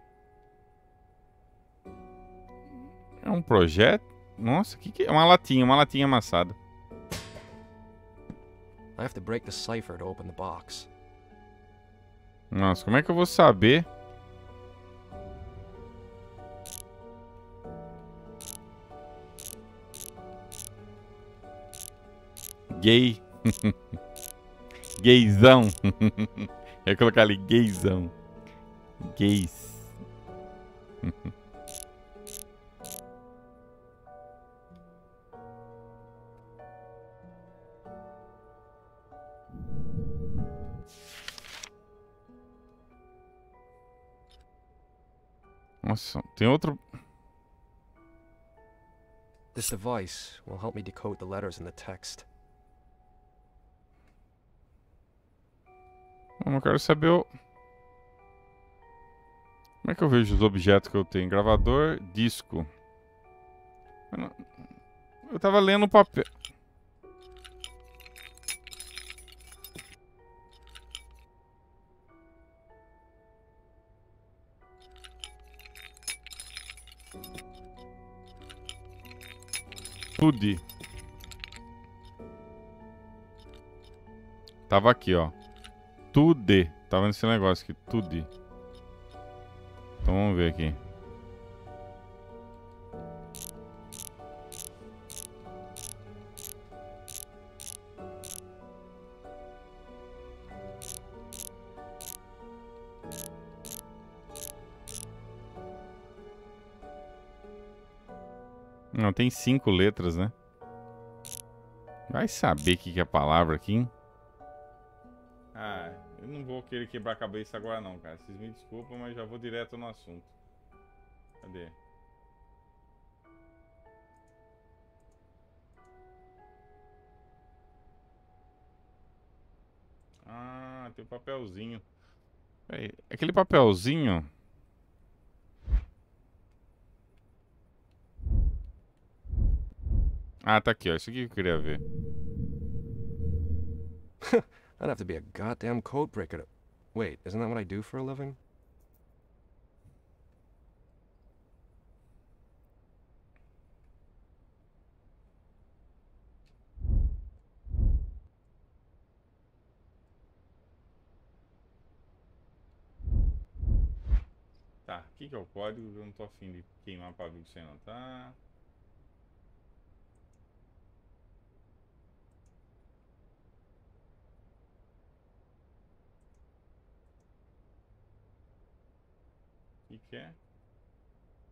Speaker 1: É um projeto? Nossa, que que é? Uma latinha, uma latinha amassada.
Speaker 5: I have to break the cipher to open the box.
Speaker 1: Nossa, como é que eu vou saber? Gay. Gaysão. Eu ia colocar ali gaysão. Gays. Nossa, tem outro.
Speaker 5: This device will help me decode the letters in the text.
Speaker 1: Eu não quero saber o... Como é que eu vejo os objetos que eu tenho? Gravador, disco. Eu, não... eu tava lendo o papel. Tudo. Tava aqui, ó. Tude. Tava tá nesse negócio aqui, Tude. Então vamos ver aqui. Não, tem cinco letras, né? Vai saber o que, que é a palavra aqui, hein? Eu não vou querer quebrar a cabeça agora não, cara. Vocês me desculpam, mas já vou direto no assunto. Cadê? Ah, tem um papelzinho. Peraí, aquele papelzinho... Ah, tá aqui, ó. Isso aqui que eu queria ver.
Speaker 5: I'd have to be a goddamn code breaker to... Wait, isn't that what I do for a living?
Speaker 1: Tá, o que, que eu código? Eu não tô afim de queimar pavio sem não, tá? Ikea.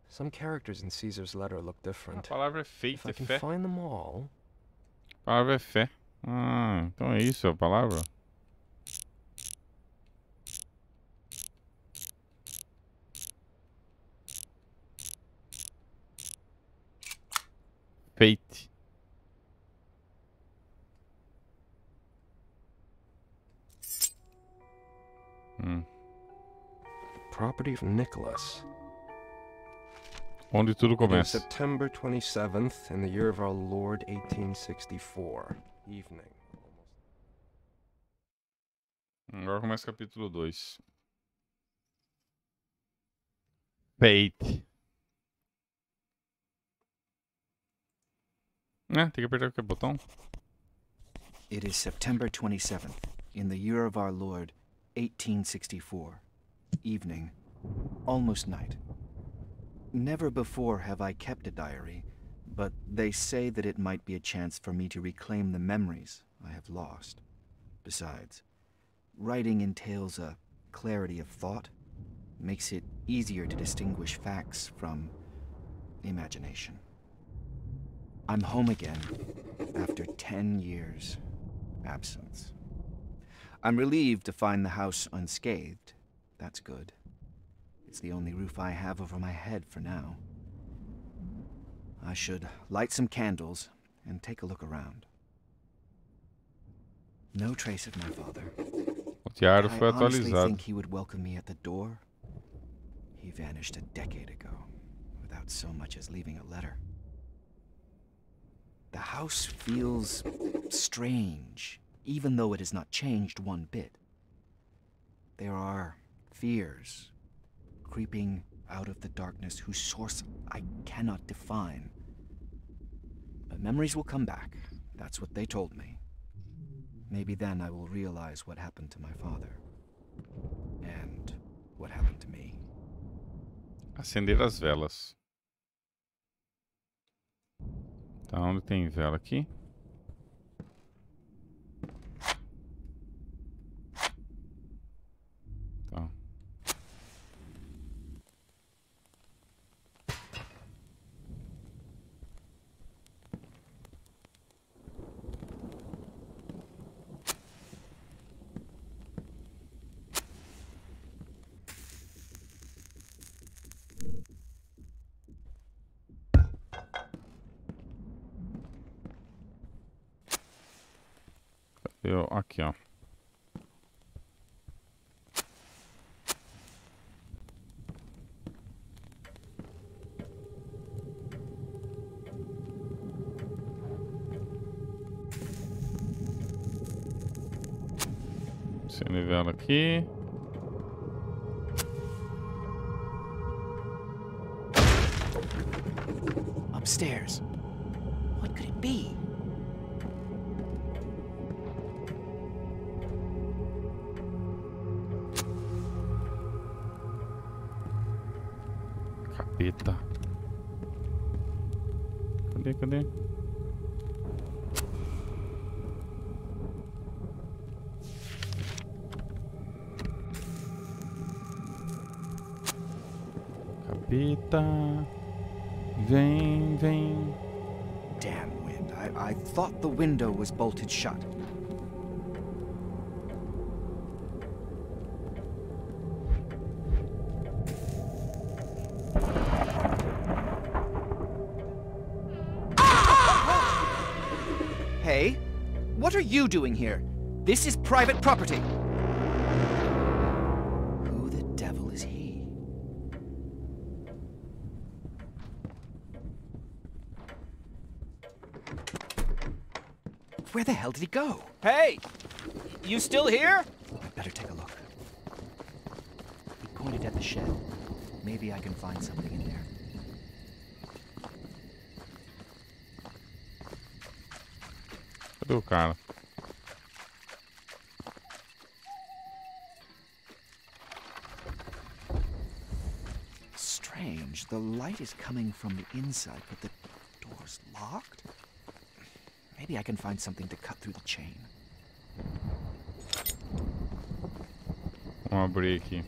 Speaker 5: Some characters in Caesar's letter look different. A palavra é feita, if I can fé. find
Speaker 1: them all. A palavra é fé. Ah, então é isso a palavra. Fate. Hum. property of Nicholas. Onde tudo começa.
Speaker 5: September 27th, in the year of our Lord 1864. Evening.
Speaker 1: Agora começa o capítulo 2. Fate. É, tem que apertar aquele botão.
Speaker 3: It is September 27th, in the year of our Lord, 1864. evening, almost night. Never before have I kept a diary, but they say that it might be a chance for me to reclaim the memories I have lost. Besides, writing entails a clarity of thought, makes it easier to distinguish facts from imagination. I'm home again after 10 years absence. I'm relieved to find the house unscathed, that's good. It's the only roof I have over my head for now. I should light some candles and take a look around. No trace of my father.
Speaker 1: I honestly think
Speaker 3: he would welcome me at the door. He vanished a decade ago, without so much as leaving a letter. The house feels strange, even though it has not changed one bit. There are fears creeping out of the darkness whose source I cannot define. But memories will come back. That's what they told me. Maybe then I will realize what happened to my father. And what happened to me.
Speaker 1: Acender as velas. Tá, onde tem vela aqui? ja. Sind wir werden okay.
Speaker 3: Upstairs. What could it be?
Speaker 1: volta. Vem, vem.
Speaker 3: Damn wind. I, I thought the window was bolted shut. Hey, what are you doing here? This is private property. Where the hell did he go? Hey! You still here? I better take a look. He pointed at the shed. Maybe I can find something in there. do o cara? Strange. The light is coming from the inside, but the door's locked? Maybe I can find something to cut through the chain.
Speaker 1: Vamos abrir aqui.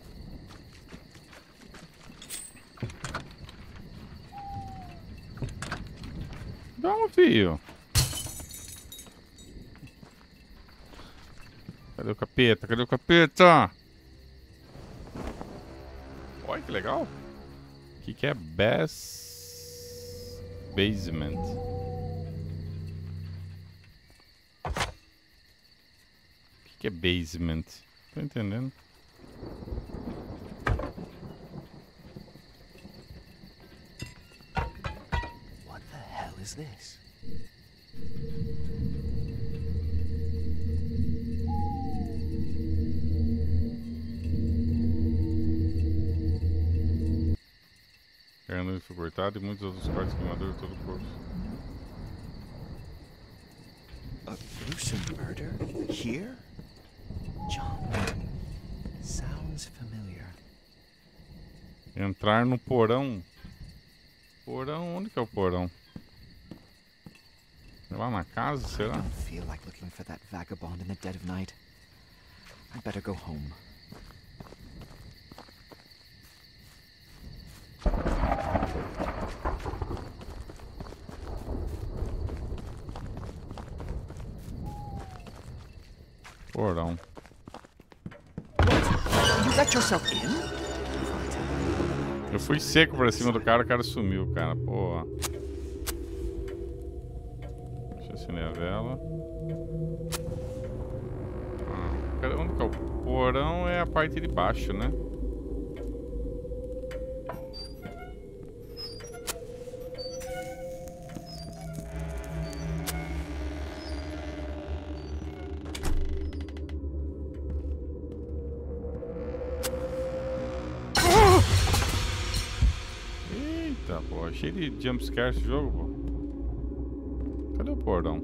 Speaker 1: Vamos, filho. Cadê o capeta? Cadê o capeta? Olha que legal. O que, que é Bass Basement? que é basement? Tá entendendo?
Speaker 3: What the hell is this?
Speaker 1: Carnando foi cortado e muitos outros cortes queimadores todo o corpo. A gruesome murder? Here? Entrar no porão. Porão? Onde que é o porão? Lá na casa, será? I
Speaker 3: feel like looking for that vagabond in the dead of night. I better go home. Porão. What? You let yourself in?
Speaker 1: Eu fui seco pra cima do cara, o cara sumiu, cara. Pô. Deixa eu acender a vela. Hum, onde que é o porão? É a parte de baixo, né? cheio de jumpscare esse jogo, pô. Cadê o portão?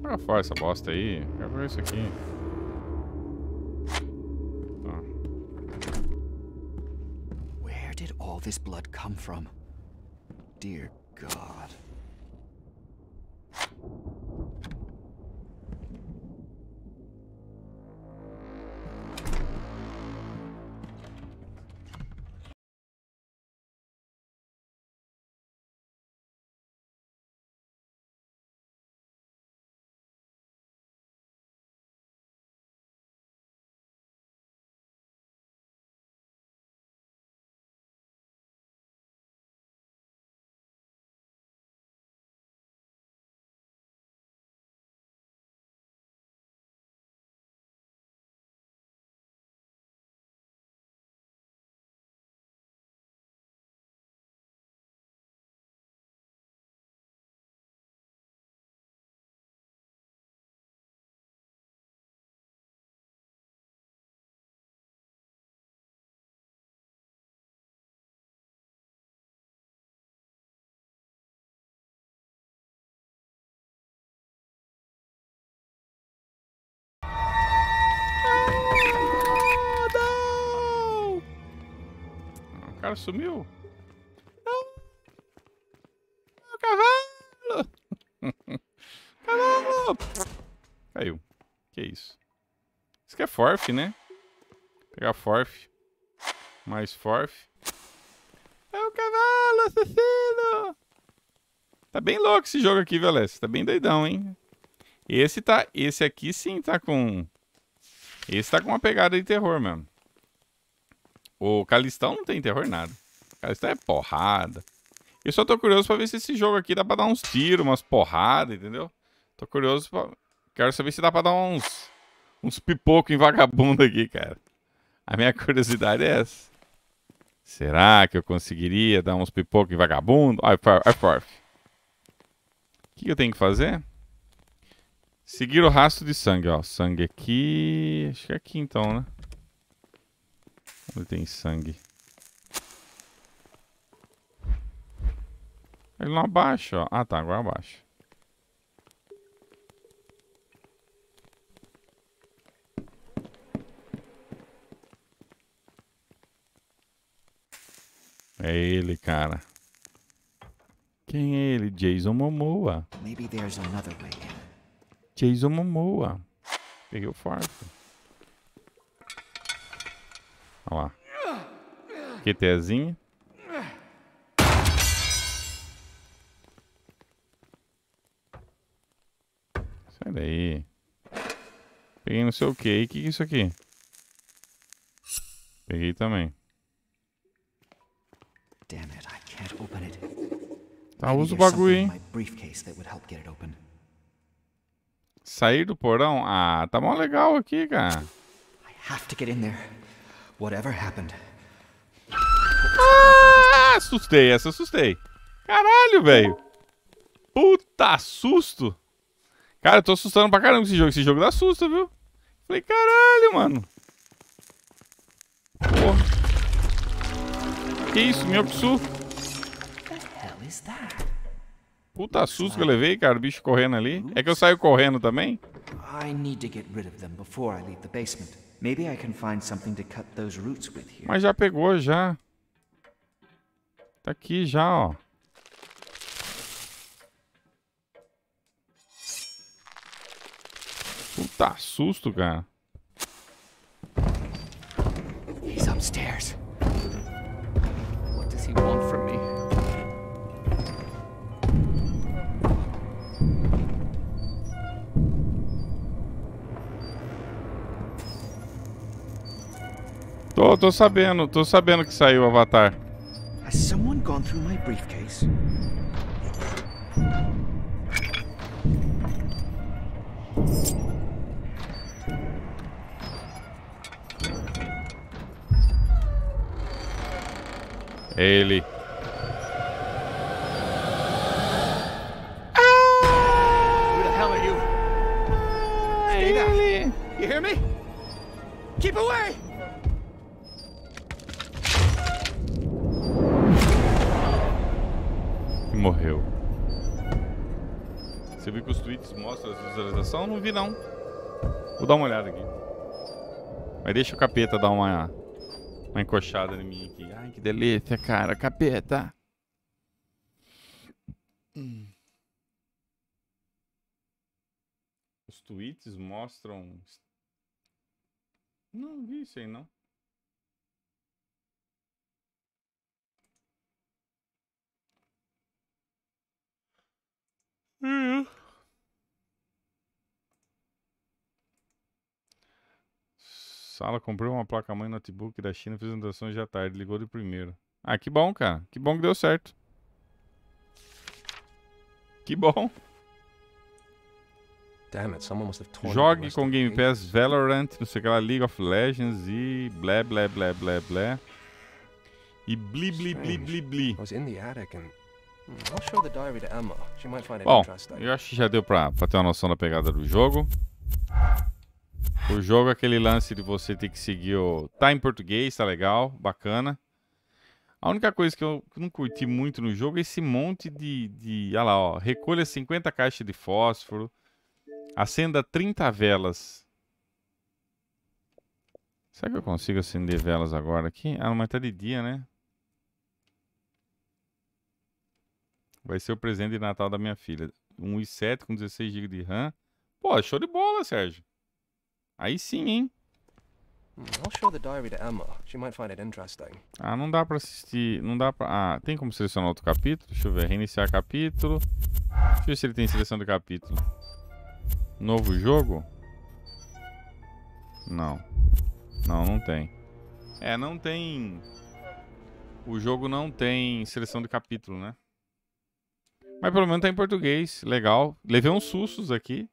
Speaker 1: Pra fora essa bosta aí. Quero ver isso aqui. Ah.
Speaker 3: Where did all this blood come from? Dear God.
Speaker 1: cara sumiu? Não.
Speaker 2: Meu é cavalo! cavalo!
Speaker 1: Caiu. Que isso? Isso que é forf, né? pegar forf. Mais forf. É o cavalo assassino! Tá bem louco esse jogo aqui, Veless. Tá bem doidão, hein? Esse tá... Esse aqui sim tá com... Esse tá com uma pegada de terror mesmo. O Calistão não tem terror nada. O Calistão é porrada. Eu só tô curioso pra ver se esse jogo aqui dá pra dar uns tiros, umas porradas, entendeu? Tô curioso pra... Quero saber se dá pra dar uns... Uns pipoco em vagabundo aqui, cara. A minha curiosidade é essa. Será que eu conseguiria dar uns pipoco em vagabundo? Ai, O que eu tenho que fazer? Seguir o rastro de sangue, ó. Sangue aqui... Acho que é aqui então, né? Ele tem sangue. Ele não abaixa, ó. Ah, tá. Agora abaixa. É ele, cara. Quem é ele? Jason Momoa. Jason Momoa. Peguei o fardo. Olha lá. QTzinho. Sai daí. Peguei não sei o que. o que é isso aqui? Peguei também.
Speaker 3: Damn it, I can't open it. Tá, usa o bagulho, hein?
Speaker 1: Sair do porão? Ah, tá mó legal aqui, cara. I have to get in there. Whatever happened. Ah, assustei, essa assustei. Caralho, velho. Puta susto. Cara, eu tô assustando pra caramba esse jogo. Esse jogo dá susto, viu? Falei, caralho, mano. Porra. Que isso, meu psu? Puta susto que eu levei, cara, o bicho correndo ali. É que eu saio correndo também?
Speaker 3: I need to get rid of them before I leave the basement. Maybe I can find something to cut those roots with here. Mas
Speaker 1: já pegou já. Tá aqui já, ó. Puta susto, cara.
Speaker 3: He's upstairs. What does he want?
Speaker 1: Tô, tô sabendo, tô sabendo que saiu o Avatar.
Speaker 3: Has someone gone through my briefcase?
Speaker 1: Ele.
Speaker 2: Ah,
Speaker 1: ele. You me? Keep away! morreu. Você viu que os tweets mostram a visualização? Não vi não. Vou dar uma olhada aqui. Mas deixa o capeta dar uma, uma encoxada em mim aqui. Ai, que delícia, cara. Capeta. Os tweets mostram... Não vi isso aí, não. Uhum. Sala comprou uma placa-mãe notebook da China, fiz anotações já tarde, ligou de primeiro. Ah, que bom, cara. Que bom que deu certo. Que bom.
Speaker 5: Damn it, someone must have torn
Speaker 1: Jogue com Game Pass Valorant, não sei o que lá, League of Legends e blé blé blé blé blé. E bli bli bli
Speaker 5: bli bli. I was in the attic and Hum, Bom, eu
Speaker 1: acho que já deu pra, pra ter uma noção da pegada do jogo. O jogo é aquele lance de você ter que seguir o... Tá em português, tá legal, bacana. A única coisa que eu não curti muito no jogo é esse monte de... de olha lá, ó. Recolha 50 caixas de fósforo. Acenda 30 velas. Será que eu consigo acender velas agora aqui? Ah, mas tá de dia, né? Vai ser o presente de Natal da minha filha. Um i7 com 16 GB de RAM. Pô, show de bola, Sérgio. Aí sim, hein? Ah, não dá pra assistir. Não dá pra. Ah, tem como selecionar outro capítulo? Deixa eu ver. Reiniciar capítulo. Deixa eu ver se ele tem seleção de capítulo. Novo jogo? Não. Não, não tem. É, não tem. O jogo não tem seleção de capítulo, né? Mas pelo menos tá em português, legal. Levei uns sustos aqui.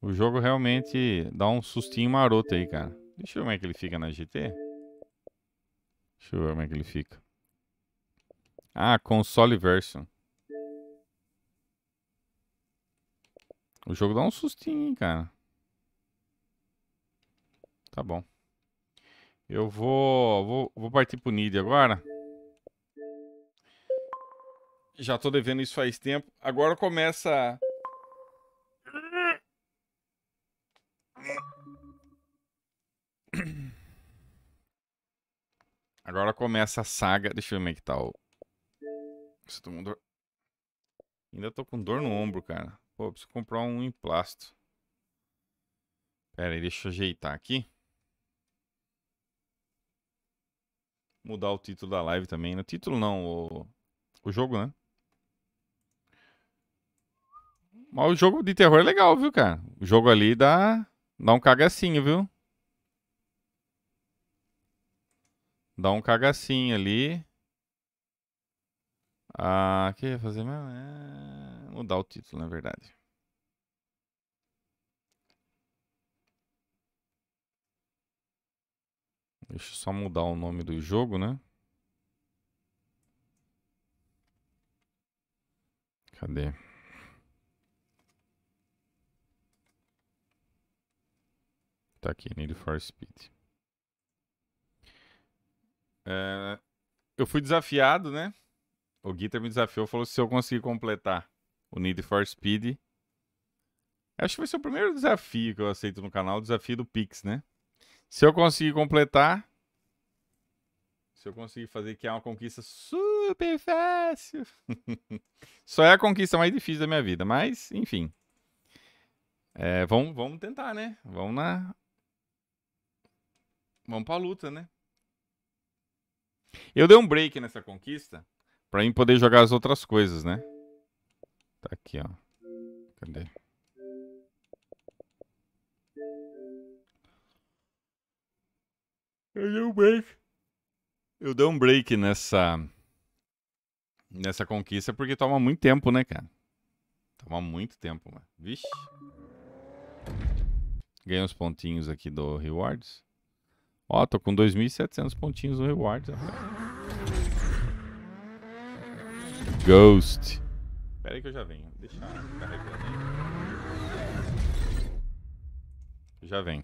Speaker 1: O jogo realmente dá um sustinho maroto aí, cara. Deixa eu ver como é que ele fica na GT. Deixa eu ver como é que ele fica. Ah, console version. O jogo dá um sustinho, hein, cara. Tá bom. Eu vou, vou, vou partir pro Nid agora. Já tô devendo isso faz tempo. Agora começa. Agora começa a saga. Deixa eu ver como é que tá o. Se todo mundo. Ainda tô com dor no ombro, cara. Pô, preciso comprar um emplasto. Pera aí, deixa eu ajeitar aqui. Mudar o título da live também. No né? título não, o, o jogo, né? Mas o jogo de terror é legal, viu, cara? O jogo ali dá, dá um cagacinho, viu? Dá um cagacinho ali. Ah, o que ia fazer mesmo? É mudar o título, na verdade. Deixa eu só mudar o nome do jogo, né? Cadê? Tá aqui, Need for Speed. É, eu fui desafiado, né? O Guitar me desafiou, falou se eu conseguir completar o Need for Speed. Acho que vai ser o primeiro desafio que eu aceito no canal, o desafio do Pix, né? Se eu conseguir completar, se eu conseguir fazer que é uma conquista super fácil. Só é a conquista mais difícil da minha vida, mas enfim. É, vamos, vamos tentar, né? Vamos na, Vamos pra luta, né? Eu dei um break nessa conquista pra mim poder jogar as outras coisas, né? Tá aqui, ó. Cadê? Eu dei um break. Eu dei um break nessa. Nessa conquista porque toma muito tempo, né, cara? Toma muito tempo, mano. Vixe. Ganhei uns pontinhos aqui do Rewards. Ó, tô com 2.700 pontinhos no reward. Ghost. Pera aí que eu já venho. Deixa carregando aí. Já vem.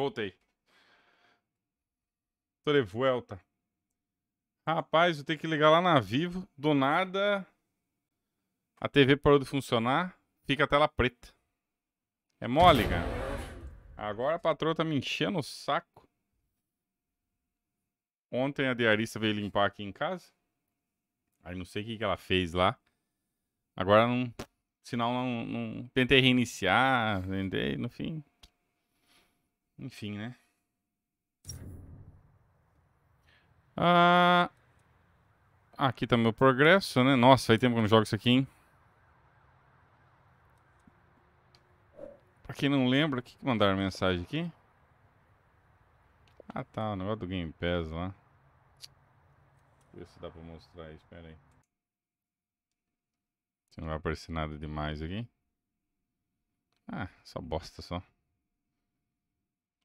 Speaker 1: Voltei. Tô de volta. Rapaz, eu tenho que ligar lá na Vivo. Do nada, a TV parou de funcionar. Fica a tela preta. É mole, cara. Agora a patroa tá me enchendo o saco. Ontem a diarista veio limpar aqui em casa. Aí não sei o que, que ela fez lá. Agora não. Sinal não, não. Tentei reiniciar. Tentei, no fim. Enfim, né? Ah, aqui tá meu progresso, né? Nossa, faz tempo que eu não jogo isso aqui, hein? Pra quem não lembra, o que mandaram mensagem aqui? Ah tá, o negócio do Game Pass lá. Deixa eu ver se dá pra mostrar aí, pera aí. Se não vai aparecer nada demais aqui. Ah, só bosta só.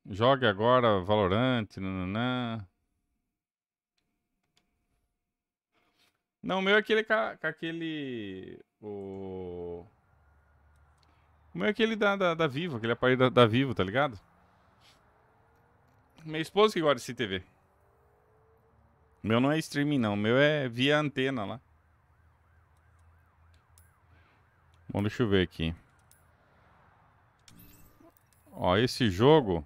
Speaker 1: Jogue agora Valorant, nananã. Não, o meu é aquele com aquele. O. O meu é aquele da, da, da Vivo, aquele aparelho da, da Vivo, tá ligado? Minha esposa que gosta de TV. O meu não é streaming, não. O meu é via antena lá. Bom, deixa eu ver aqui. Ó, esse jogo.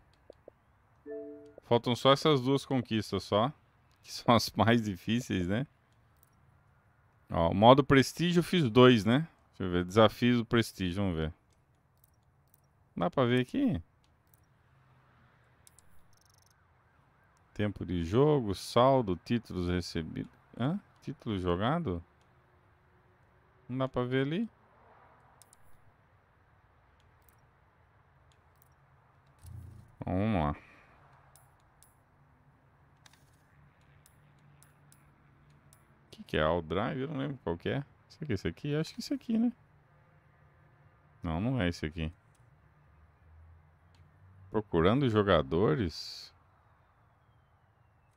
Speaker 1: Faltam só essas duas conquistas só. Que são as mais difíceis, né? Ó, o modo prestígio eu fiz dois, né? Deixa eu ver. Desafios do prestígio, vamos ver. Dá pra ver aqui? Tempo de jogo, saldo, títulos recebidos. Hã? Título jogado? Não dá pra ver ali? Vamos lá. que é All Drive, eu não lembro qual que é. Esse aqui, esse aqui, acho que esse aqui, né? Não, não é esse aqui. Procurando jogadores?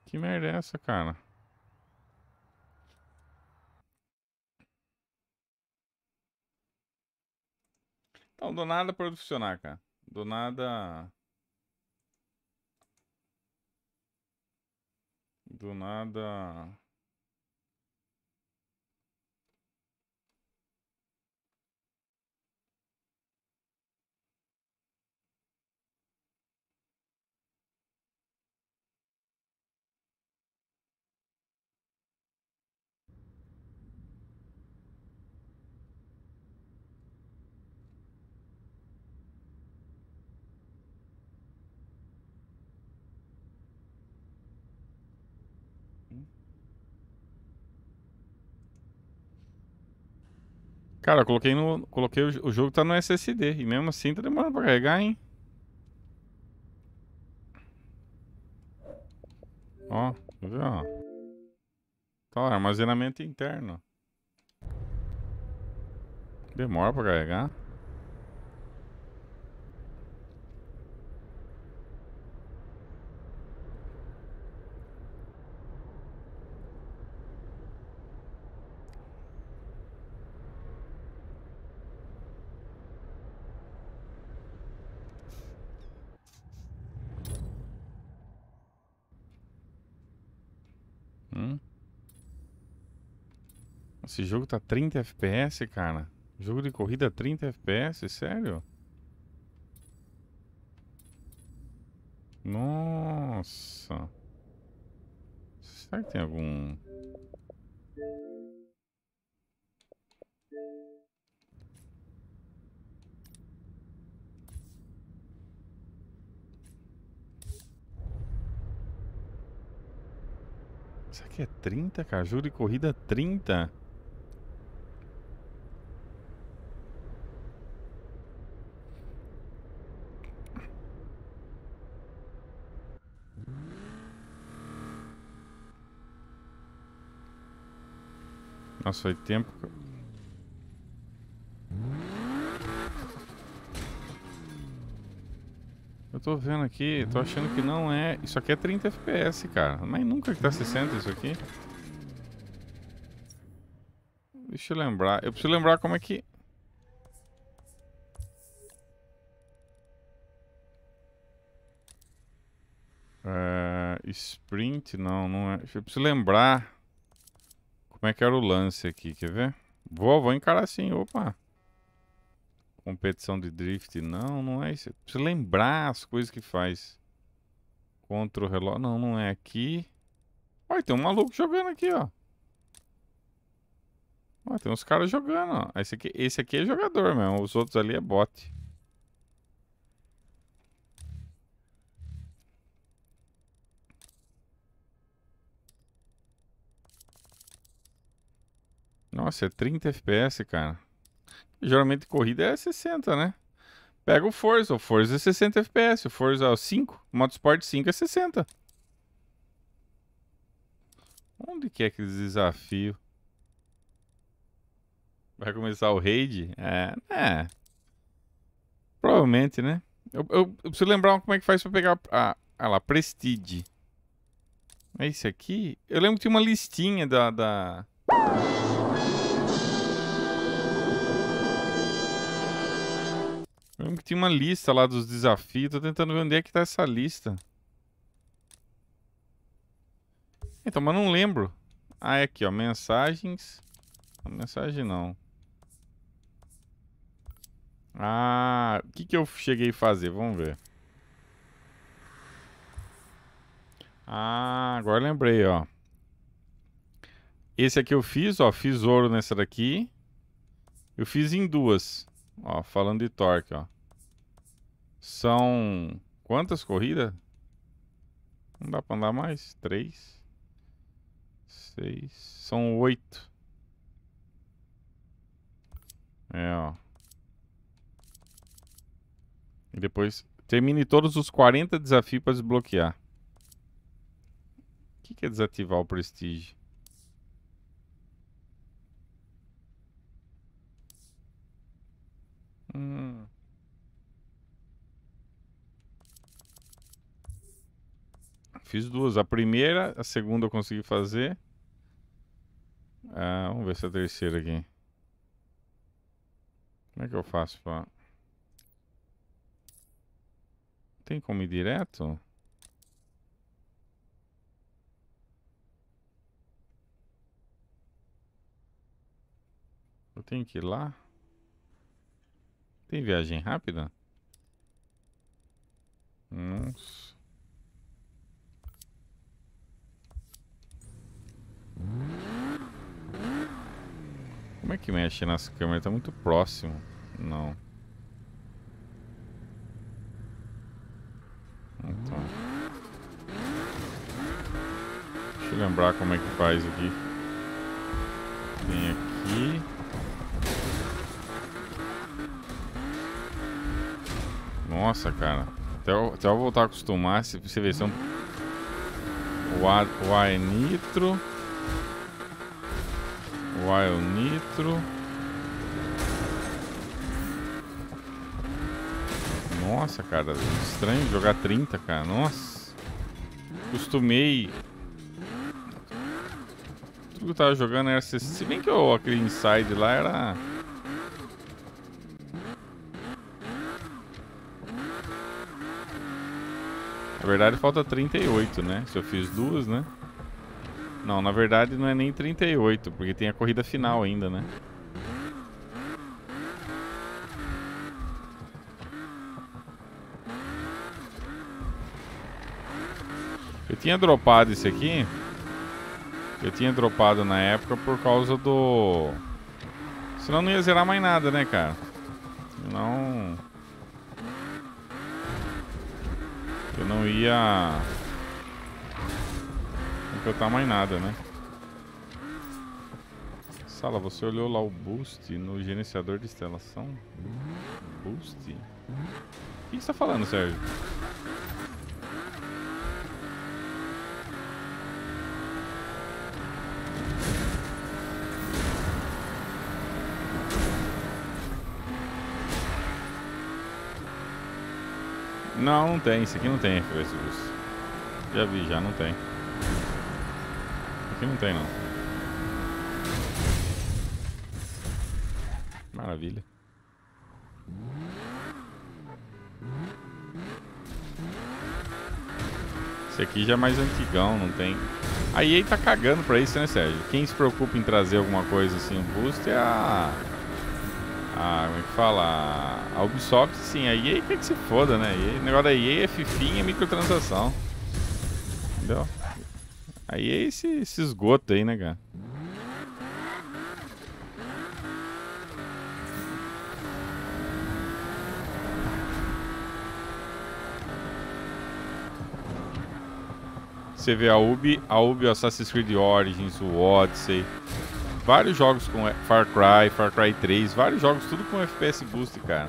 Speaker 1: Que merda é essa, cara? Então, do nada é para funcionar, cara. Do nada... Do nada... Cara, eu coloquei no. Coloquei o, o jogo tá no SSD. E mesmo assim tá demorando pra carregar, hein? Ó, tá vendo? Ó. Tá lá, armazenamento interno. Demora pra carregar. esse jogo tá 30 FPS, cara. Jogo de corrida 30 FPS, sério? Nossa. Será que tem algum... Será que é 30, cara. Jogo de corrida 30. Nossa, foi tempo. Eu tô vendo aqui, tô achando que não é... Isso aqui é 30 FPS, cara. Mas nunca que tá 60 isso aqui. Deixa eu lembrar. Eu preciso lembrar como é que... Uh, sprint? Não, não é. Eu preciso lembrar como é que era o lance aqui? Quer ver? Vou, vou encarar assim. Opa! Competição de drift. Não, não é isso. Precisa lembrar as coisas que faz. Contra o relógio. Não, não é aqui. Olha, tem um maluco jogando aqui, ó. Olha, tem uns caras jogando, ó. Esse aqui, esse aqui é jogador mesmo. Os outros ali é bot. Nossa, é 30 FPS, cara. Geralmente corrida é 60, né? Pega o Forza, o Forza é 60 FPS, o Forza é 5, o Motorsport 5 é 60. Onde que é aquele desafio? Vai começar o raid? É, né? Provavelmente, né? Eu, eu, eu, preciso lembrar como é que faz pra pegar a... Ah lá, Prestige. É esse aqui? Eu lembro que tinha uma listinha da... da... Eu lembro que tinha uma lista lá dos desafios. Tô tentando ver onde é que tá essa lista. Então, mas não lembro. Ah, é aqui, ó. Mensagens. Mensagem não. Ah, o que que eu cheguei a fazer? Vamos ver. Ah, agora lembrei, ó. Esse aqui eu fiz, ó. Fiz ouro nessa daqui. Eu fiz em duas. Ó, falando de torque, ó. São quantas corridas? Não dá pra andar mais? Três. Seis. São oito. É, ó. E depois termine todos os 40 desafios para desbloquear. O que, que é desativar o prestígio? Hum. Fiz duas. A primeira, a segunda eu consegui fazer. Ah, vamos ver se é a terceira aqui. Como é que eu faço pra... Tem como ir direto? Eu tenho que ir lá? Tem viagem rápida? Nossa. Como é que mexe nas câmeras? Tá muito próximo. Não. Então. Deixa eu lembrar como é que faz aqui. Vem aqui. Nossa, cara. Até eu, até eu voltar a acostumar, se você ver, são. O ar, o ar é nitro. O ar é o nitro. Nossa, cara, estranho jogar 30, cara. Nossa. Acostumei. Tudo que eu tava jogando era. Se bem que eu, aquele inside lá era. Na verdade falta 38, né? Se eu fiz duas, né? Não, na verdade não é nem 38, porque tem a corrida final ainda, né? Eu tinha dropado esse aqui. Eu tinha dropado na época por causa do... Senão não ia zerar mais nada, né, cara? Senão não ia completar mais nada, né? Sala, você olhou lá o boost no gerenciador de instalação? Boost? O que você tá falando, Sérgio? Não, não tem. Isso aqui não tem Já vi, já não tem. Aqui não tem, não. Maravilha. Esse aqui já é mais antigão, não tem... A EA tá cagando pra isso, né, Sérgio? Quem se preocupa em trazer alguma coisa assim, um boost é a... Ah, como é que fala? A Ubisoft, sim, a EA quer que se foda, né? EA, o negócio da EA é fifinha é microtransação. Entendeu? A EA é se, se esgota aí, né, cara? Você vê a Ubi, a Ubi Assassin's Creed Origins, o Odyssey, vários jogos com Far Cry, Far Cry 3, vários jogos, tudo com FPS Boost, cara.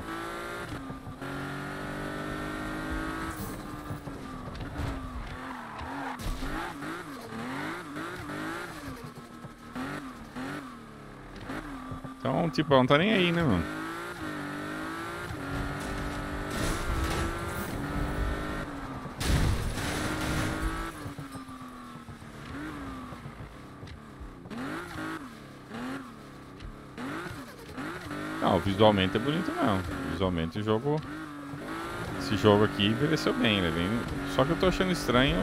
Speaker 1: Então, tipo, não tá nem aí, né, mano? visualmente é bonito não. Visualmente o jogo. Esse jogo aqui envelheceu bem, né? bem... Só que eu tô achando estranho.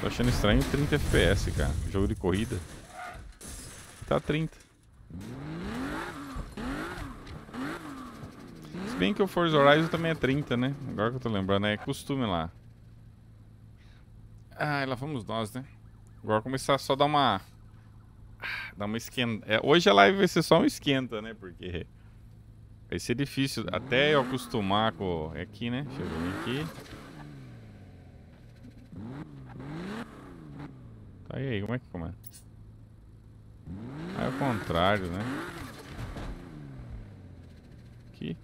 Speaker 1: Tô achando estranho 30 FPS, cara. Jogo de corrida. Tá 30. Se bem que o Forza Horizon também é 30, né? Agora que eu tô lembrando, é costume lá. Ah, lá fomos nós, né? Agora começar só a dar uma ah, dá uma esquenta. É, hoje a live vai ser só um esquenta, né? Porque vai ser difícil até eu acostumar com. É aqui, né? Deixa eu aqui. Tá aí, como é que começa? É? é o contrário, né? Aqui.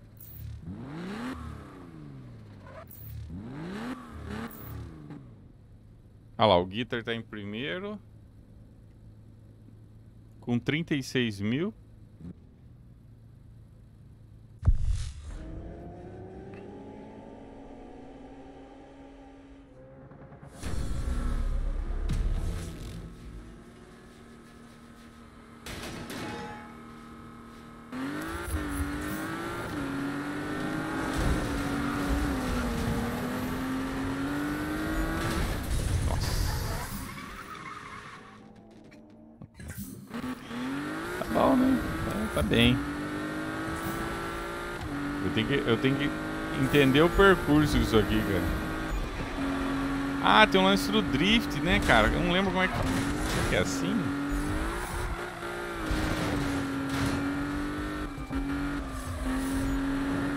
Speaker 1: Ah lá, o Guitar tá em primeiro com 36 mil entender o percurso disso aqui, cara. Ah, tem um lance do drift, né, cara? Eu não lembro como é que... Será é que é assim?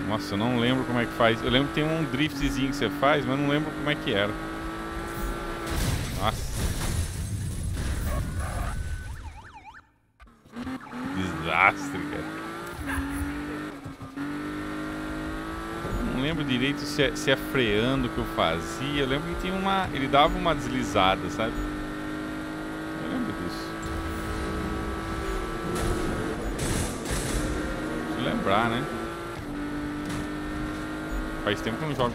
Speaker 1: Nossa, eu não lembro como é que faz. Eu lembro que tem um driftzinho que você faz, mas não lembro como é que era. se é, se é freando que eu fazia. Eu lembro que tinha uma. Ele dava uma deslizada, sabe? Eu lembro disso. Preciso lembrar, né? Faz tempo que eu não jogo.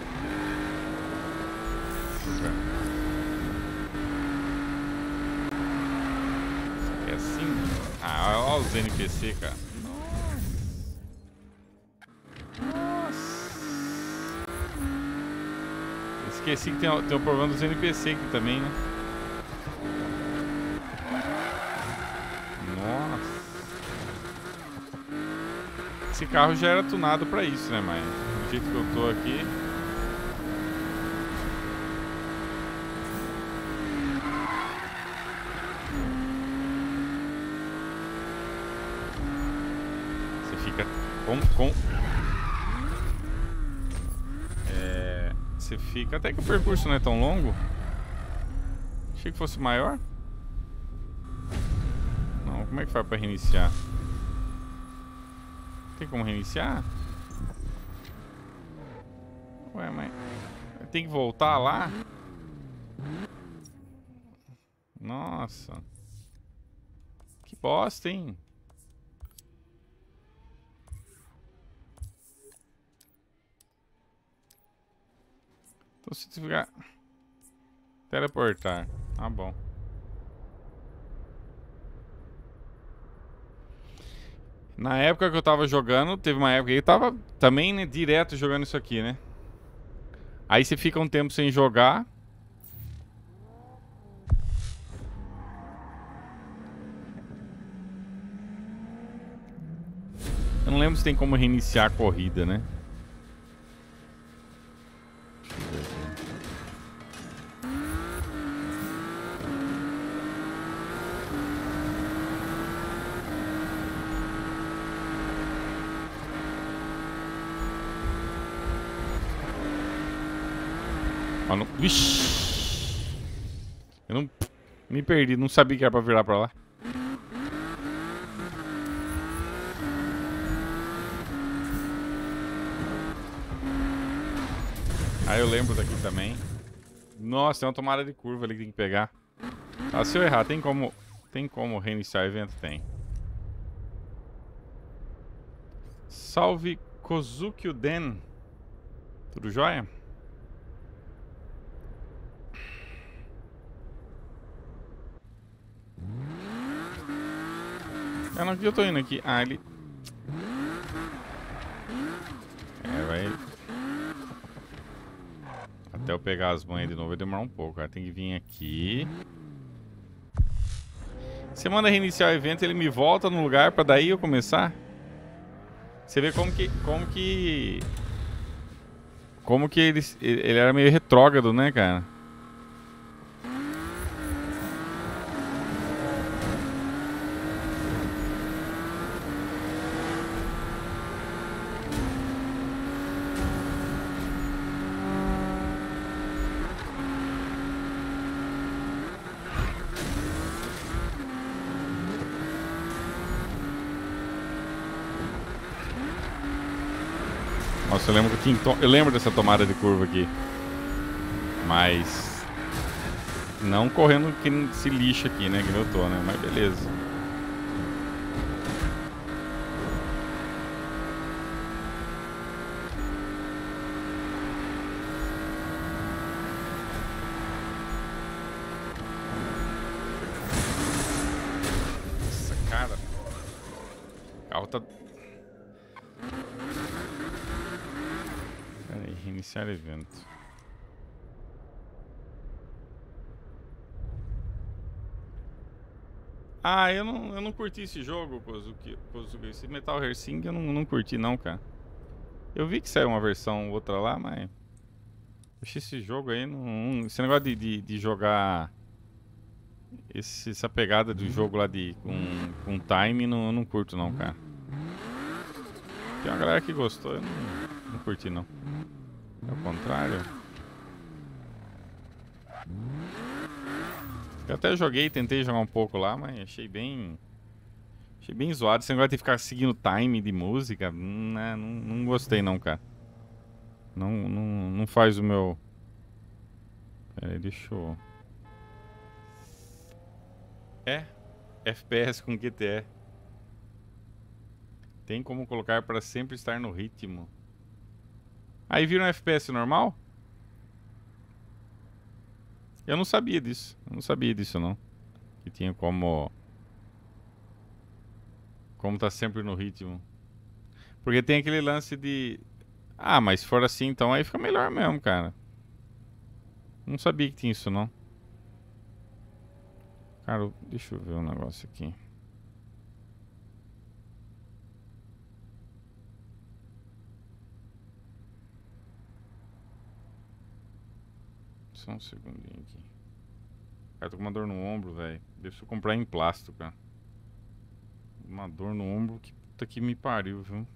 Speaker 1: É assim? Ah, olha os NPC, cara. esqueci que tem, o problema dos NPC aqui também, né? Nossa. Esse carro já era tunado pra isso, né, mas do jeito que eu tô aqui... fica. Até que o percurso não é tão longo. Achei que fosse maior. Não, como é que faz pra reiniciar? Tem como reiniciar? Ué, mas... Tem que voltar lá? Nossa. Que bosta, hein? preciso ficar... Teleportar. Tá ah, bom. Na época que eu tava jogando, teve uma época que eu tava também né, direto jogando isso aqui, né? Aí você fica um tempo sem jogar. Eu não lembro se tem como reiniciar a corrida, né? Deixa eu ver. Eu não... Eu não... Me perdi, não sabia que era pra virar pra lá. Ah, eu lembro daqui também. Nossa, tem uma tomada de curva ali que tem que pegar. Ah, se eu errar, tem como... Tem como reiniciar o evento? Tem. Salve Kozuki Den. Tudo jóia? Eu não que eu tô indo aqui. Ah, ele... É, vai... Até eu pegar as manhas de novo vai demorar um pouco. Aí tem que vir aqui. Você manda reiniciar o evento, ele me volta no lugar pra daí eu começar? Você vê como que... Como que... Como que ele, ele era meio retrógrado, né, cara? Nossa, eu lembro que tinha, eu lembro dessa tomada de curva aqui. Mas não correndo que se lixa aqui, né? Que eu tô, né? Mas beleza. Ah, eu não, eu não curti esse jogo, Kozuki. Kozuki. Esse Metal Hersing eu não, não curti não, cara. Eu vi que saiu uma versão outra lá, mas... Achei esse jogo aí, não, esse negócio de, de, de jogar... Esse, essa pegada do jogo lá de com, com time, não, eu não curto não, cara. Tem uma galera que gostou, eu não, não curti não. Ao é contrário. Eu até joguei, tentei jogar um pouco lá, mas achei bem. Achei bem zoado. você vai ter que ficar seguindo time de música, não, né, não, não gostei não, cara. Não, não, não faz o meu. Pera aí, deixa eu. É, FPS com QTE. Tem como colocar para sempre estar no ritmo. Aí vira um FPS normal? Eu não sabia disso. Eu não sabia disso, não. Que tinha como. Como tá sempre no ritmo. Porque tem aquele lance de. Ah, mas se for assim, então aí fica melhor mesmo, cara. Não sabia que tinha isso, não. Cara, deixa eu ver um negócio aqui. Só um segundinho aqui. Cara, tô com uma dor no ombro, velho. Deixa eu comprar em plástico, cara. Uma dor no ombro que puta que me pariu, viu?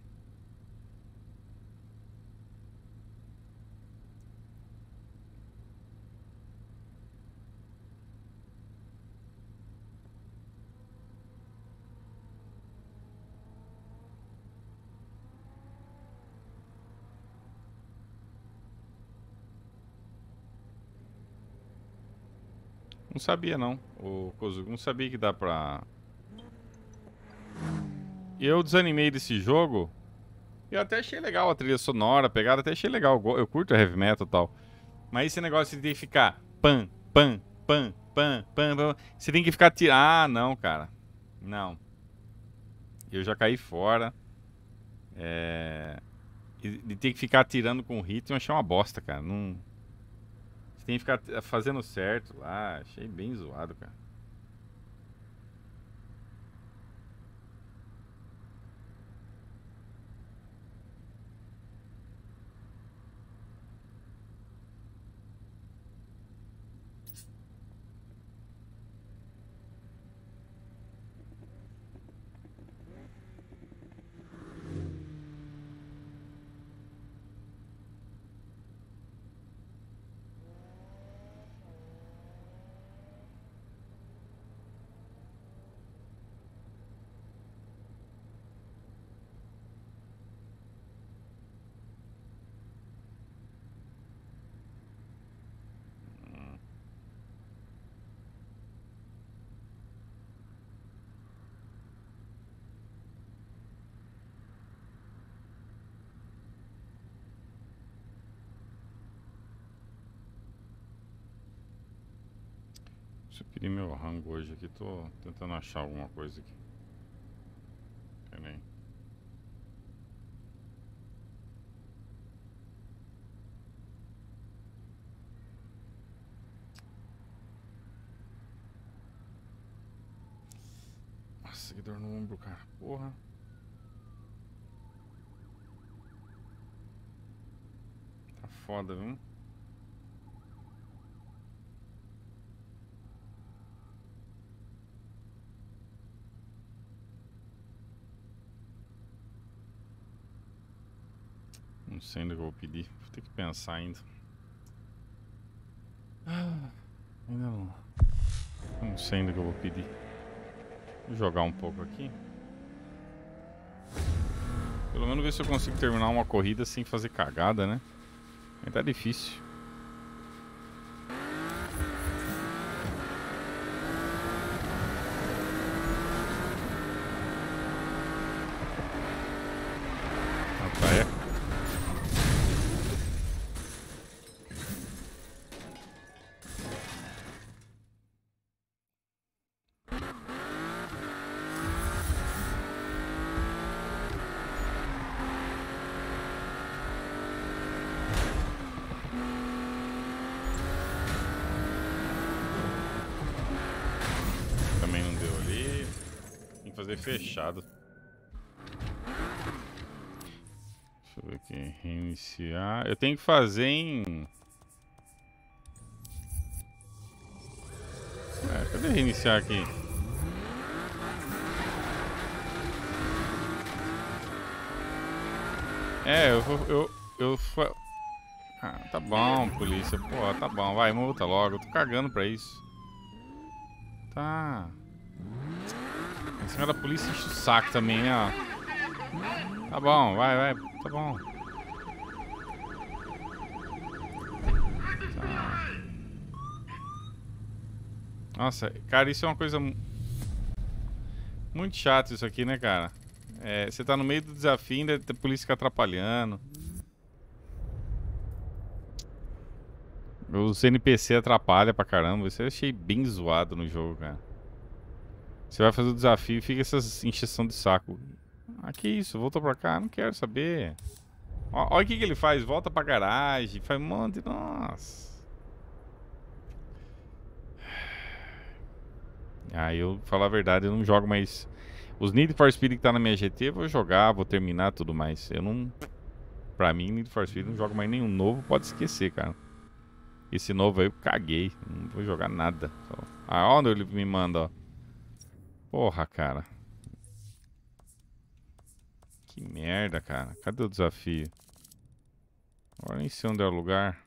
Speaker 1: Não sabia não, o Kozugo. Não sabia que dá pra... Eu desanimei desse jogo. Eu até achei legal a trilha sonora, a pegada, até achei legal. Eu curto heavy metal e tal. Mas esse negócio de ficar pan, pan, pan, pan, pan, você tem que ficar tirar. Ah, não, cara. Não. Eu já caí fora. É... de ter que ficar tirando com o ritmo, eu achei uma bosta, cara. Não tem que ficar eh, fazendo certo lá. Achei bem zoado, cara. conferir meu rango hoje aqui. Tô tentando achar alguma coisa aqui. Pera Nossa, que dor no ombro, cara. Porra. Tá foda, viu? sei ainda o que eu vou pedir. Vou ter que pensar ainda.
Speaker 2: Ah, ainda não.
Speaker 1: Não sei ainda o que eu vou pedir. Vou jogar um pouco aqui. Pelo menos ver se eu consigo terminar uma corrida sem fazer cagada, né? Mas tá difícil. fechado. Deixa eu ver aqui. Reiniciar. Eu tenho que fazer em... É, cadê reiniciar aqui? É, eu vou... Eu, eu, eu... Ah, tá bom, polícia. Pô, tá bom. Vai, multa logo. Eu tô cagando pra isso. Tá senhora da polícia enche o saco também, né? Tá bom, vai, vai, tá bom. Tá. Nossa, cara, isso é uma coisa... Muito chato isso aqui, né, cara? É, você tá no meio do desafio e a polícia fica atrapalhando. Os NPC atrapalha pra caramba. Isso eu achei bem zoado no jogo, cara. Você vai fazer o desafio e fica essa encheção de saco. Ah, que isso? Voltou pra cá? Não quero saber. olha o que, que ele faz. Volta pra garagem. Faz um monte. Nossa. Aí ah, eu, falar a verdade, eu não jogo mais. Os Need for Speed que tá na minha GT, eu vou jogar, vou terminar tudo mais. Eu não. Pra mim, Need for Speed não jogo mais nenhum novo, pode esquecer, cara. Esse novo aí eu caguei. Não vou jogar nada. Só... Ah, olha onde ele me manda, ó. Porra, cara. Que merda, cara. Cadê o desafio? Agora em cima onde é o lugar.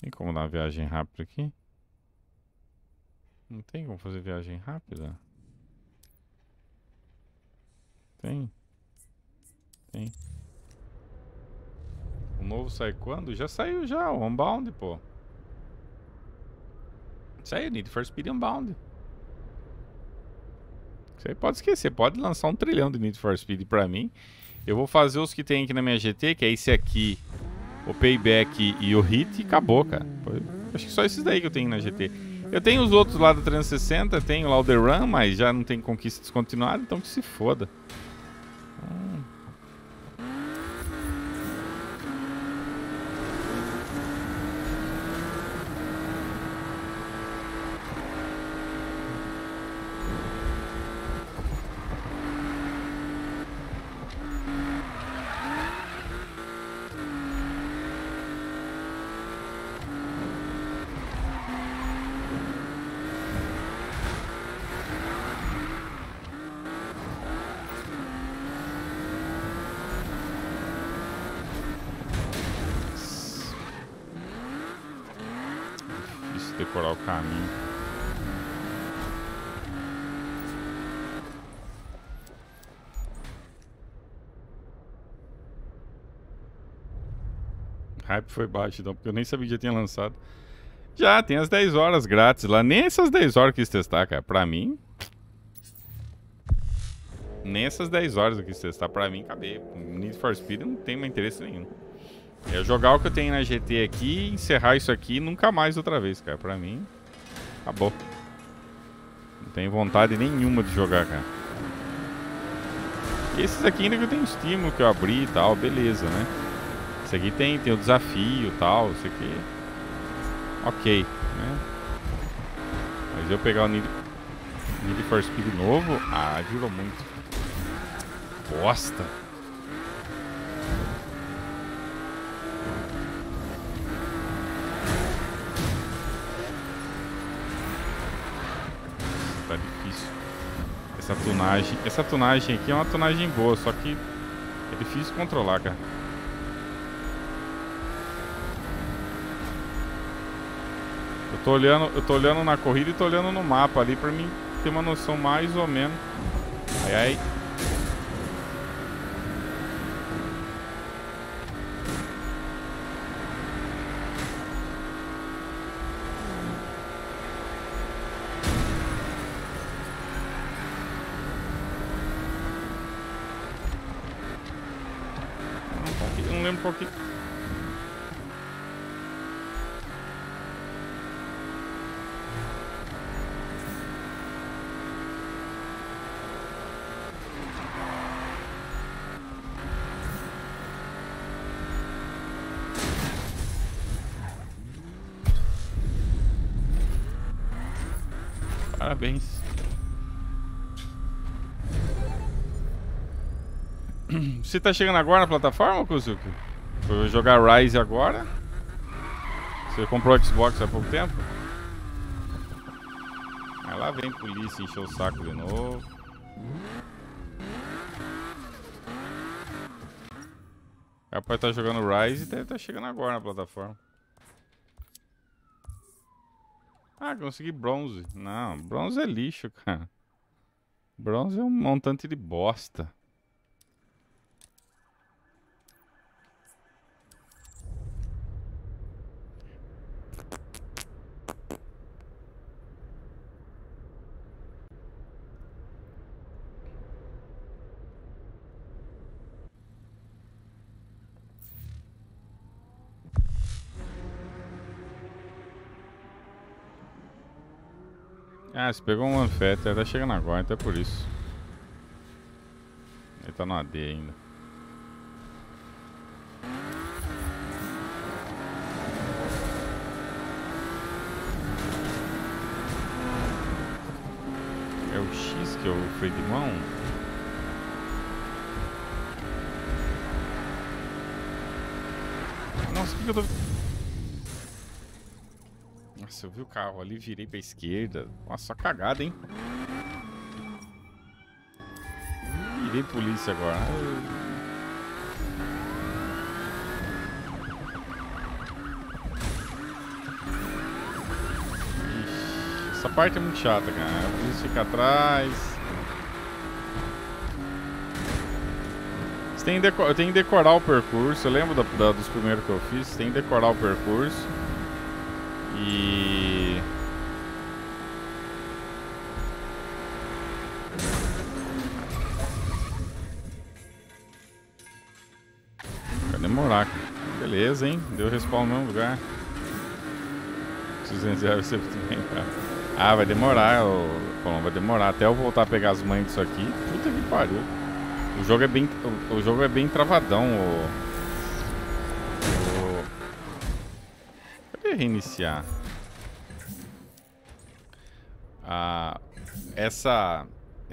Speaker 1: Tem como dar uma viagem rápida aqui? Não tem como fazer viagem rápida? Tem? Tem. O novo sai quando? Já saiu já, o Unbound, pô. Isso aí, Need for Speed Unbound. Isso aí pode esquecer, pode lançar um trilhão de Need for Speed pra mim. Eu vou fazer os que tem aqui na minha GT, que é esse aqui, o Payback e o Hit, e acabou, cara. Acho que só esses daí que eu tenho na GT. Eu tenho os outros lá da 360, tenho lá o The Run, mas já não tem conquista descontinuada, então que se foda. foi baixo, então, porque eu nem sabia que já tinha lançado. Já, tem as 10 horas grátis lá. Nem essas 10 horas eu quis testar, cara. Pra mim. Nem essas 10 horas eu quis testar. Pra mim, acabei. Need for Speed não tem mais interesse nenhum. É jogar o que eu tenho na GT aqui, encerrar isso aqui nunca mais outra vez, cara. Pra mim, acabou. Não tenho vontade nenhuma de jogar, cara. Esses aqui ainda que eu tenho estímulo que eu abri e tal, beleza, né? isso aqui tem, tem o desafio e tal, isso aqui... Ok, né? Mas eu pegar o Need, Need for Speed novo... Ah, virou muito. Bosta! Tá difícil. Essa tunagem... Essa tunagem aqui é uma tunagem boa, só que... É difícil controlar, cara. Tô olhando, eu tô olhando na corrida e tô olhando no mapa ali pra mim ter uma noção mais ou menos. Ai, ai. Você tá chegando agora na plataforma, Kuzuki? Vou jogar Rise agora? Você comprou Xbox há pouco tempo? Aí lá vem polícia encher o saco de novo. Rapaz tá jogando Rise e deve estar tá chegando agora na plataforma. Ah, consegui bronze. Não, bronze é lixo, cara. Bronze é um montante de bosta. Ah, se pegou um Anfetter, tá chegando agora, até então por isso. Ele tá no AD ainda. É o X que eu é de mão? Nossa, o que, que eu tô... Nossa, eu vi o carro ali, virei pra esquerda. Nossa, só cagada, hein? Virei polícia agora. Ixi, essa parte é muito chata, cara. A polícia fica atrás. tem que, decorar, tem que decorar o percurso. Eu lembro da, da, dos primeiros que eu fiz. Tem que decorar o percurso. E... Vai demorar. Beleza, hein? Deu respawn no mesmo lugar. Preciso você Ah, vai demorar, vai demorar até eu voltar a pegar as mães disso aqui. Puta que pariu. O jogo é bem, o, jogo é bem travadão, o... podia reiniciar. Ah, essa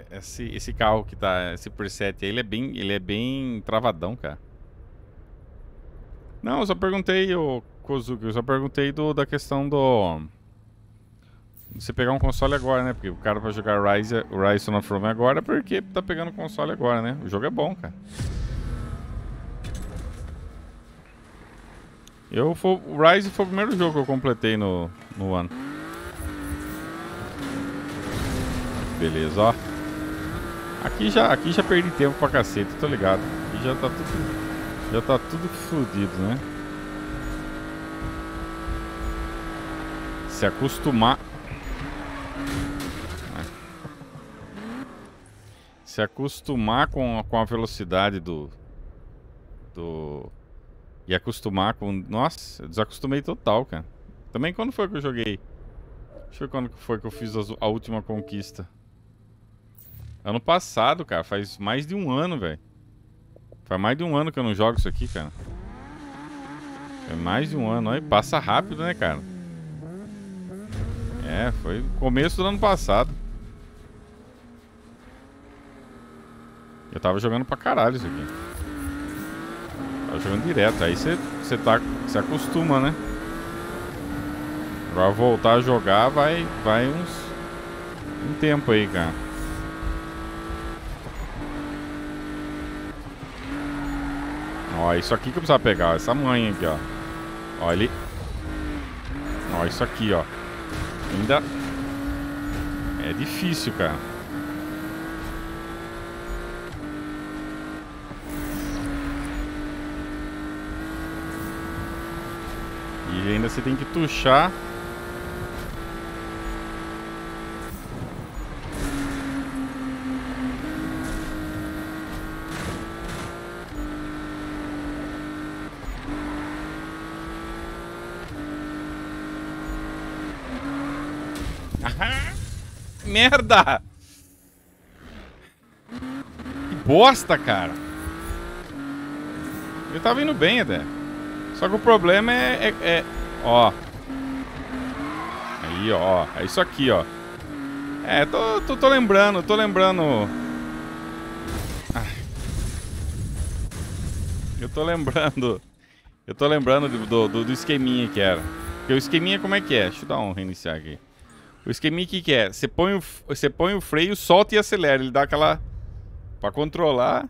Speaker 1: esse, esse carro que tá esse preset, ele é bem ele é bem travadão, cara. Não, eu só perguntei o Kozuki, eu só perguntei do da questão do você pegar um console agora, né? Porque o cara vai jogar Rise, Rise of Rome agora porque tá pegando console agora, né? O jogo é bom, cara. Eu foi, Rise foi o primeiro jogo que eu completei no, no One. Beleza, ó. Aqui já, aqui já perdi tempo pra cacete, tô ligado. Aqui já tá tudo. Já tá tudo fudido, né? Se acostumar. Se acostumar com, com a velocidade do. Do e acostumar com. Nossa, eu desacostumei total, cara. Também quando foi que eu joguei? Deixa eu ver quando foi que eu fiz a última conquista. Ano passado, cara. Faz mais de um ano, velho. Faz mais de um ano que eu não jogo isso aqui, cara. É mais de um ano. Aí passa rápido, né, cara? É, foi começo do ano passado. Eu tava jogando pra caralho isso aqui. Tá jogando direto. Aí você, você tá, se acostuma, né? Pra voltar a jogar vai, vai uns. Um tempo aí, cara. Ó, isso aqui que eu precisava pegar, essa manha aqui, ó. Ó, ele... Ó, isso aqui, ó. Ainda... É difícil, cara. E ainda você tem que tuchar. merda! Que bosta, cara! Eu tava indo bem até. Só que o problema é, é, é... Ó. Aí, ó. É isso aqui, ó. É, tô, tô, tô lembrando, tô lembrando. Eu tô lembrando. Eu tô lembrando do, do, do esqueminha que era. Porque o esqueminha como é que é? Deixa eu dar um reiniciar aqui. O esqueminha que, que é? Você põe, o, você põe o freio, solta e acelera. Ele dá aquela... Pra controlar...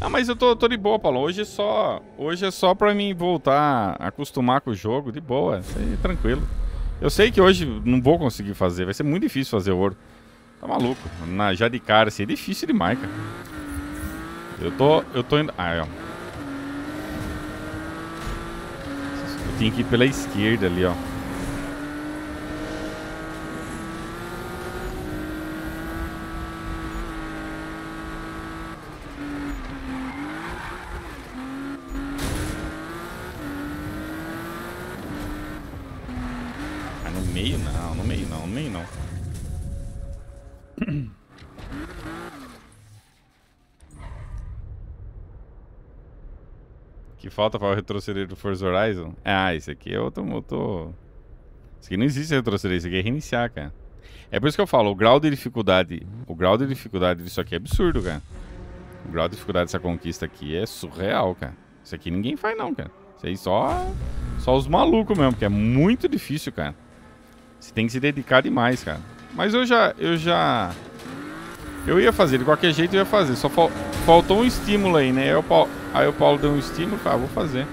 Speaker 1: Ah, mas eu tô, tô de boa, Paulo. Hoje é só, hoje é só pra mim voltar a acostumar com o jogo, de boa, tranquilo. Eu sei que hoje não vou conseguir fazer, vai ser muito difícil fazer ouro. Tá maluco, na, já de cara assim, é difícil demais, cara. Eu tô, eu tô indo... Ah, ó. Eu tinha que ir pela esquerda ali, ó. que falta para retroceder do Forza Horizon? Ah, esse aqui é outro motor. Isso aqui não existe retroceder, isso aqui é reiniciar, cara. É por isso que eu falo, o grau de dificuldade, o grau de dificuldade disso aqui é absurdo, cara. O grau de dificuldade dessa conquista aqui é surreal, cara. Isso aqui ninguém faz não, cara. Isso aí só, só os malucos mesmo, porque é muito difícil, cara. Você tem que se dedicar demais, cara. Mas eu já... Eu já... Eu ia fazer, de qualquer jeito eu ia fazer. Só fal, faltou um estímulo aí, né? Aí o Paulo, aí o Paulo deu um estímulo e ah, vou fazer.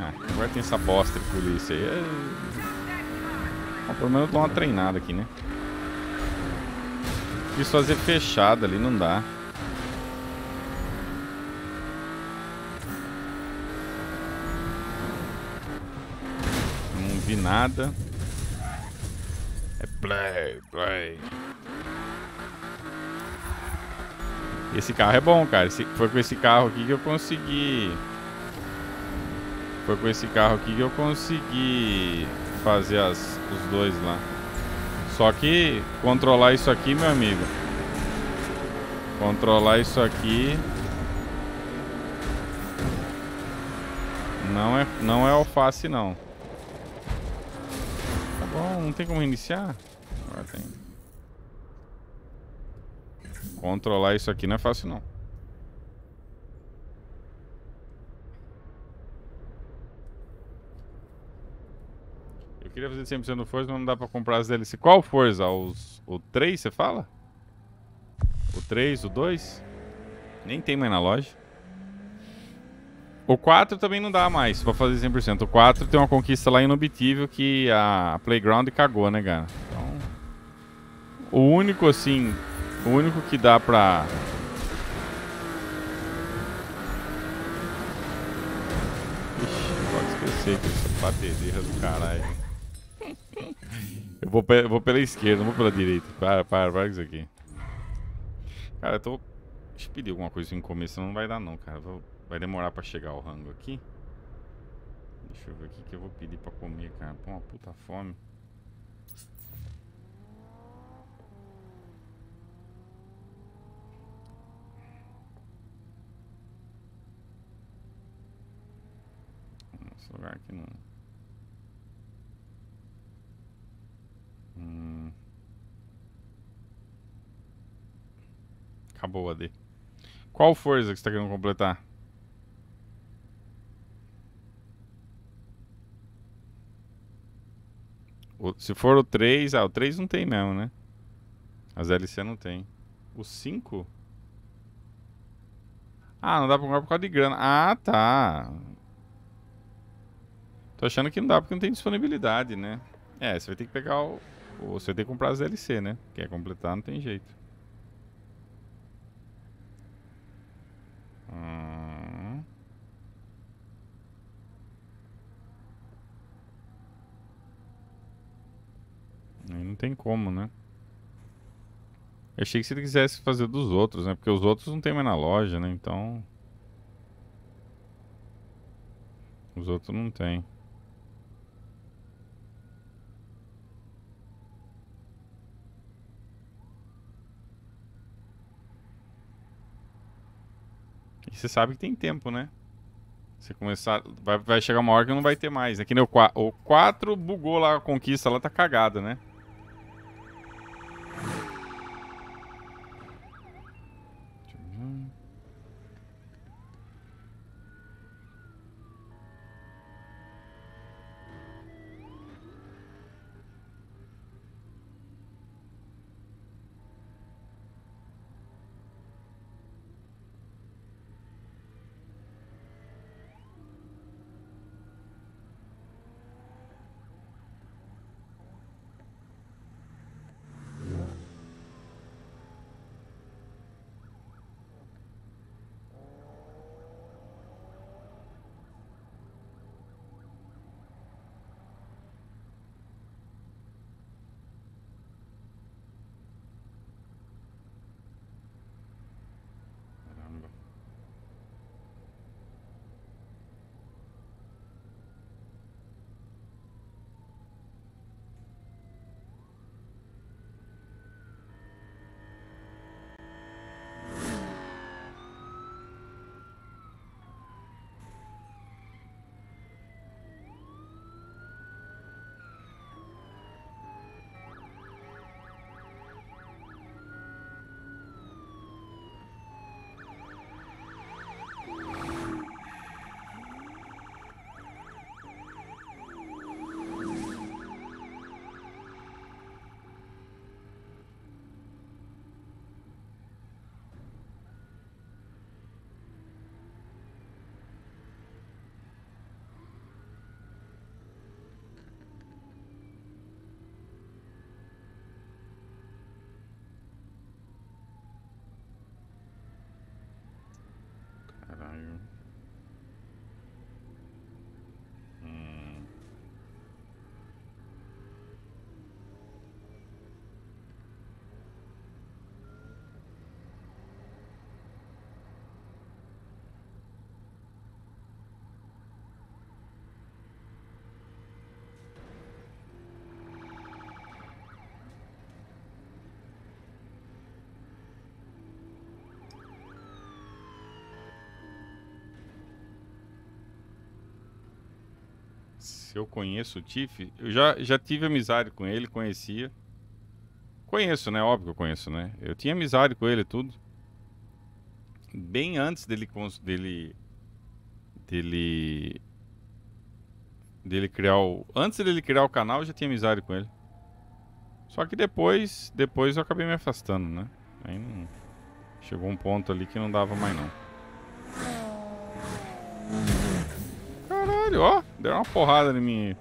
Speaker 1: Ah, agora tem essa bosta de polícia aí. Mas pelo menos eu dou uma treinada aqui, né? Quis fazer fechada ali, não dá. Não vi nada. É play, play. Esse carro é bom, cara. Esse, foi com esse carro aqui que eu consegui... Foi com esse carro aqui que eu consegui fazer as, os dois lá. Só que controlar isso aqui, meu amigo. Controlar isso aqui Não é, não é alface, não. Tá bom, não tem como iniciar? Agora tem. Controlar isso aqui não é fácil, não. queria fazer 100% no Forza, mas não dá pra comprar as DLC. Qual Forza? Os, o 3, você fala? O 3, o 2? Nem tem mais na loja. O 4 também não dá mais pra fazer 100%. O 4 tem uma conquista lá inobtível que a Playground cagou, né, cara? Então, o único, assim, o único que dá pra... Ixi, pode esquecer que essa bateria do caralho vou, pe vou pela esquerda, não vou pela direita. Para, para, para com isso aqui. Cara, eu tô... Deixa eu pedir alguma coisa comer, começo, não vai dar não, cara. Vou... Vai demorar pra chegar ao rango aqui. Deixa eu ver o que eu vou pedir pra comer, cara. Pô, uma puta fome. Esse lugar aqui não... Acabou a D. Qual força que você tá querendo completar? O, se for o 3, ah, o 3 não tem mesmo, né? As LC não tem. O 5? Ah, não dá pra comprar por causa de grana. Ah, tá. Tô achando que não dá porque não tem disponibilidade, né? É, você vai ter que pegar o, você tem que comprar as DLC, né? Quer completar, não tem jeito. Hum. Aí não tem como, né? Eu achei que se ele quisesse fazer dos outros, né? Porque os outros não tem mais na loja, né? Então... Os outros não tem. E você sabe que tem tempo, né? Você começar. Vai, vai chegar uma hora que não vai ter mais. Aqui é né? que nem o 4. O 4 bugou lá a conquista, ela tá cagada, né? se eu conheço o Tiff, eu já, já tive amizade com ele, conhecia. Conheço, né? Óbvio que eu conheço, né? Eu tinha amizade com ele tudo. Bem antes dele dele dele dele criar o antes dele criar o canal, eu já tinha amizade com ele. Só que depois, depois eu acabei me afastando, né? Aí não... chegou um ponto ali que não dava mais não.
Speaker 2: Ah. Caralho, ó.
Speaker 1: Deram uma porrada em mim.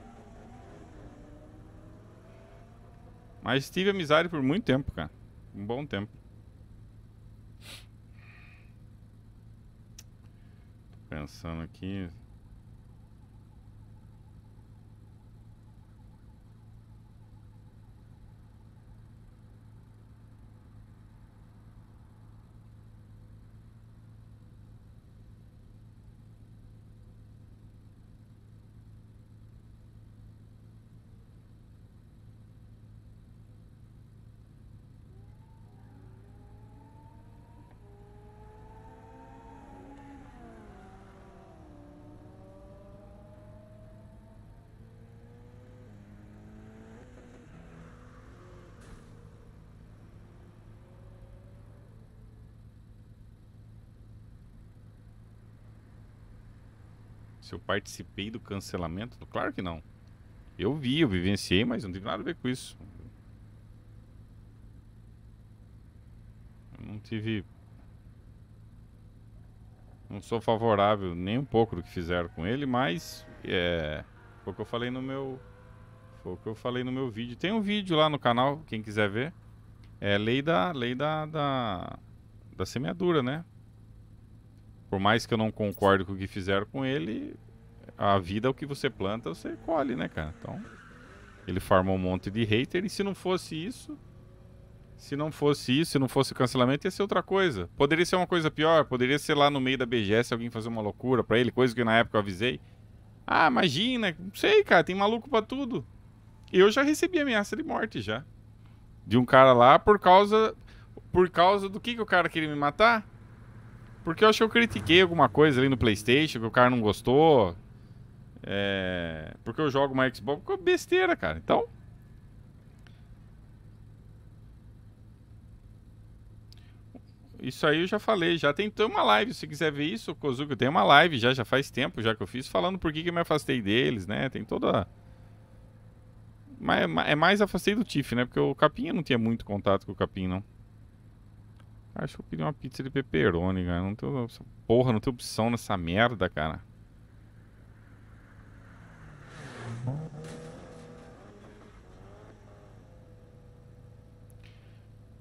Speaker 1: Mas tive amizade por muito tempo, cara. Um bom tempo. Tô pensando aqui. se eu participei do cancelamento. Claro que não. Eu vi, eu vivenciei, mas não tive nada a ver com isso. Eu não tive. Não sou favorável nem um pouco do que fizeram com ele, mas é. Foi o que eu falei no meu. Foi o que eu falei no meu vídeo. Tem um vídeo lá no canal, quem quiser ver. É lei da. Lei da. Da, da semeadura, né? Por mais que eu não concorde com o que fizeram com ele, a vida é o que você planta, você colhe, né, cara? Então, ele farma um monte de hater e se não fosse isso, se não fosse isso, se não fosse o cancelamento, ia ser outra coisa. Poderia ser uma coisa pior, poderia ser lá no meio da BGS alguém fazer uma loucura para ele, coisa que na época eu avisei. Ah, imagina, não sei, cara, tem maluco para tudo. Eu já recebi ameaça de morte já. De um cara lá por causa por causa do que que o cara queria me matar? Porque eu acho que eu critiquei alguma coisa ali no PlayStation que o cara não gostou. É... Porque eu jogo uma Xbox é besteira, cara. Então. Isso aí eu já falei, já tem uma live, se quiser ver isso, Kozuko, tem uma live já, já faz tempo já que eu fiz, falando por que, que eu me afastei deles, né, tem toda... Mas é, é mais afastei do Tiff, né, porque o Capinha não tinha muito contato com o Capim, não. Acho que eu pedi uma pizza de pepperoni, cara. Não Porra, não tem opção nessa merda, cara.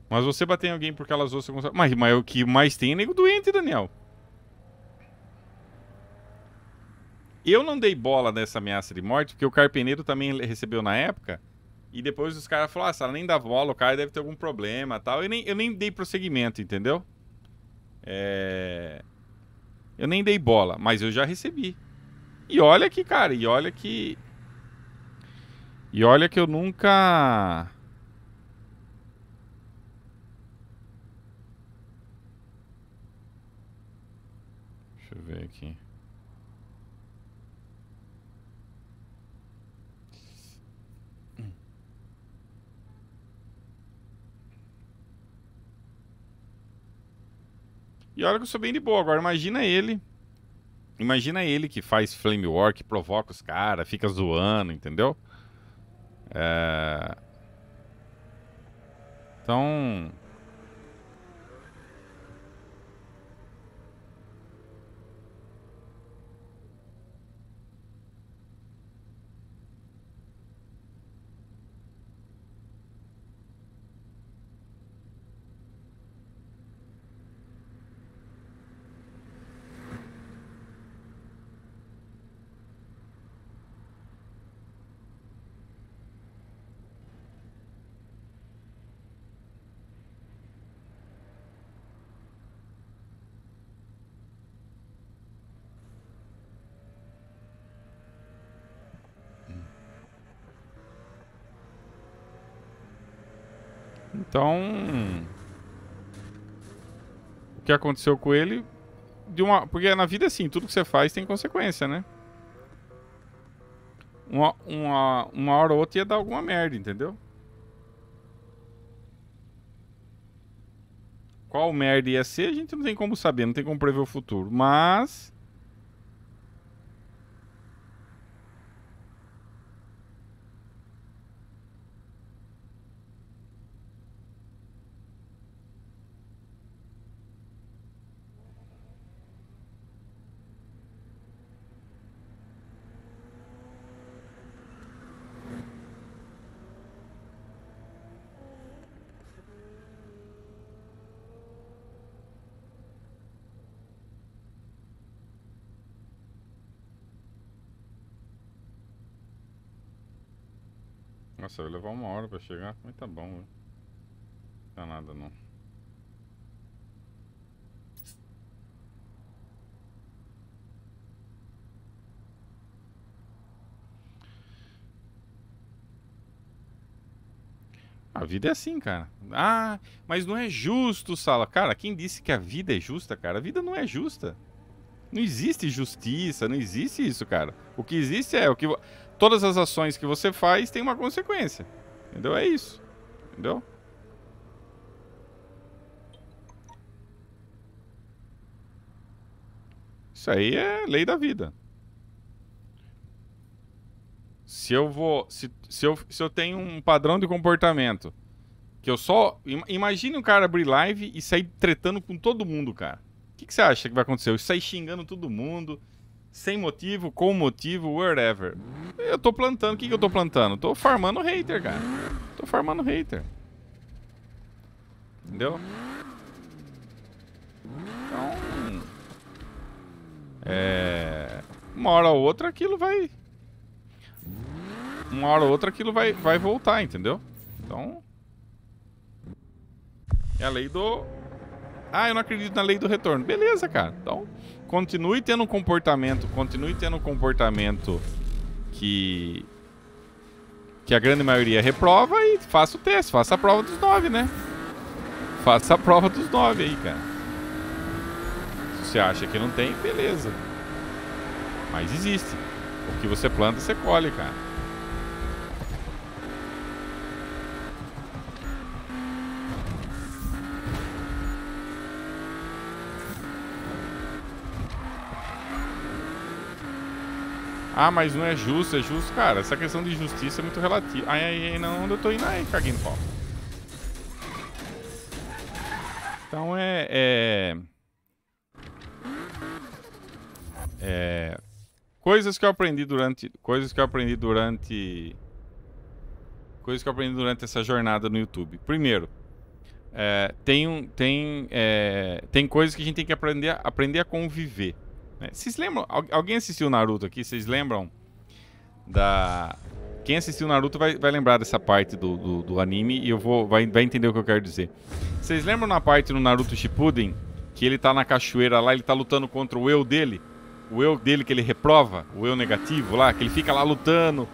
Speaker 1: Mas você bater em alguém porque elas ouçam? Mas, mas o que mais tem é nego doente, Daniel. Eu não dei bola nessa ameaça de morte, porque o Carpeneiro também recebeu na época e depois os caras falaram, ah, se ela nem dá bola, o cara deve ter algum problema tal. Eu nem, eu nem dei prosseguimento, entendeu? É... Eu nem dei bola, mas eu já recebi. E olha que, cara, e olha que. E olha que eu nunca. Deixa eu ver aqui. E olha que eu sou bem de boa. Agora imagina ele. Imagina ele que faz flame war, que provoca os caras, fica zoando, entendeu? É... Então. Então, o que aconteceu com ele de uma, porque na vida é assim, tudo que você faz tem consequência, né? Uma, uma, uma hora ou outra ia dar alguma merda, entendeu? Qual merda ia ser, a gente não tem como saber, não tem como prever o futuro. Mas Nossa, vai levar uma hora pra chegar. Mas tá bom, velho. Não dá nada não. A vida é assim, cara. Ah, mas não é justo, Sala. Cara, quem disse que a vida é justa, cara? A vida não é justa. Não existe justiça, não existe isso, cara. O que existe é o que todas as ações que você faz tem uma consequência. Entendeu? É isso. Entendeu? Isso aí é lei da vida. Se eu vou. Se, se, eu, se eu tenho um padrão de comportamento que eu só. Imagine um cara abrir live e sair tretando com todo mundo, cara. O que, que você acha que vai acontecer? Eu sair xingando todo mundo, sem motivo, com motivo, whatever. Eu tô plantando, o que, que eu tô plantando? Tô farmando hater, cara. Tô farmando hater. Entendeu? Então. É. Uma hora ou outra aquilo vai. Uma hora ou outra aquilo vai, vai voltar, entendeu? Então. É a lei do. Ah, eu não acredito na lei do retorno. Beleza, cara. Então continue tendo um comportamento, continue tendo um comportamento que que a grande maioria reprova e faça o teste, faça a prova dos nove, né? Faça a prova dos nove aí, cara. Se você acha que não tem, beleza. Mas existe. O que você planta, você colhe, cara. Ah, mas não é justo, é justo. Cara, essa questão de justiça é muito relativa. Ai, ai, ai, não, eu tô indo aí, caguinho no pau. Então é... é... É, coisas que eu aprendi durante coisas que eu aprendi durante coisas que eu aprendi durante essa jornada no YouTube primeiro é, tem um tem é, tem coisas que a gente tem que aprender aprender a conviver é, vocês lembram? Alguém assistiu Naruto aqui? Vocês lembram da. Quem assistiu Naruto vai, vai lembrar dessa parte do, do, do, anime e eu vou, vai, vai entender o que eu quero dizer. Vocês lembram na parte do Naruto Shippuden que ele tá na cachoeira lá, ele tá lutando contra o eu dele? O eu dele que ele reprova, o eu negativo lá, que ele fica lá lutando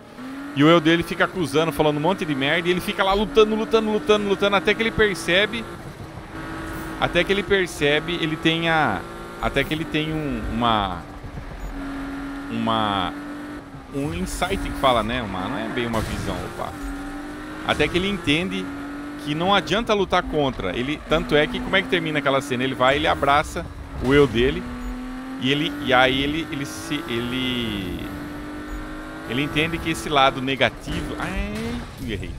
Speaker 1: e o eu dele fica acusando, falando um monte de merda e ele fica lá lutando, lutando, lutando, lutando até que ele percebe. Até que ele percebe, ele tem a até que ele tem um, uma. Uma. Um insight que fala, né? Uma, não é bem uma visão, opa. Até que ele entende que não adianta lutar contra. Ele, tanto é que como é que termina aquela cena? Ele vai, ele abraça o eu dele e ele e aí ele ele se ele ele entende que esse lado negativo, ai, ah, é, errei.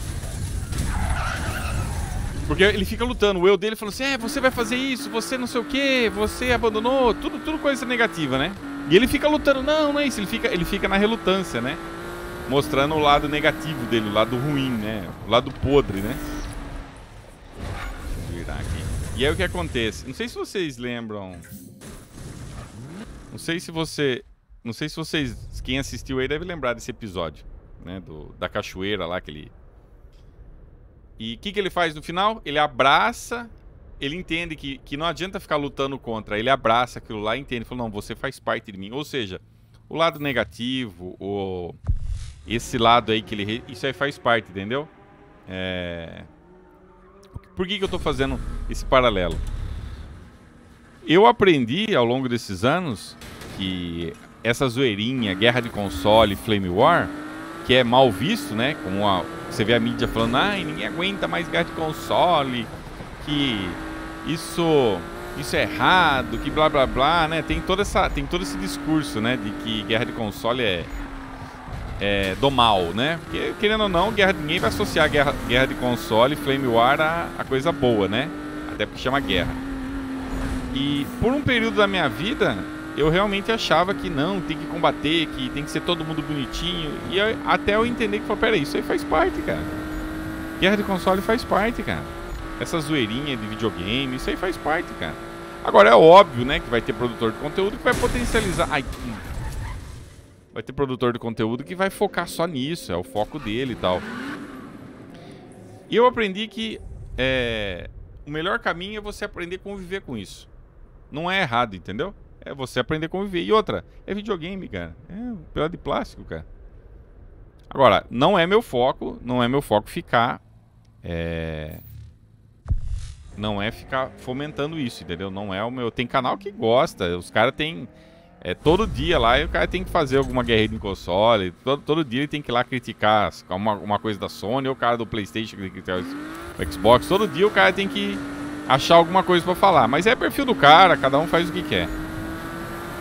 Speaker 1: Porque ele fica lutando, o eu dele falou assim: é, você vai fazer isso, você não sei o que, você abandonou, tudo, tudo coisa negativa, né? E ele fica lutando, não, não é isso, ele fica, ele fica na relutância, né? Mostrando o lado negativo dele, o lado ruim, né? O lado podre, né? Deixa eu virar aqui. E aí o que acontece? Não sei se vocês lembram. Não sei se você. Não sei se vocês. Quem assistiu aí deve lembrar desse episódio, né? Do, da cachoeira lá que ele e o que, que ele faz no final? Ele abraça, ele entende que, que não adianta ficar lutando contra, ele abraça aquilo lá e entende, falou, não, você faz parte de mim. Ou seja, o lado negativo, o esse lado aí que ele... Isso aí faz parte, entendeu? É... Por que, que eu tô fazendo esse paralelo? Eu aprendi ao longo desses anos que essa zoeirinha, guerra de console, flame war, que é mal visto, né? Como a, você vê a mídia falando, ai, ninguém aguenta mais guerra de console, que isso isso é errado, que blá blá blá, né? Tem toda essa, tem todo esse discurso, né, de que guerra de console é é, do mal, né? Porque, querendo ou não, guerra, ninguém vai associar guerra, guerra de console, Flame War a, a coisa boa, né? Até porque chama guerra. E por um período da minha vida, eu realmente achava que não, tem que combater, que tem que ser todo mundo bonitinho. E eu, até eu entender que, peraí, isso aí faz parte, cara. Guerra de console faz parte, cara. Essa zoeirinha de videogame, isso aí faz parte, cara. Agora é óbvio, né, que vai ter produtor de conteúdo que vai potencializar. Ai, vai ter produtor de conteúdo que vai focar só nisso, é o foco dele e tal. E eu aprendi que é, o melhor caminho é você aprender a conviver com isso. Não é errado, entendeu? É você aprender a conviver. E outra, é videogame, cara. É pela de plástico, cara. Agora, não é meu foco, não é meu foco ficar. É... Não é ficar fomentando isso, entendeu? Não é o meu. Tem canal que gosta, os caras têm. É todo dia lá e o cara tem que fazer alguma guerreira em console. Todo, todo dia ele tem que ir lá criticar uma, uma coisa da Sony ou o cara do PlayStation que criticar o Xbox. Todo dia o cara tem que achar alguma coisa para falar. Mas é perfil do cara, cada um faz o que quer.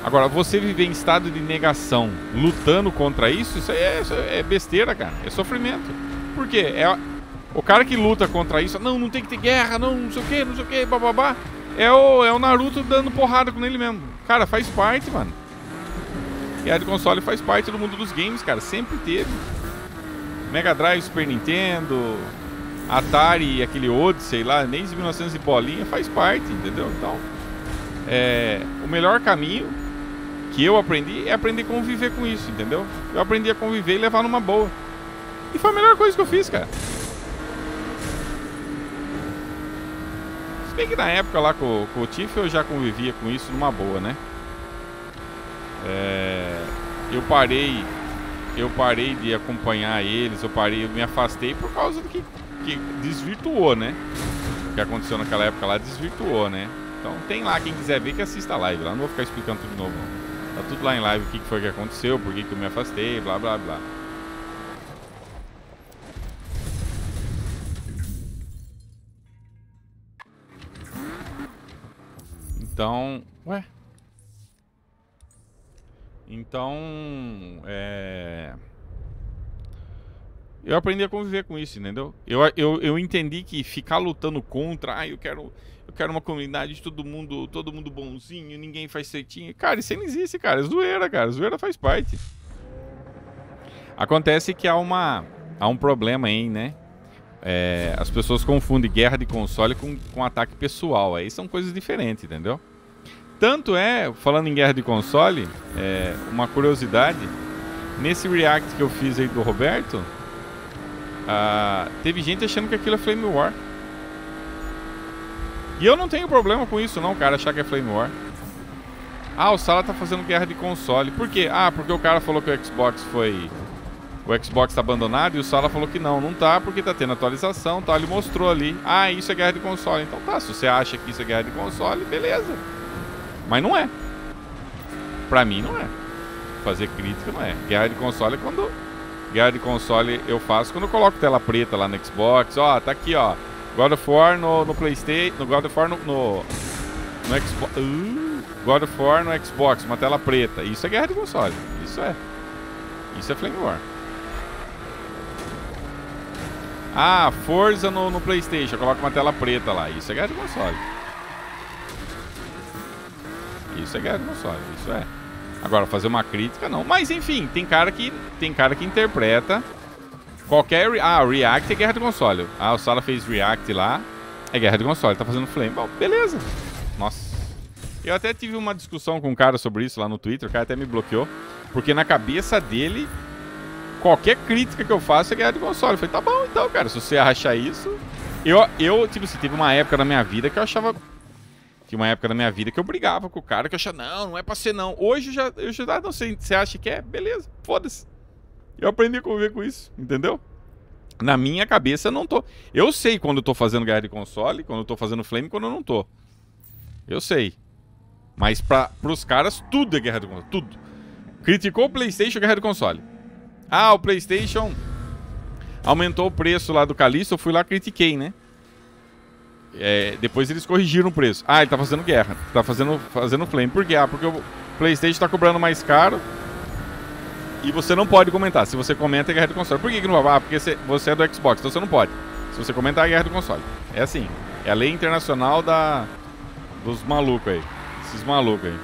Speaker 1: Agora, você viver em estado de negação, lutando contra isso, isso é, isso é besteira, cara. É sofrimento. Por quê? É, o cara que luta contra isso, não, não tem que ter guerra, não, não sei o quê, não sei o quê, bababá. É o, é o Naruto dando porrada com ele mesmo. Cara, faz parte, mano. a de console faz parte do mundo dos games, cara. Sempre teve. Mega Drive, Super Nintendo, Atari, aquele Odyssey lá, nem de 1900 e bolinha, faz parte, entendeu? Então, é, o melhor caminho que eu aprendi é aprender a conviver com isso, entendeu? Eu aprendi a conviver e levar numa boa. E foi a melhor coisa que eu fiz, cara. Se bem que na época lá com, com o Tiff eu já convivia com isso numa boa, né? É, eu parei eu parei de acompanhar eles, eu parei, eu me afastei por causa do que, que desvirtuou, né? O que aconteceu naquela época lá desvirtuou, né? Então tem lá quem quiser ver que assista a live lá. Não vou ficar explicando tudo de novo. Não. Tá tudo lá em live o que, foi que aconteceu, por que, que eu me afastei, blá blá blá. Então. Ué? Então. É. Eu aprendi a conviver com isso, entendeu? Eu, eu, eu entendi que ficar lutando contra, ah, eu quero quero uma comunidade de todo mundo, todo mundo bonzinho, ninguém faz certinho, Cara, isso não existe, cara. É zoeira, cara. Zoeira faz parte. Acontece que há uma há um problema aí, né? É, as pessoas confundem guerra de console com, com ataque pessoal. Aí são coisas diferentes, entendeu? Tanto é, falando em guerra de console, é, uma curiosidade, nesse react que eu fiz aí do Roberto, ah, teve gente achando que aquilo é Flame War. E eu não tenho problema com isso não, cara, achar que é Flame War. Ah, o Sala tá fazendo guerra de console. Por quê? Ah, porque o cara falou que o Xbox foi... O Xbox tá abandonado e o Sala falou que não, não tá, porque tá tendo atualização, tá? Ele mostrou ali. Ah, isso é guerra de console. Então tá, se você acha que isso é guerra de console, beleza. Mas não é. Pra mim não é. Fazer crítica não é. Guerra de console é quando. Guerra de console eu faço quando eu coloco tela preta lá no Xbox. Ó, tá aqui, ó. God of War no, no PlayStation. No God of War no. no, no Xbox. Uh, God of War no Xbox, uma tela preta. Isso é guerra de console. Isso é. Isso é Flame War. Ah, Forza no, no PlayStation. Coloca uma tela preta lá. Isso é guerra de console. Isso é guerra de console. Isso é. Agora, fazer uma crítica, não. Mas enfim, tem cara que, tem cara que interpreta Qualquer... Ah, React é guerra de console. Ah, o Sala fez React lá. É guerra de console. Tá fazendo flame. Bom, beleza. Nossa. Eu até tive uma discussão com um cara sobre isso lá no Twitter. O cara até me bloqueou. Porque na cabeça dele, qualquer crítica que eu faço é guerra de console. Eu falei, tá bom então, cara. Se você acha isso... Eu, eu tipo assim, teve uma época da minha vida que eu achava tinha uma época da minha vida que eu brigava com o cara, que eu achava, não, não é pra ser não. Hoje eu já, eu já ah, não sei, você acha que é? Beleza, foda-se. Eu aprendi a conviver com isso, entendeu? Na minha cabeça, eu não tô. Eu sei quando eu tô fazendo guerra de console, quando eu tô fazendo flame, quando eu não tô. Eu sei. Mas pra, pros caras, tudo é guerra de console. Tudo. Criticou o PlayStation, guerra de console. Ah, o PlayStation aumentou o preço lá do Calixto, eu fui lá critiquei, né? É, depois eles corrigiram o preço. Ah, ele tá fazendo guerra. Tá fazendo, fazendo flame. Por quê? Ah, porque o PlayStation tá cobrando mais caro. E você não pode comentar. Se você comenta, é guerra do console. Por que, que não vai? Ah, porque você é do Xbox, então você não pode. Se você comentar, é guerra do console. É assim. É a lei internacional da dos malucos aí. Esses malucos aí.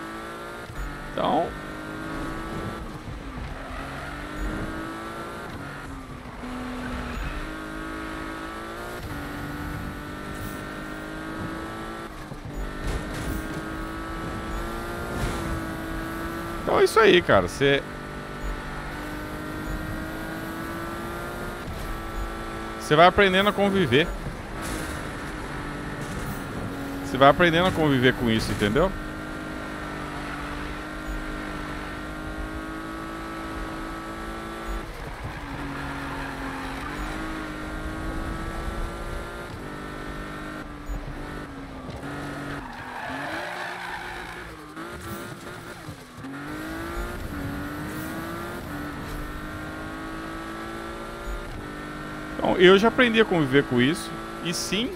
Speaker 1: Então. Então é isso aí, cara. Você Você vai aprendendo a conviver. Você vai aprendendo a conviver com isso, entendeu? eu já aprendi a conviver com isso. E sim,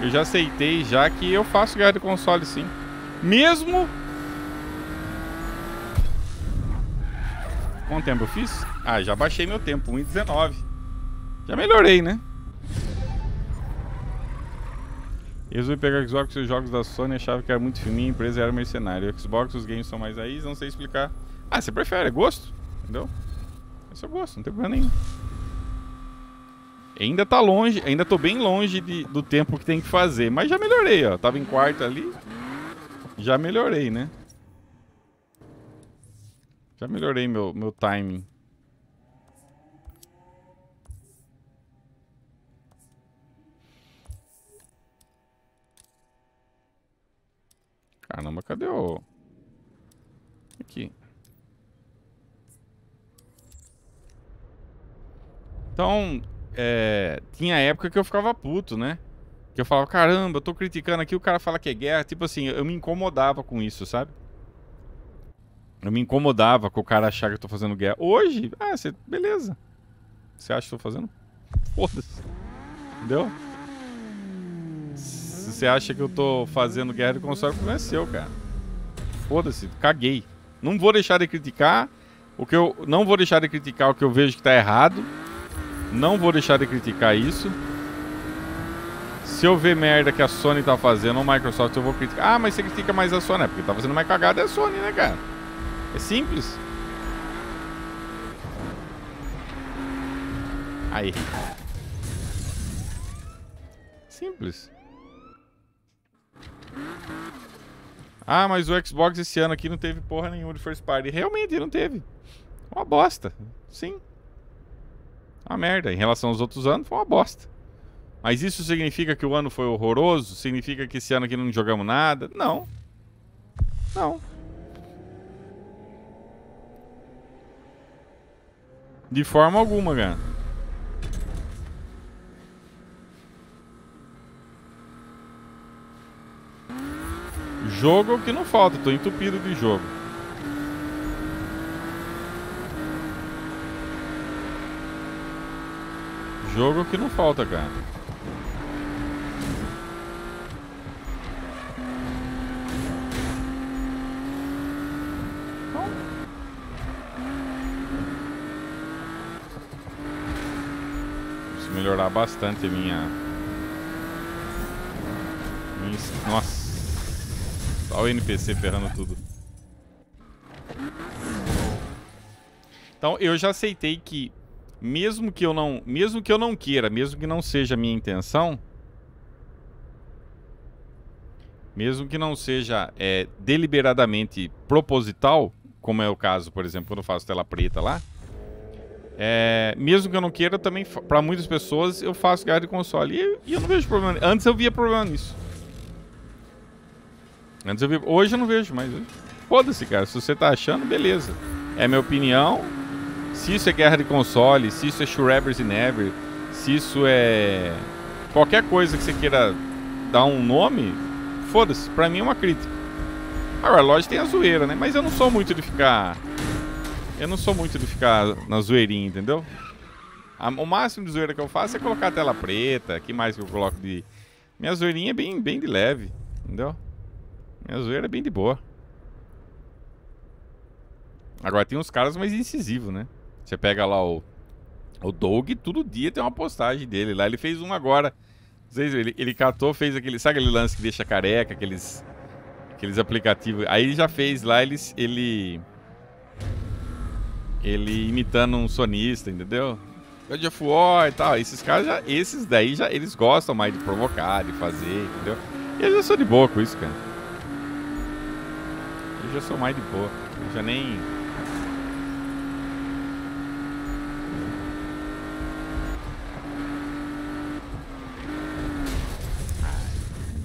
Speaker 1: eu já aceitei já que eu faço guerra de console sim. Mesmo... Quanto tempo eu fiz? Ah, já baixei meu tempo, 1,19. Já melhorei, né? Eu resolvi pegar o Xbox e os jogos da Sony achava que era muito fininho, a empresa era mercenária. O Xbox, os games são mais aí, não sei explicar. Ah, você prefere, é gosto, entendeu? é seu gosto, não tem problema nenhum. Ainda tá longe, ainda tô bem longe de, do tempo que tem que fazer, mas já melhorei, ó. Tava em quarto ali, já melhorei, né? Já melhorei meu, meu timing. Caramba, cadê o... Aqui. Então, é, tinha época que eu ficava puto, né? Que eu falava, caramba, eu tô criticando aqui, o cara fala que é guerra. Tipo assim, eu me incomodava com isso, sabe? Eu me incomodava com o cara achar que eu tô fazendo guerra. Hoje, ah, cê, beleza. Você acha que eu tô fazendo? Foda-se. Entendeu? Se você acha que eu tô fazendo guerra de console, não é seu, cara. Foda-se, caguei. Não vou deixar de criticar o que eu. Não vou deixar de criticar o que eu vejo que tá errado. Não vou deixar de criticar isso. Se eu ver merda que a Sony tá fazendo ou Microsoft, eu vou criticar. Ah, mas você critica mais a Sony. É porque tá fazendo mais cagada é a Sony, né, cara? É simples. Aí. Simples. Ah, mas o Xbox esse ano aqui não teve porra nenhuma de first party. Realmente, não teve. Uma bosta. Sim uma merda. Em relação aos outros anos, foi uma bosta. Mas isso significa que o ano foi horroroso? Significa que esse ano aqui não jogamos nada? Não. Não. De forma alguma, cara. Jogo é o que não falta, tô entupido de jogo. Jogo que não falta, cara. Preciso melhorar bastante a minha... minha... Nossa! Olha o NPC ferrando tudo. Então, eu já aceitei que mesmo que eu não, mesmo que eu não queira, mesmo que não seja a minha intenção, mesmo que não seja é, deliberadamente proposital, como é o caso, por exemplo, quando eu faço tela preta lá, é, mesmo que eu não queira, também para muitas pessoas eu faço guerra de console e, e eu não vejo problema. Antes eu via problema nisso. Antes eu via, hoje eu não vejo mais. Foda-se, cara. Se você tá achando, beleza. É minha opinião, se isso é guerra de console, se isso é Shurevers e Never, se isso é qualquer coisa que você queira dar um nome, foda-se, pra mim é uma crítica. Agora, lógico, tem a zoeira, né? Mas eu não sou muito de ficar. Eu não sou muito de ficar na zoeirinha, entendeu? O máximo de zoeira que eu faço é colocar a tela preta. que mais que eu coloco de. Minha zoeirinha é bem, bem de leve, entendeu? Minha zoeira é bem de boa. Agora tem uns caras mais incisivos, né? Você pega lá o, o Doug, todo dia tem uma postagem dele lá. Ele fez um agora. Vocês ele, ele catou, fez aquele. Sabe aquele lance que deixa careca, aqueles. Aqueles aplicativos. Aí ele já fez lá, ele. Ele, ele imitando um sonista, entendeu? God of War e tal. Esses caras já. Esses daí já. Eles gostam mais de provocar, de fazer, entendeu? E eu já sou de boa com isso, cara. Eu já sou mais de boa. Eu já nem.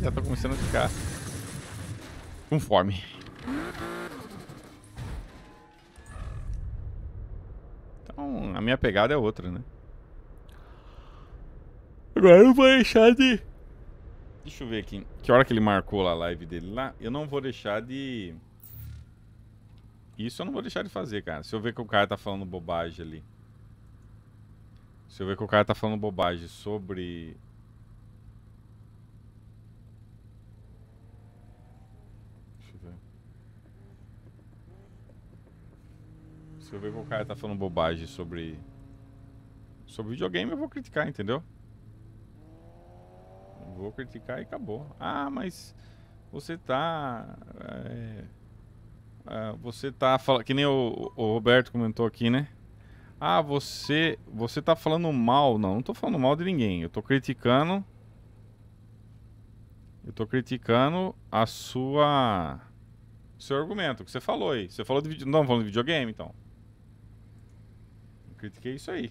Speaker 1: já tô começando a ficar com fome. Então, a minha pegada é outra, né? Agora eu vou deixar de... Deixa eu ver aqui. Que hora que ele marcou lá a live dele lá? Eu não vou deixar de... Isso eu não vou deixar de fazer, cara. Se eu ver que o cara tá falando bobagem ali. Se eu ver que o cara tá falando bobagem sobre eu ver que o cara tá falando bobagem sobre. Sobre videogame, eu vou criticar, entendeu? Vou criticar e acabou. Ah, mas você tá. É, é, você tá falando. Que nem o, o Roberto comentou aqui, né? Ah, você. Você tá falando mal. Não, não tô falando mal de ninguém. Eu tô criticando. Eu tô criticando a sua. Seu argumento, que você falou aí. Você falou de vídeo. Não, falando de videogame, então. Critiquei é isso aí.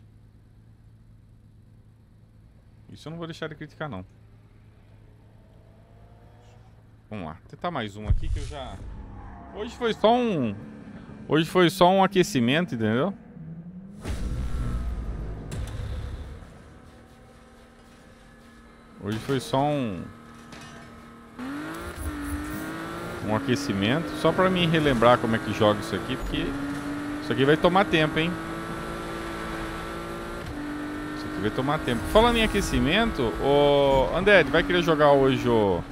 Speaker 1: Isso eu não vou deixar de criticar, não. Vamos lá. Vou tentar mais um aqui que eu já... Hoje foi só um... Hoje foi só um aquecimento, entendeu? Hoje foi só um... Um aquecimento. Só pra me relembrar como é que joga isso aqui, porque... Isso aqui vai tomar tempo, hein? vai tomar tempo. Falando em aquecimento, o Anded vai querer jogar hoje o.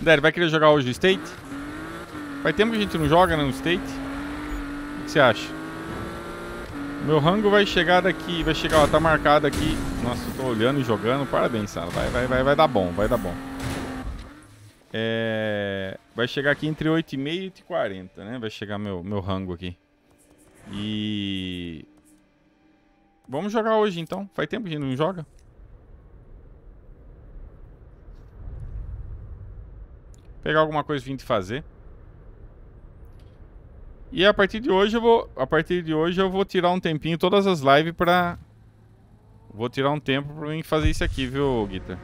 Speaker 1: Anded, vai querer jogar hoje o State? Faz tempo que a gente não joga no né, State. O que você acha? Meu rango vai chegar daqui, vai chegar, ó, tá marcado aqui. Nossa, eu tô olhando e jogando, parabéns, Sala. Vai, vai, vai, vai dar bom, vai dar bom. É... Vai chegar aqui entre 8 e meia e 8 e 40, né? Vai chegar meu, meu rango aqui. E... Vamos jogar hoje, então. Faz tempo que a gente não joga. Pegar alguma coisa vim de fazer. E a partir de hoje eu vou, a partir de hoje eu vou tirar um tempinho todas as lives pra... Vou tirar um tempo pra mim fazer isso aqui, viu, Guita?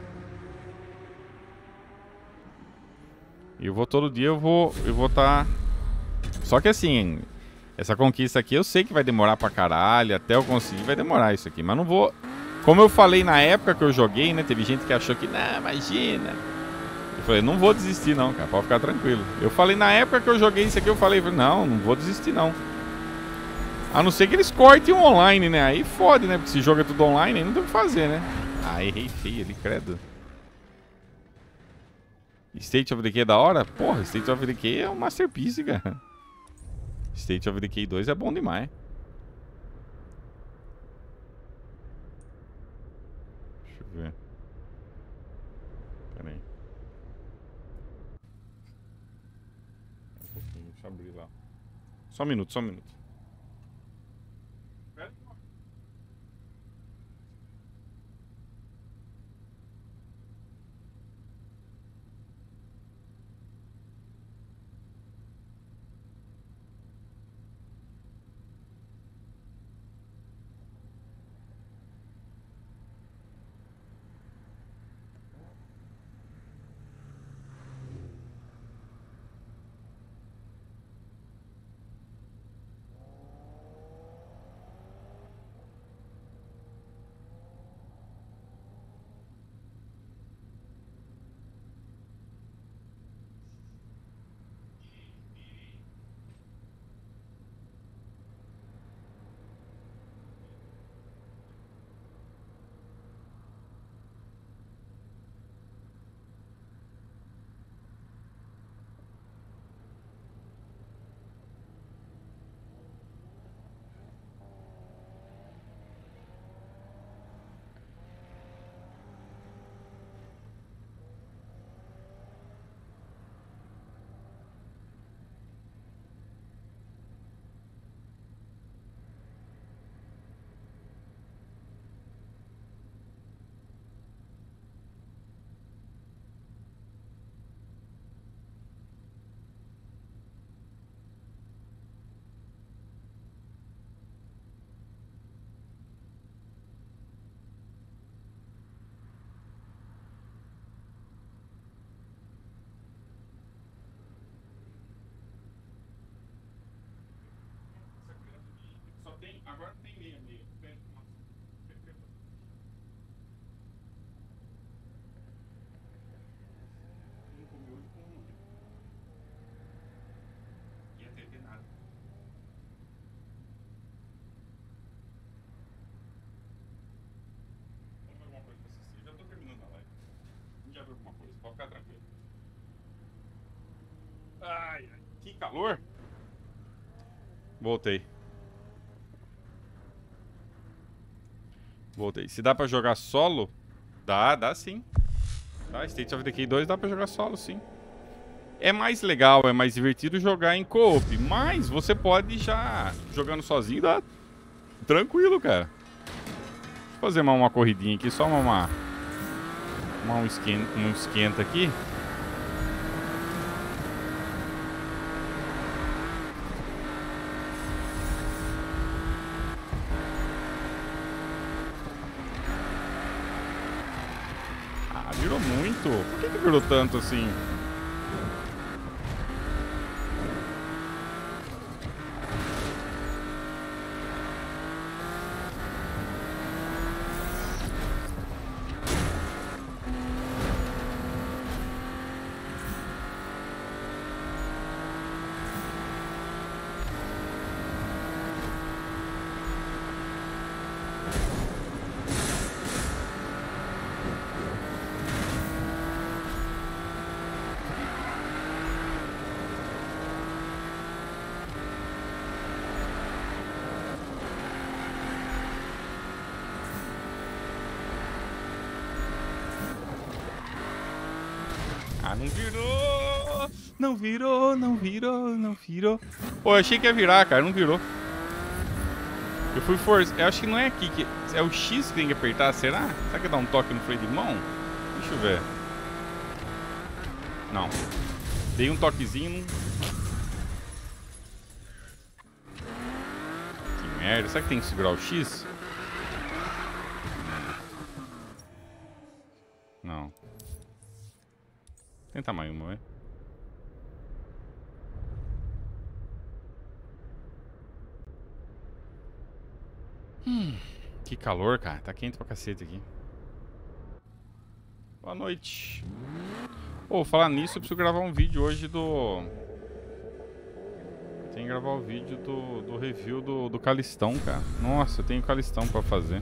Speaker 1: E eu vou todo dia, eu vou eu vou estar... Tá... Só que assim, essa conquista aqui eu sei que vai demorar pra caralho, até eu conseguir vai demorar isso aqui, mas não vou... Como eu falei na época que eu joguei, né, teve gente que achou que, não, imagina... Eu falei, não vou desistir não, cara, pode ficar tranquilo. Eu falei na época que eu joguei isso aqui, eu falei, não, não vou desistir não. A não ser que eles cortem o online, né? Aí fode, né? Porque se joga é tudo online, aí não tem o que fazer, né? Ah, errei feio ali, credo. State of Decay é da hora? Porra, State of Decay é um masterpiece, cara. State of Decay 2 é bom demais. Deixa eu ver. Pera aí. deixa eu abrir lá. Só um minuto, só um minuto. calor. Voltei. Voltei. Se dá pra jogar solo? Dá, dá sim. Tá, State of Decay 2 dá pra jogar solo, sim. É mais legal, é mais divertido jogar em co-op, mas você pode já, jogando sozinho, dá tranquilo, cara. Vou fazer uma, uma corridinha aqui, só uma, uma, uma um, esquenta, um esquenta aqui. lucro tanto assim. virou. Pô, eu achei que ia virar, cara. Não virou. Eu fui forçado. Eu acho que não é aqui. que É o X que tem que apertar, será? Será que dá um toque no freio de mão? Deixa eu ver. Não. Dei um toquezinho. Que merda. Será que tem que segurar o X? Que calor, cara. Tá quente pra cacete aqui. Boa noite. Pô, oh, falar nisso, eu preciso gravar um vídeo hoje do... Tem que gravar o um vídeo do, do review do, do Calistão, cara. Nossa, eu tenho Calistão pra fazer.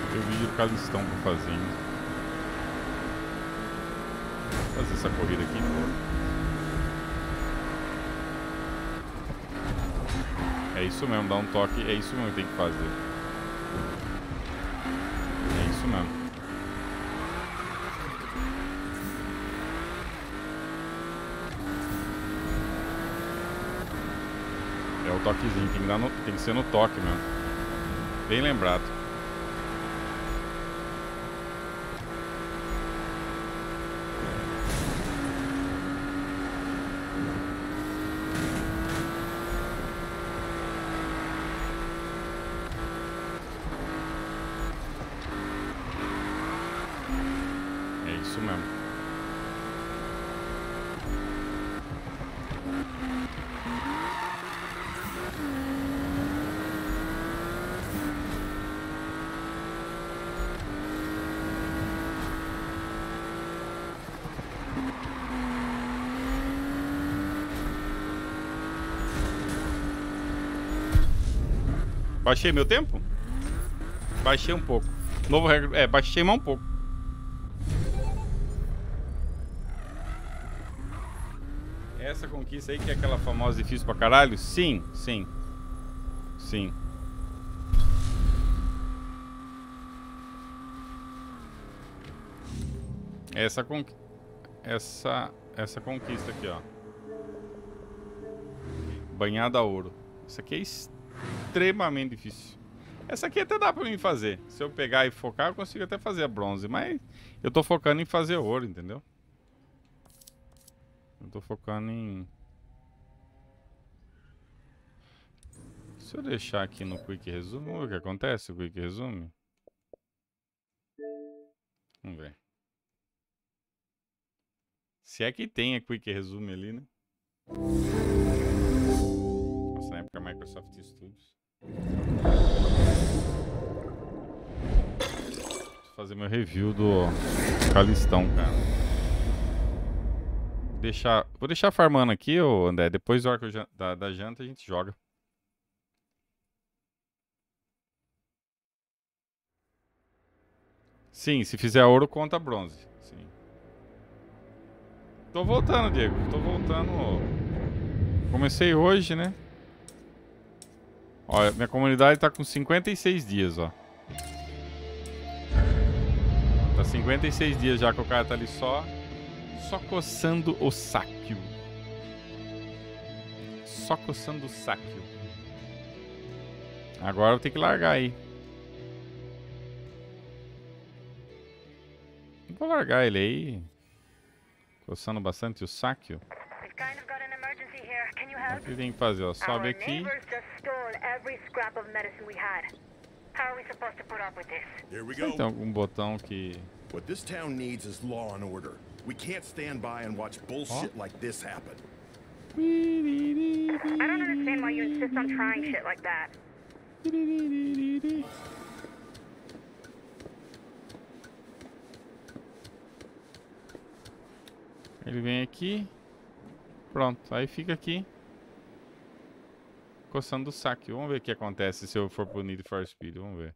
Speaker 1: Tem o Calistão pra fazer ainda fazer essa corrida aqui de novo. É isso mesmo, dá um toque, é isso mesmo que tem que fazer. É isso mesmo. É o toquezinho, tem que, dar no, tem que ser no toque mesmo. Bem lembrado. Baixei meu tempo? Baixei um pouco. Novo recorde? É, baixei mais um pouco. Essa conquista aí que é aquela famosa difícil pra caralho? Sim, sim. Sim. Essa conquista. Essa... Essa conquista aqui, ó. Banhada a ouro. Isso aqui é estranho extremamente difícil. Essa aqui até dá pra mim fazer. Se eu pegar e focar, eu consigo até fazer a bronze. Mas eu tô focando em fazer ouro, entendeu? Eu tô focando em... Se eu deixar aqui no Quick Resume, vamos ver o que acontece, o Quick Resume. Vamos ver. Se é que tem a Quick Resume ali, né? Nossa, na época Microsoft Studios. Fazer meu review do Calistão, cara. Deixar, vou deixar farmando aqui, ô André. Depois da hora eu, da, da janta a gente joga. Sim, se fizer ouro, conta bronze. Sim. Tô voltando, Diego. Tô voltando. Comecei hoje, né? Olha, minha comunidade tá com 56 dias, ó. Tá 56 dias já que o cara tá ali só... Só coçando o saco. Só coçando o saco. Agora eu vou ter que largar aí. Vou largar ele aí. Coçando bastante o saco. O que tem que fazer? Ó, sobe aqui. então um botão que. What this
Speaker 4: town needs is law and order. We can't stand by and watch bullshit like this happen.
Speaker 2: I don't understand why you insist on trying shit like that.
Speaker 1: Ele vem aqui. Pronto, aí fica aqui coçando o saque. Vamos ver o que acontece se eu for pro Need for Speed, vamos ver.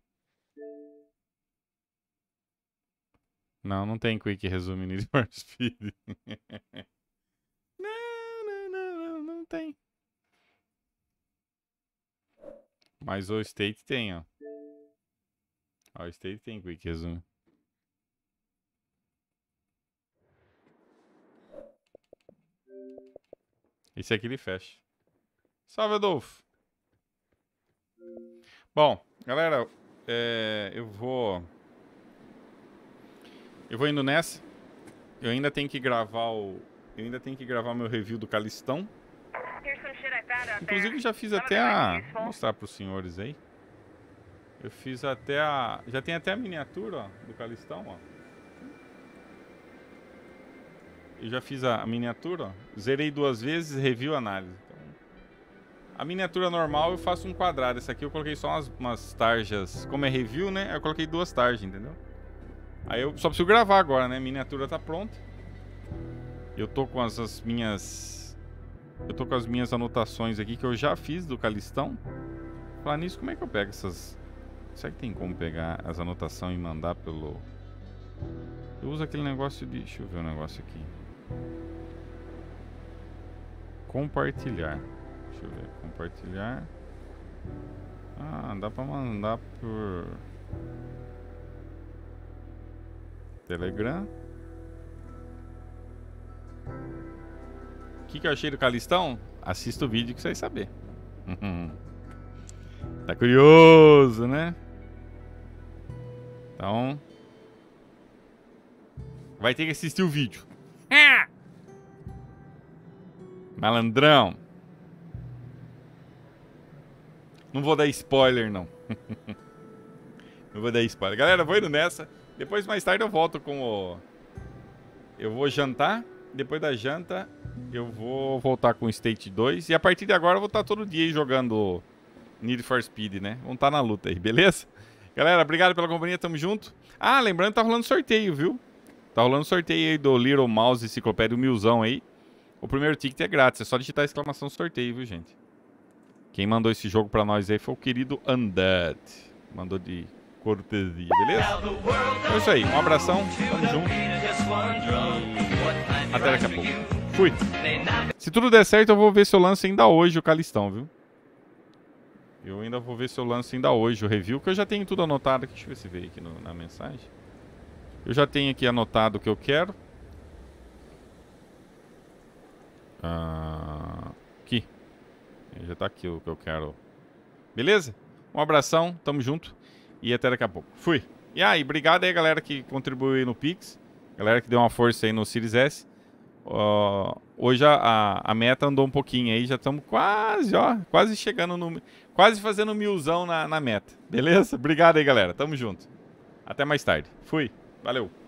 Speaker 1: Não, não tem quick resume Need for Speed. não,
Speaker 2: não, não, não, não tem.
Speaker 1: Mas o State tem, ó. Ó, o State tem quick resume. Esse aqui ele fecha. Salve, Adolfo. Bom, galera, é, eu vou. Eu vou indo nessa. Eu ainda tenho que gravar o. Eu ainda tenho que gravar meu review do Calistão. Inclusive já fiz até a. Vou mostrar para os senhores aí. Eu fiz até a. Já tem até a miniatura ó, do Calistão, ó. eu já fiz a, miniatura, ó. zerei duas vezes, review análise. Então, a miniatura normal eu faço um quadrado, essa aqui eu coloquei só umas, umas tarjas, como é review, né? Eu coloquei duas tarjas, entendeu? Aí eu só preciso gravar agora, né? A miniatura tá pronta. Eu tô com as, as minhas eu tô com as minhas anotações aqui que eu já fiz do Calistão. Falar nisso, como é que eu pego essas Será que tem como pegar as anotações e mandar pelo eu uso aquele negócio de. Deixa eu ver o um negócio aqui. Compartilhar. Deixa eu ver. Compartilhar. Ah, dá pra mandar por Telegram. O que, que eu achei do Calistão? Assista o vídeo que vocês saber. tá curioso, né? Então. Vai ter que assistir o vídeo. Ah! Malandrão. Não vou dar spoiler, não. não vou dar spoiler. Galera, vou indo nessa. Depois, mais tarde, eu volto com o... Eu vou jantar. Depois da janta, eu vou voltar com o State 2. E a partir de agora, eu vou estar todo dia aí jogando Need for Speed, né? Vamos estar tá na luta aí, beleza? Galera, obrigado pela companhia. Tamo junto. Ah, lembrando, tá rolando sorteio, viu? Tá rolando sorteio aí do Little Mouse Enciclopédia Milzão aí. O primeiro ticket é grátis, é só digitar exclamação sorteio, viu, gente? Quem mandou esse jogo pra nós aí foi o querido Undead. Mandou de cortesia, beleza? Então é isso aí, um abração, tamo junto. Até daqui a pouco. Fui. Se tudo der certo, eu vou ver se eu lanço ainda hoje o Calistão, viu? Eu ainda vou ver se eu lanço ainda hoje o review, que eu já tenho tudo anotado Deixa eu ver se veio aqui no, na mensagem. Eu já tenho aqui anotado o que eu quero. Ah, aqui. Já tá aqui o que eu quero. Beleza? Um abração, tamo junto e até daqui a pouco. Fui. E aí, ah, obrigado aí, galera que contribuiu no Pix. Galera que deu uma força aí no Series S. Uh, hoje a, a, meta andou um pouquinho aí, já estamos quase, ó, quase chegando no. Quase fazendo milzão na, na meta. Beleza? Obrigado aí, galera. Tamo junto. Até mais tarde. Fui. Valeu.